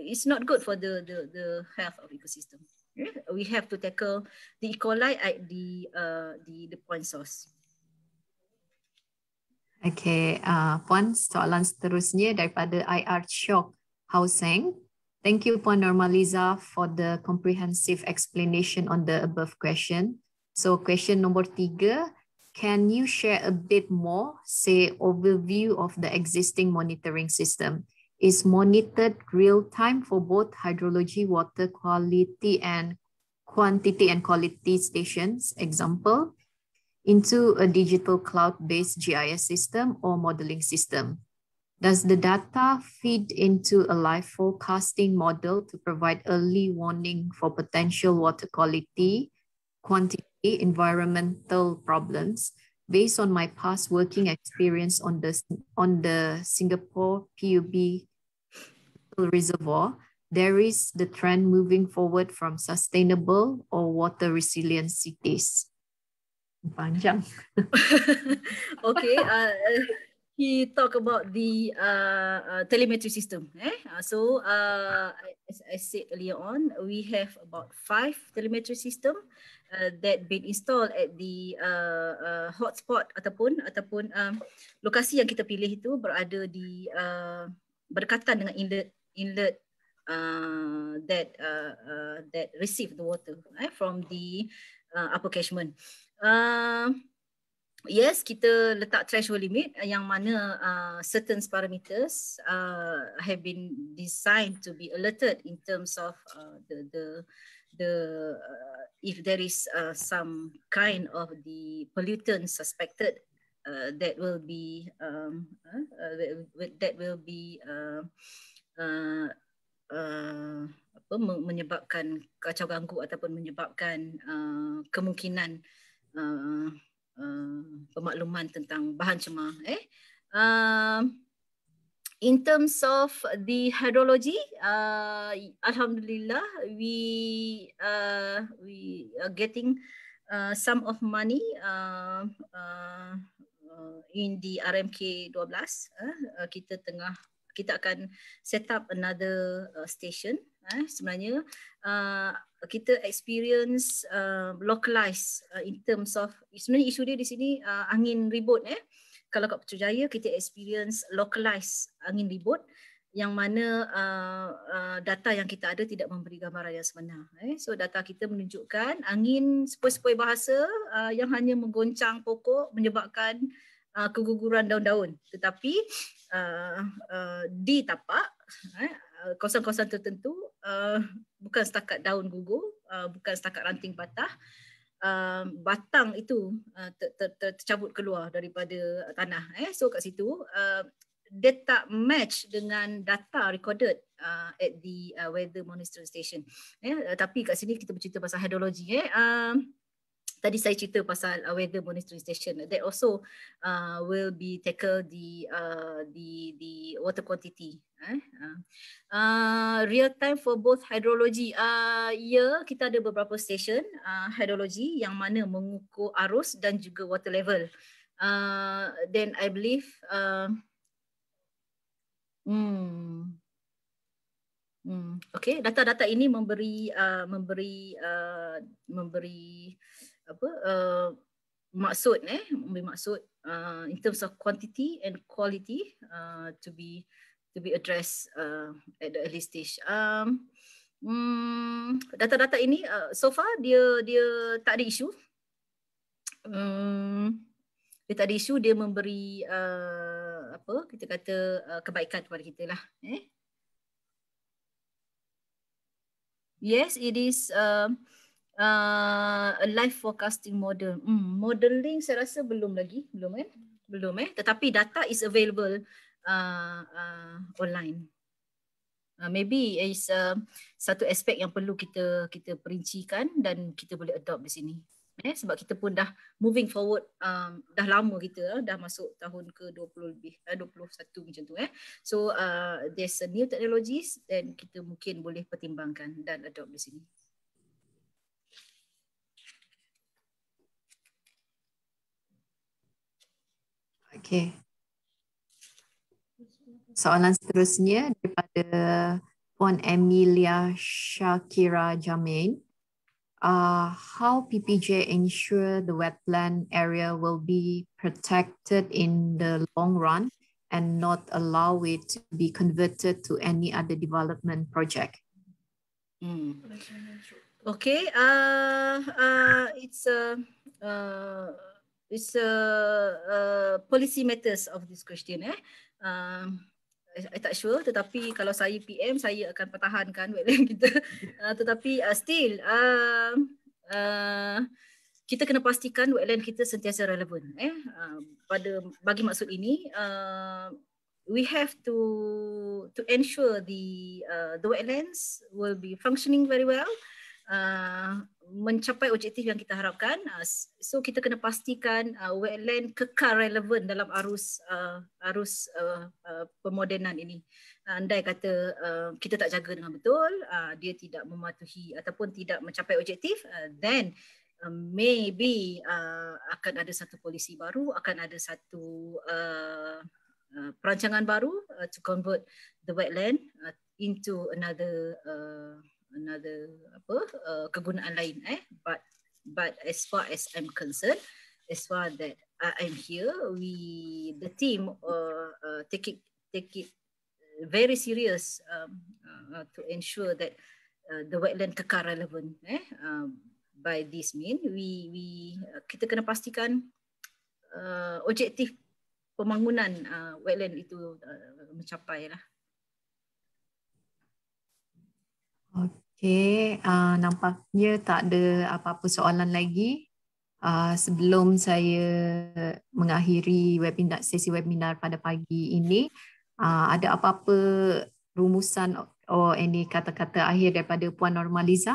it's not good for the the the health of ecosystem. Yeah. We have to tackle the E. coli at uh, the uh, the the point source.
Okay, uh, Puan, soalan seterusnya daripada IR Chok Hao Seng. Thank you, Puan Normaliza, for the comprehensive explanation on the above question. So question number tiga, can you share a bit more, say, overview of the existing monitoring system? is monitored real time for both hydrology, water quality and quantity and quality stations, example, into a digital cloud-based GIS system or modeling system. Does the data feed into a live forecasting model to provide early warning for potential water quality, quantity, environmental problems, Based on my past working experience on the, on the Singapore PUB reservoir, there is the trend moving forward from sustainable or water resilient cities. Panjang. *laughs*
okay. Uh, he talked about the uh, uh, telemetry system. Eh? Uh, so, uh, as I said earlier on, we have about five telemetry system uh, that been installed at the uh, uh, hotspot ataupun ataupun um, lokasi yang kita pilih itu berada di uh, berdekatan dengan inlet inlet uh, that uh, uh, that receive the water eh, from the uh, upper catchment. Uh, Yes, kita letak threshold limit yang mana uh, certain parameters uh, have been designed to be alerted in terms of uh, the the the uh, if there is uh, some kind of the pollutant suspected, uh, that will be um, uh, that will be uh, uh, uh, menyebabkan kacau ganggu ataupun menyebabkan uh, kemungkinan uh, uh, pemakluman tentang bahan cemar. Eh? Uh, in terms of the hydrology, uh, Alhamdulillah, we uh, we are getting uh, some of money uh, uh, in the RMK 12. Uh, uh, kita tengah kita akan set up another uh, station. Uh, sebenarnya uh, kita experience uh, localized uh, in terms of sebenarnya isu dia di sini uh, angin ribut. Eh kalau kat Putrajaya kita experience localized angin ribut yang mana uh, uh, data yang kita ada tidak memberi gambaran yang sebenar. Eh. So data kita menunjukkan angin sepoi-sepoi bahasa uh, yang hanya menggoncang pokok menyebabkan uh, keguguran daun-daun. Tetapi uh, uh, di tapak, eh, uh, kawasan-kawasan tertentu uh, bukan setakat daun gugur, uh, bukan setakat ranting patah, Um, batang itu uh, ter, ter, tercabut keluar daripada tanah eh so kat situ uh, dia tak match dengan data recorded uh, at the uh, weather monitoring station Eh, uh, tapi kat sini kita bercerita pasal hidrologi eh uh, tadi saya cerita pasal uh, weather monitoring station that also uh, will be tackle the uh, the the water quantity eh uh, uh real time for both hydrology uh, ya yeah, kita ada beberapa station uh, hydrology yang mana mengukur arus dan juga water level uh, then i believe uh, hmm Hmm, okay, data-data ini memberi uh, memberi uh, memberi apa uh, maksud eh memberi maksud uh, in terms of quantity and quality uh, to be to be addressed uh, at the early stage. Um, hmm, data-data ini uh, so far dia dia tak ada isu. Um, hmm, dia tak ada isu dia memberi uh, apa kita kata uh, kebaikan kepada kita lah. Eh? Yes, it is uh, life forecasting model. Hmm, modeling saya rasa belum lagi, belum eh? Belum eh? Tetapi data is available uh, uh, online. Uh, maybe is uh, satu aspek yang perlu kita kita perincikan dan kita boleh adopt di sini. Eh, sebab kita pun dah moving forward um, dah lama kita uh, dah masuk tahun ke 20 lebih eh, 21 macam tu eh. So uh, there's a new technologies dan kita mungkin boleh pertimbangkan dan adopt di sini.
Okay. Soalan seterusnya daripada Puan Emilia Shakira Jamin. Uh, how PPJ ensure the wetland area will be protected in the long run and not allow it to be converted to any other development project?
Mm. Okay, uh, uh, it's a uh, uh it's a, a policy matters of this question eh uh, I, I tak sure tetapi kalau saya PM saya akan pertahankan wetland kita *laughs* uh, tetapi uh, still uh, uh, kita kena pastikan wetland kita sentiasa relevan eh uh, pada bagi maksud ini uh, we have to to ensure the uh, the wetlands will be functioning very well Uh, mencapai objektif yang kita harapkan. Uh, so kita kena pastikan uh, wetland kekal relevan dalam arus uh, arus uh, uh, pemodenan ini. Uh, andai kata uh, kita tak jaga dengan betul, uh, dia tidak mematuhi ataupun tidak mencapai objektif, uh, then uh, maybe uh, akan ada satu polisi baru akan ada satu uh, uh, perancangan baru uh, to convert the wetland uh, into another uh, another apa uh, kegunaan lain eh but but as far as i'm concerned as far that I, i'm here we the team uh, uh take it take it very serious um uh, to ensure that uh, the wetland kekal relevant eh um, by this mean we we uh, kita kena pastikan uh, objektif pembangunan uh, wetland itu uh, mencapai lah
Okay, uh, eh, ah, nampaknya tak ada apa-apa soalan lagi. Uh, sebelum saya mengakhiri webinar, sesi webinar pada pagi ini, uh, ada apa-apa rumusan or any kata-kata akhir daripada Puan Normaliza? Liza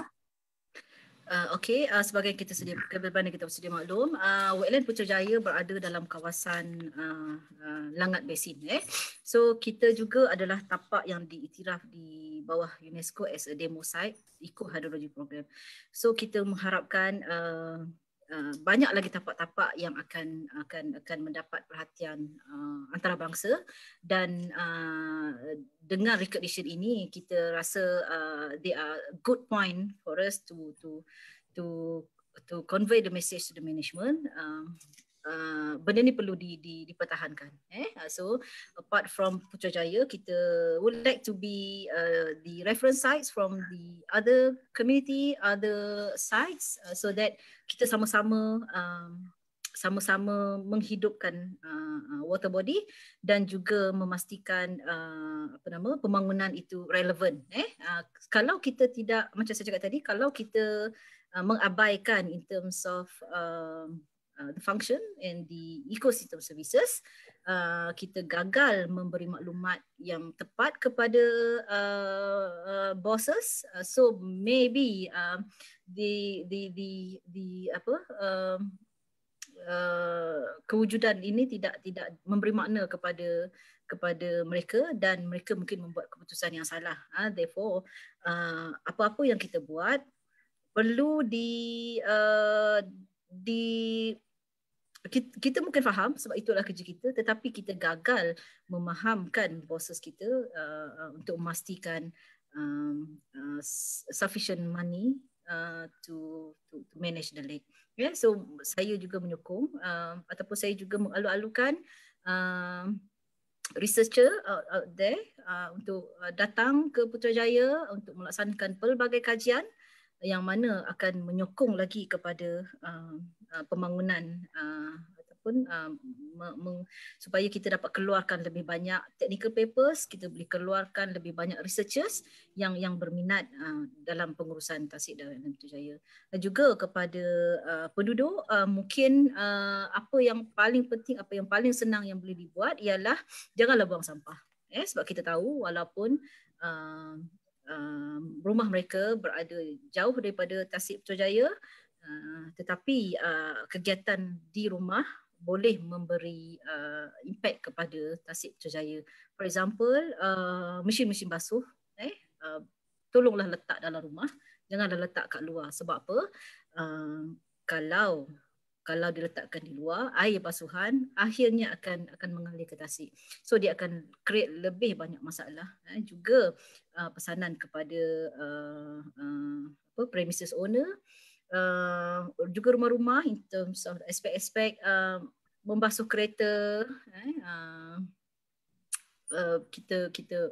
Ah, okay, uh, ah, sebagai kita sedia kebebanan kita sedia maklum, uh, Wetland Putra Jaya berada dalam kawasan uh, uh, Langat Basin. Eh. So kita juga adalah tapak yang diiktiraf di bawah UNESCO as a demo site ikut hydrology program. So kita mengharapkan uh, Uh, banyak lagi tapak-tapak yang akan akan akan mendapat perhatian uh, antarabangsa dan uh, dengan recognition ini kita rasa uh, they are good point for us to to to to convey the message to the management um, Uh, benda ni perlu di, di, dipertahankan. Eh? Uh, so apart from Putrajaya, kita would like to be uh, the reference sites from the other community, other sites, uh, so that kita sama-sama um, sama-sama menghidupkan uh, uh water body dan juga memastikan uh, apa nama pembangunan itu relevant. Eh? Uh, kalau kita tidak macam saya cakap tadi, kalau kita uh, mengabaikan in terms of uh, Uh, the function and the ecosystem services uh, kita gagal memberi maklumat yang tepat kepada uh, uh, bosses uh, so maybe uh, the the the the apa uh, Uh, kewujudan ini tidak tidak memberi makna kepada kepada mereka dan mereka mungkin membuat keputusan yang salah. Uh, therefore, uh, apa-apa yang kita buat perlu di uh, di kita, kita mungkin faham sebab itulah kerja kita tetapi kita gagal memahamkan bosses kita uh, uh untuk memastikan um, uh, sufficient money uh, to, to manage the lake yeah so saya juga menyokong uh, ataupun saya juga mengalu-alukan uh, researcher out, out there uh, untuk uh, datang ke Putrajaya untuk melaksanakan pelbagai kajian yang mana akan menyokong lagi kepada uh, uh, pembangunan uh, ataupun uh, supaya kita dapat keluarkan lebih banyak technical papers kita boleh keluarkan lebih banyak researchers yang yang berminat uh, dalam pengurusan Tasik dan Putrajaya dan juga kepada uh, penduduk uh, mungkin uh, apa yang paling penting apa yang paling senang yang boleh dibuat ialah janganlah buang sampah eh sebab kita tahu walaupun uh, uh, rumah mereka berada jauh daripada Tasik Putrajaya uh, tetapi uh, kegiatan di rumah boleh memberi uh, impak kepada Tasik Putrajaya. For example, uh, mesin-mesin basuh eh uh, tolonglah letak dalam rumah, janganlah letak kat luar. Sebab apa? Uh, kalau kalau diletakkan di luar air basuhan akhirnya akan akan mengalir ke tasik so dia akan create lebih banyak masalah eh, juga uh, pesanan kepada uh, uh, premises owner uh, juga rumah-rumah in terms of aspect aspect uh, membasuh kereta eh, uh, uh, kita kita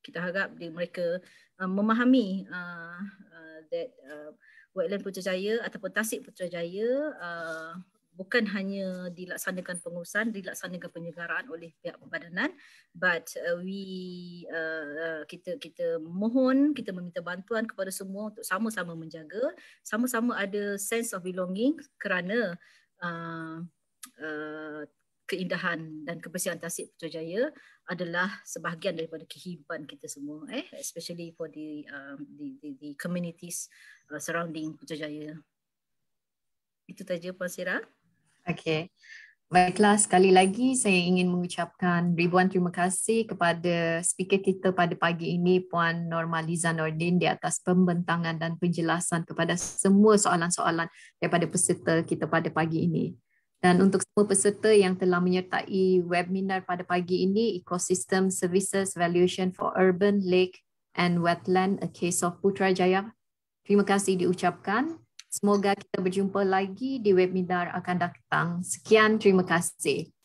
kita harap dia mereka uh, memahami uh, uh, that uh, Wetland Putrajaya ataupun Tasik Putrajaya uh, bukan hanya dilaksanakan pengurusan, dilaksanakan penyegaran oleh pihak perbadanan but uh, we uh, kita kita mohon kita meminta bantuan kepada semua untuk sama-sama menjaga sama-sama ada sense of belonging kerana uh, uh, keindahan dan kebersihan Tasik Putrajaya uh, adalah sebahagian daripada kehidupan kita semua eh especially for the um, the, the the communities uh, surrounding Putrajaya. Itu saja Puan Sira.
Okey. Baiklah sekali lagi saya ingin mengucapkan ribuan terima kasih kepada speaker kita pada pagi ini Puan Normaliza Nordin di atas pembentangan dan penjelasan kepada semua soalan-soalan daripada peserta kita pada pagi ini. Dan untuk semua peserta yang telah menyertai webinar pada pagi ini, Ecosystem Services Valuation for Urban, Lake and Wetland, A Case of Putrajaya, terima kasih diucapkan. Semoga kita berjumpa lagi di webinar akan datang. Sekian, terima kasih.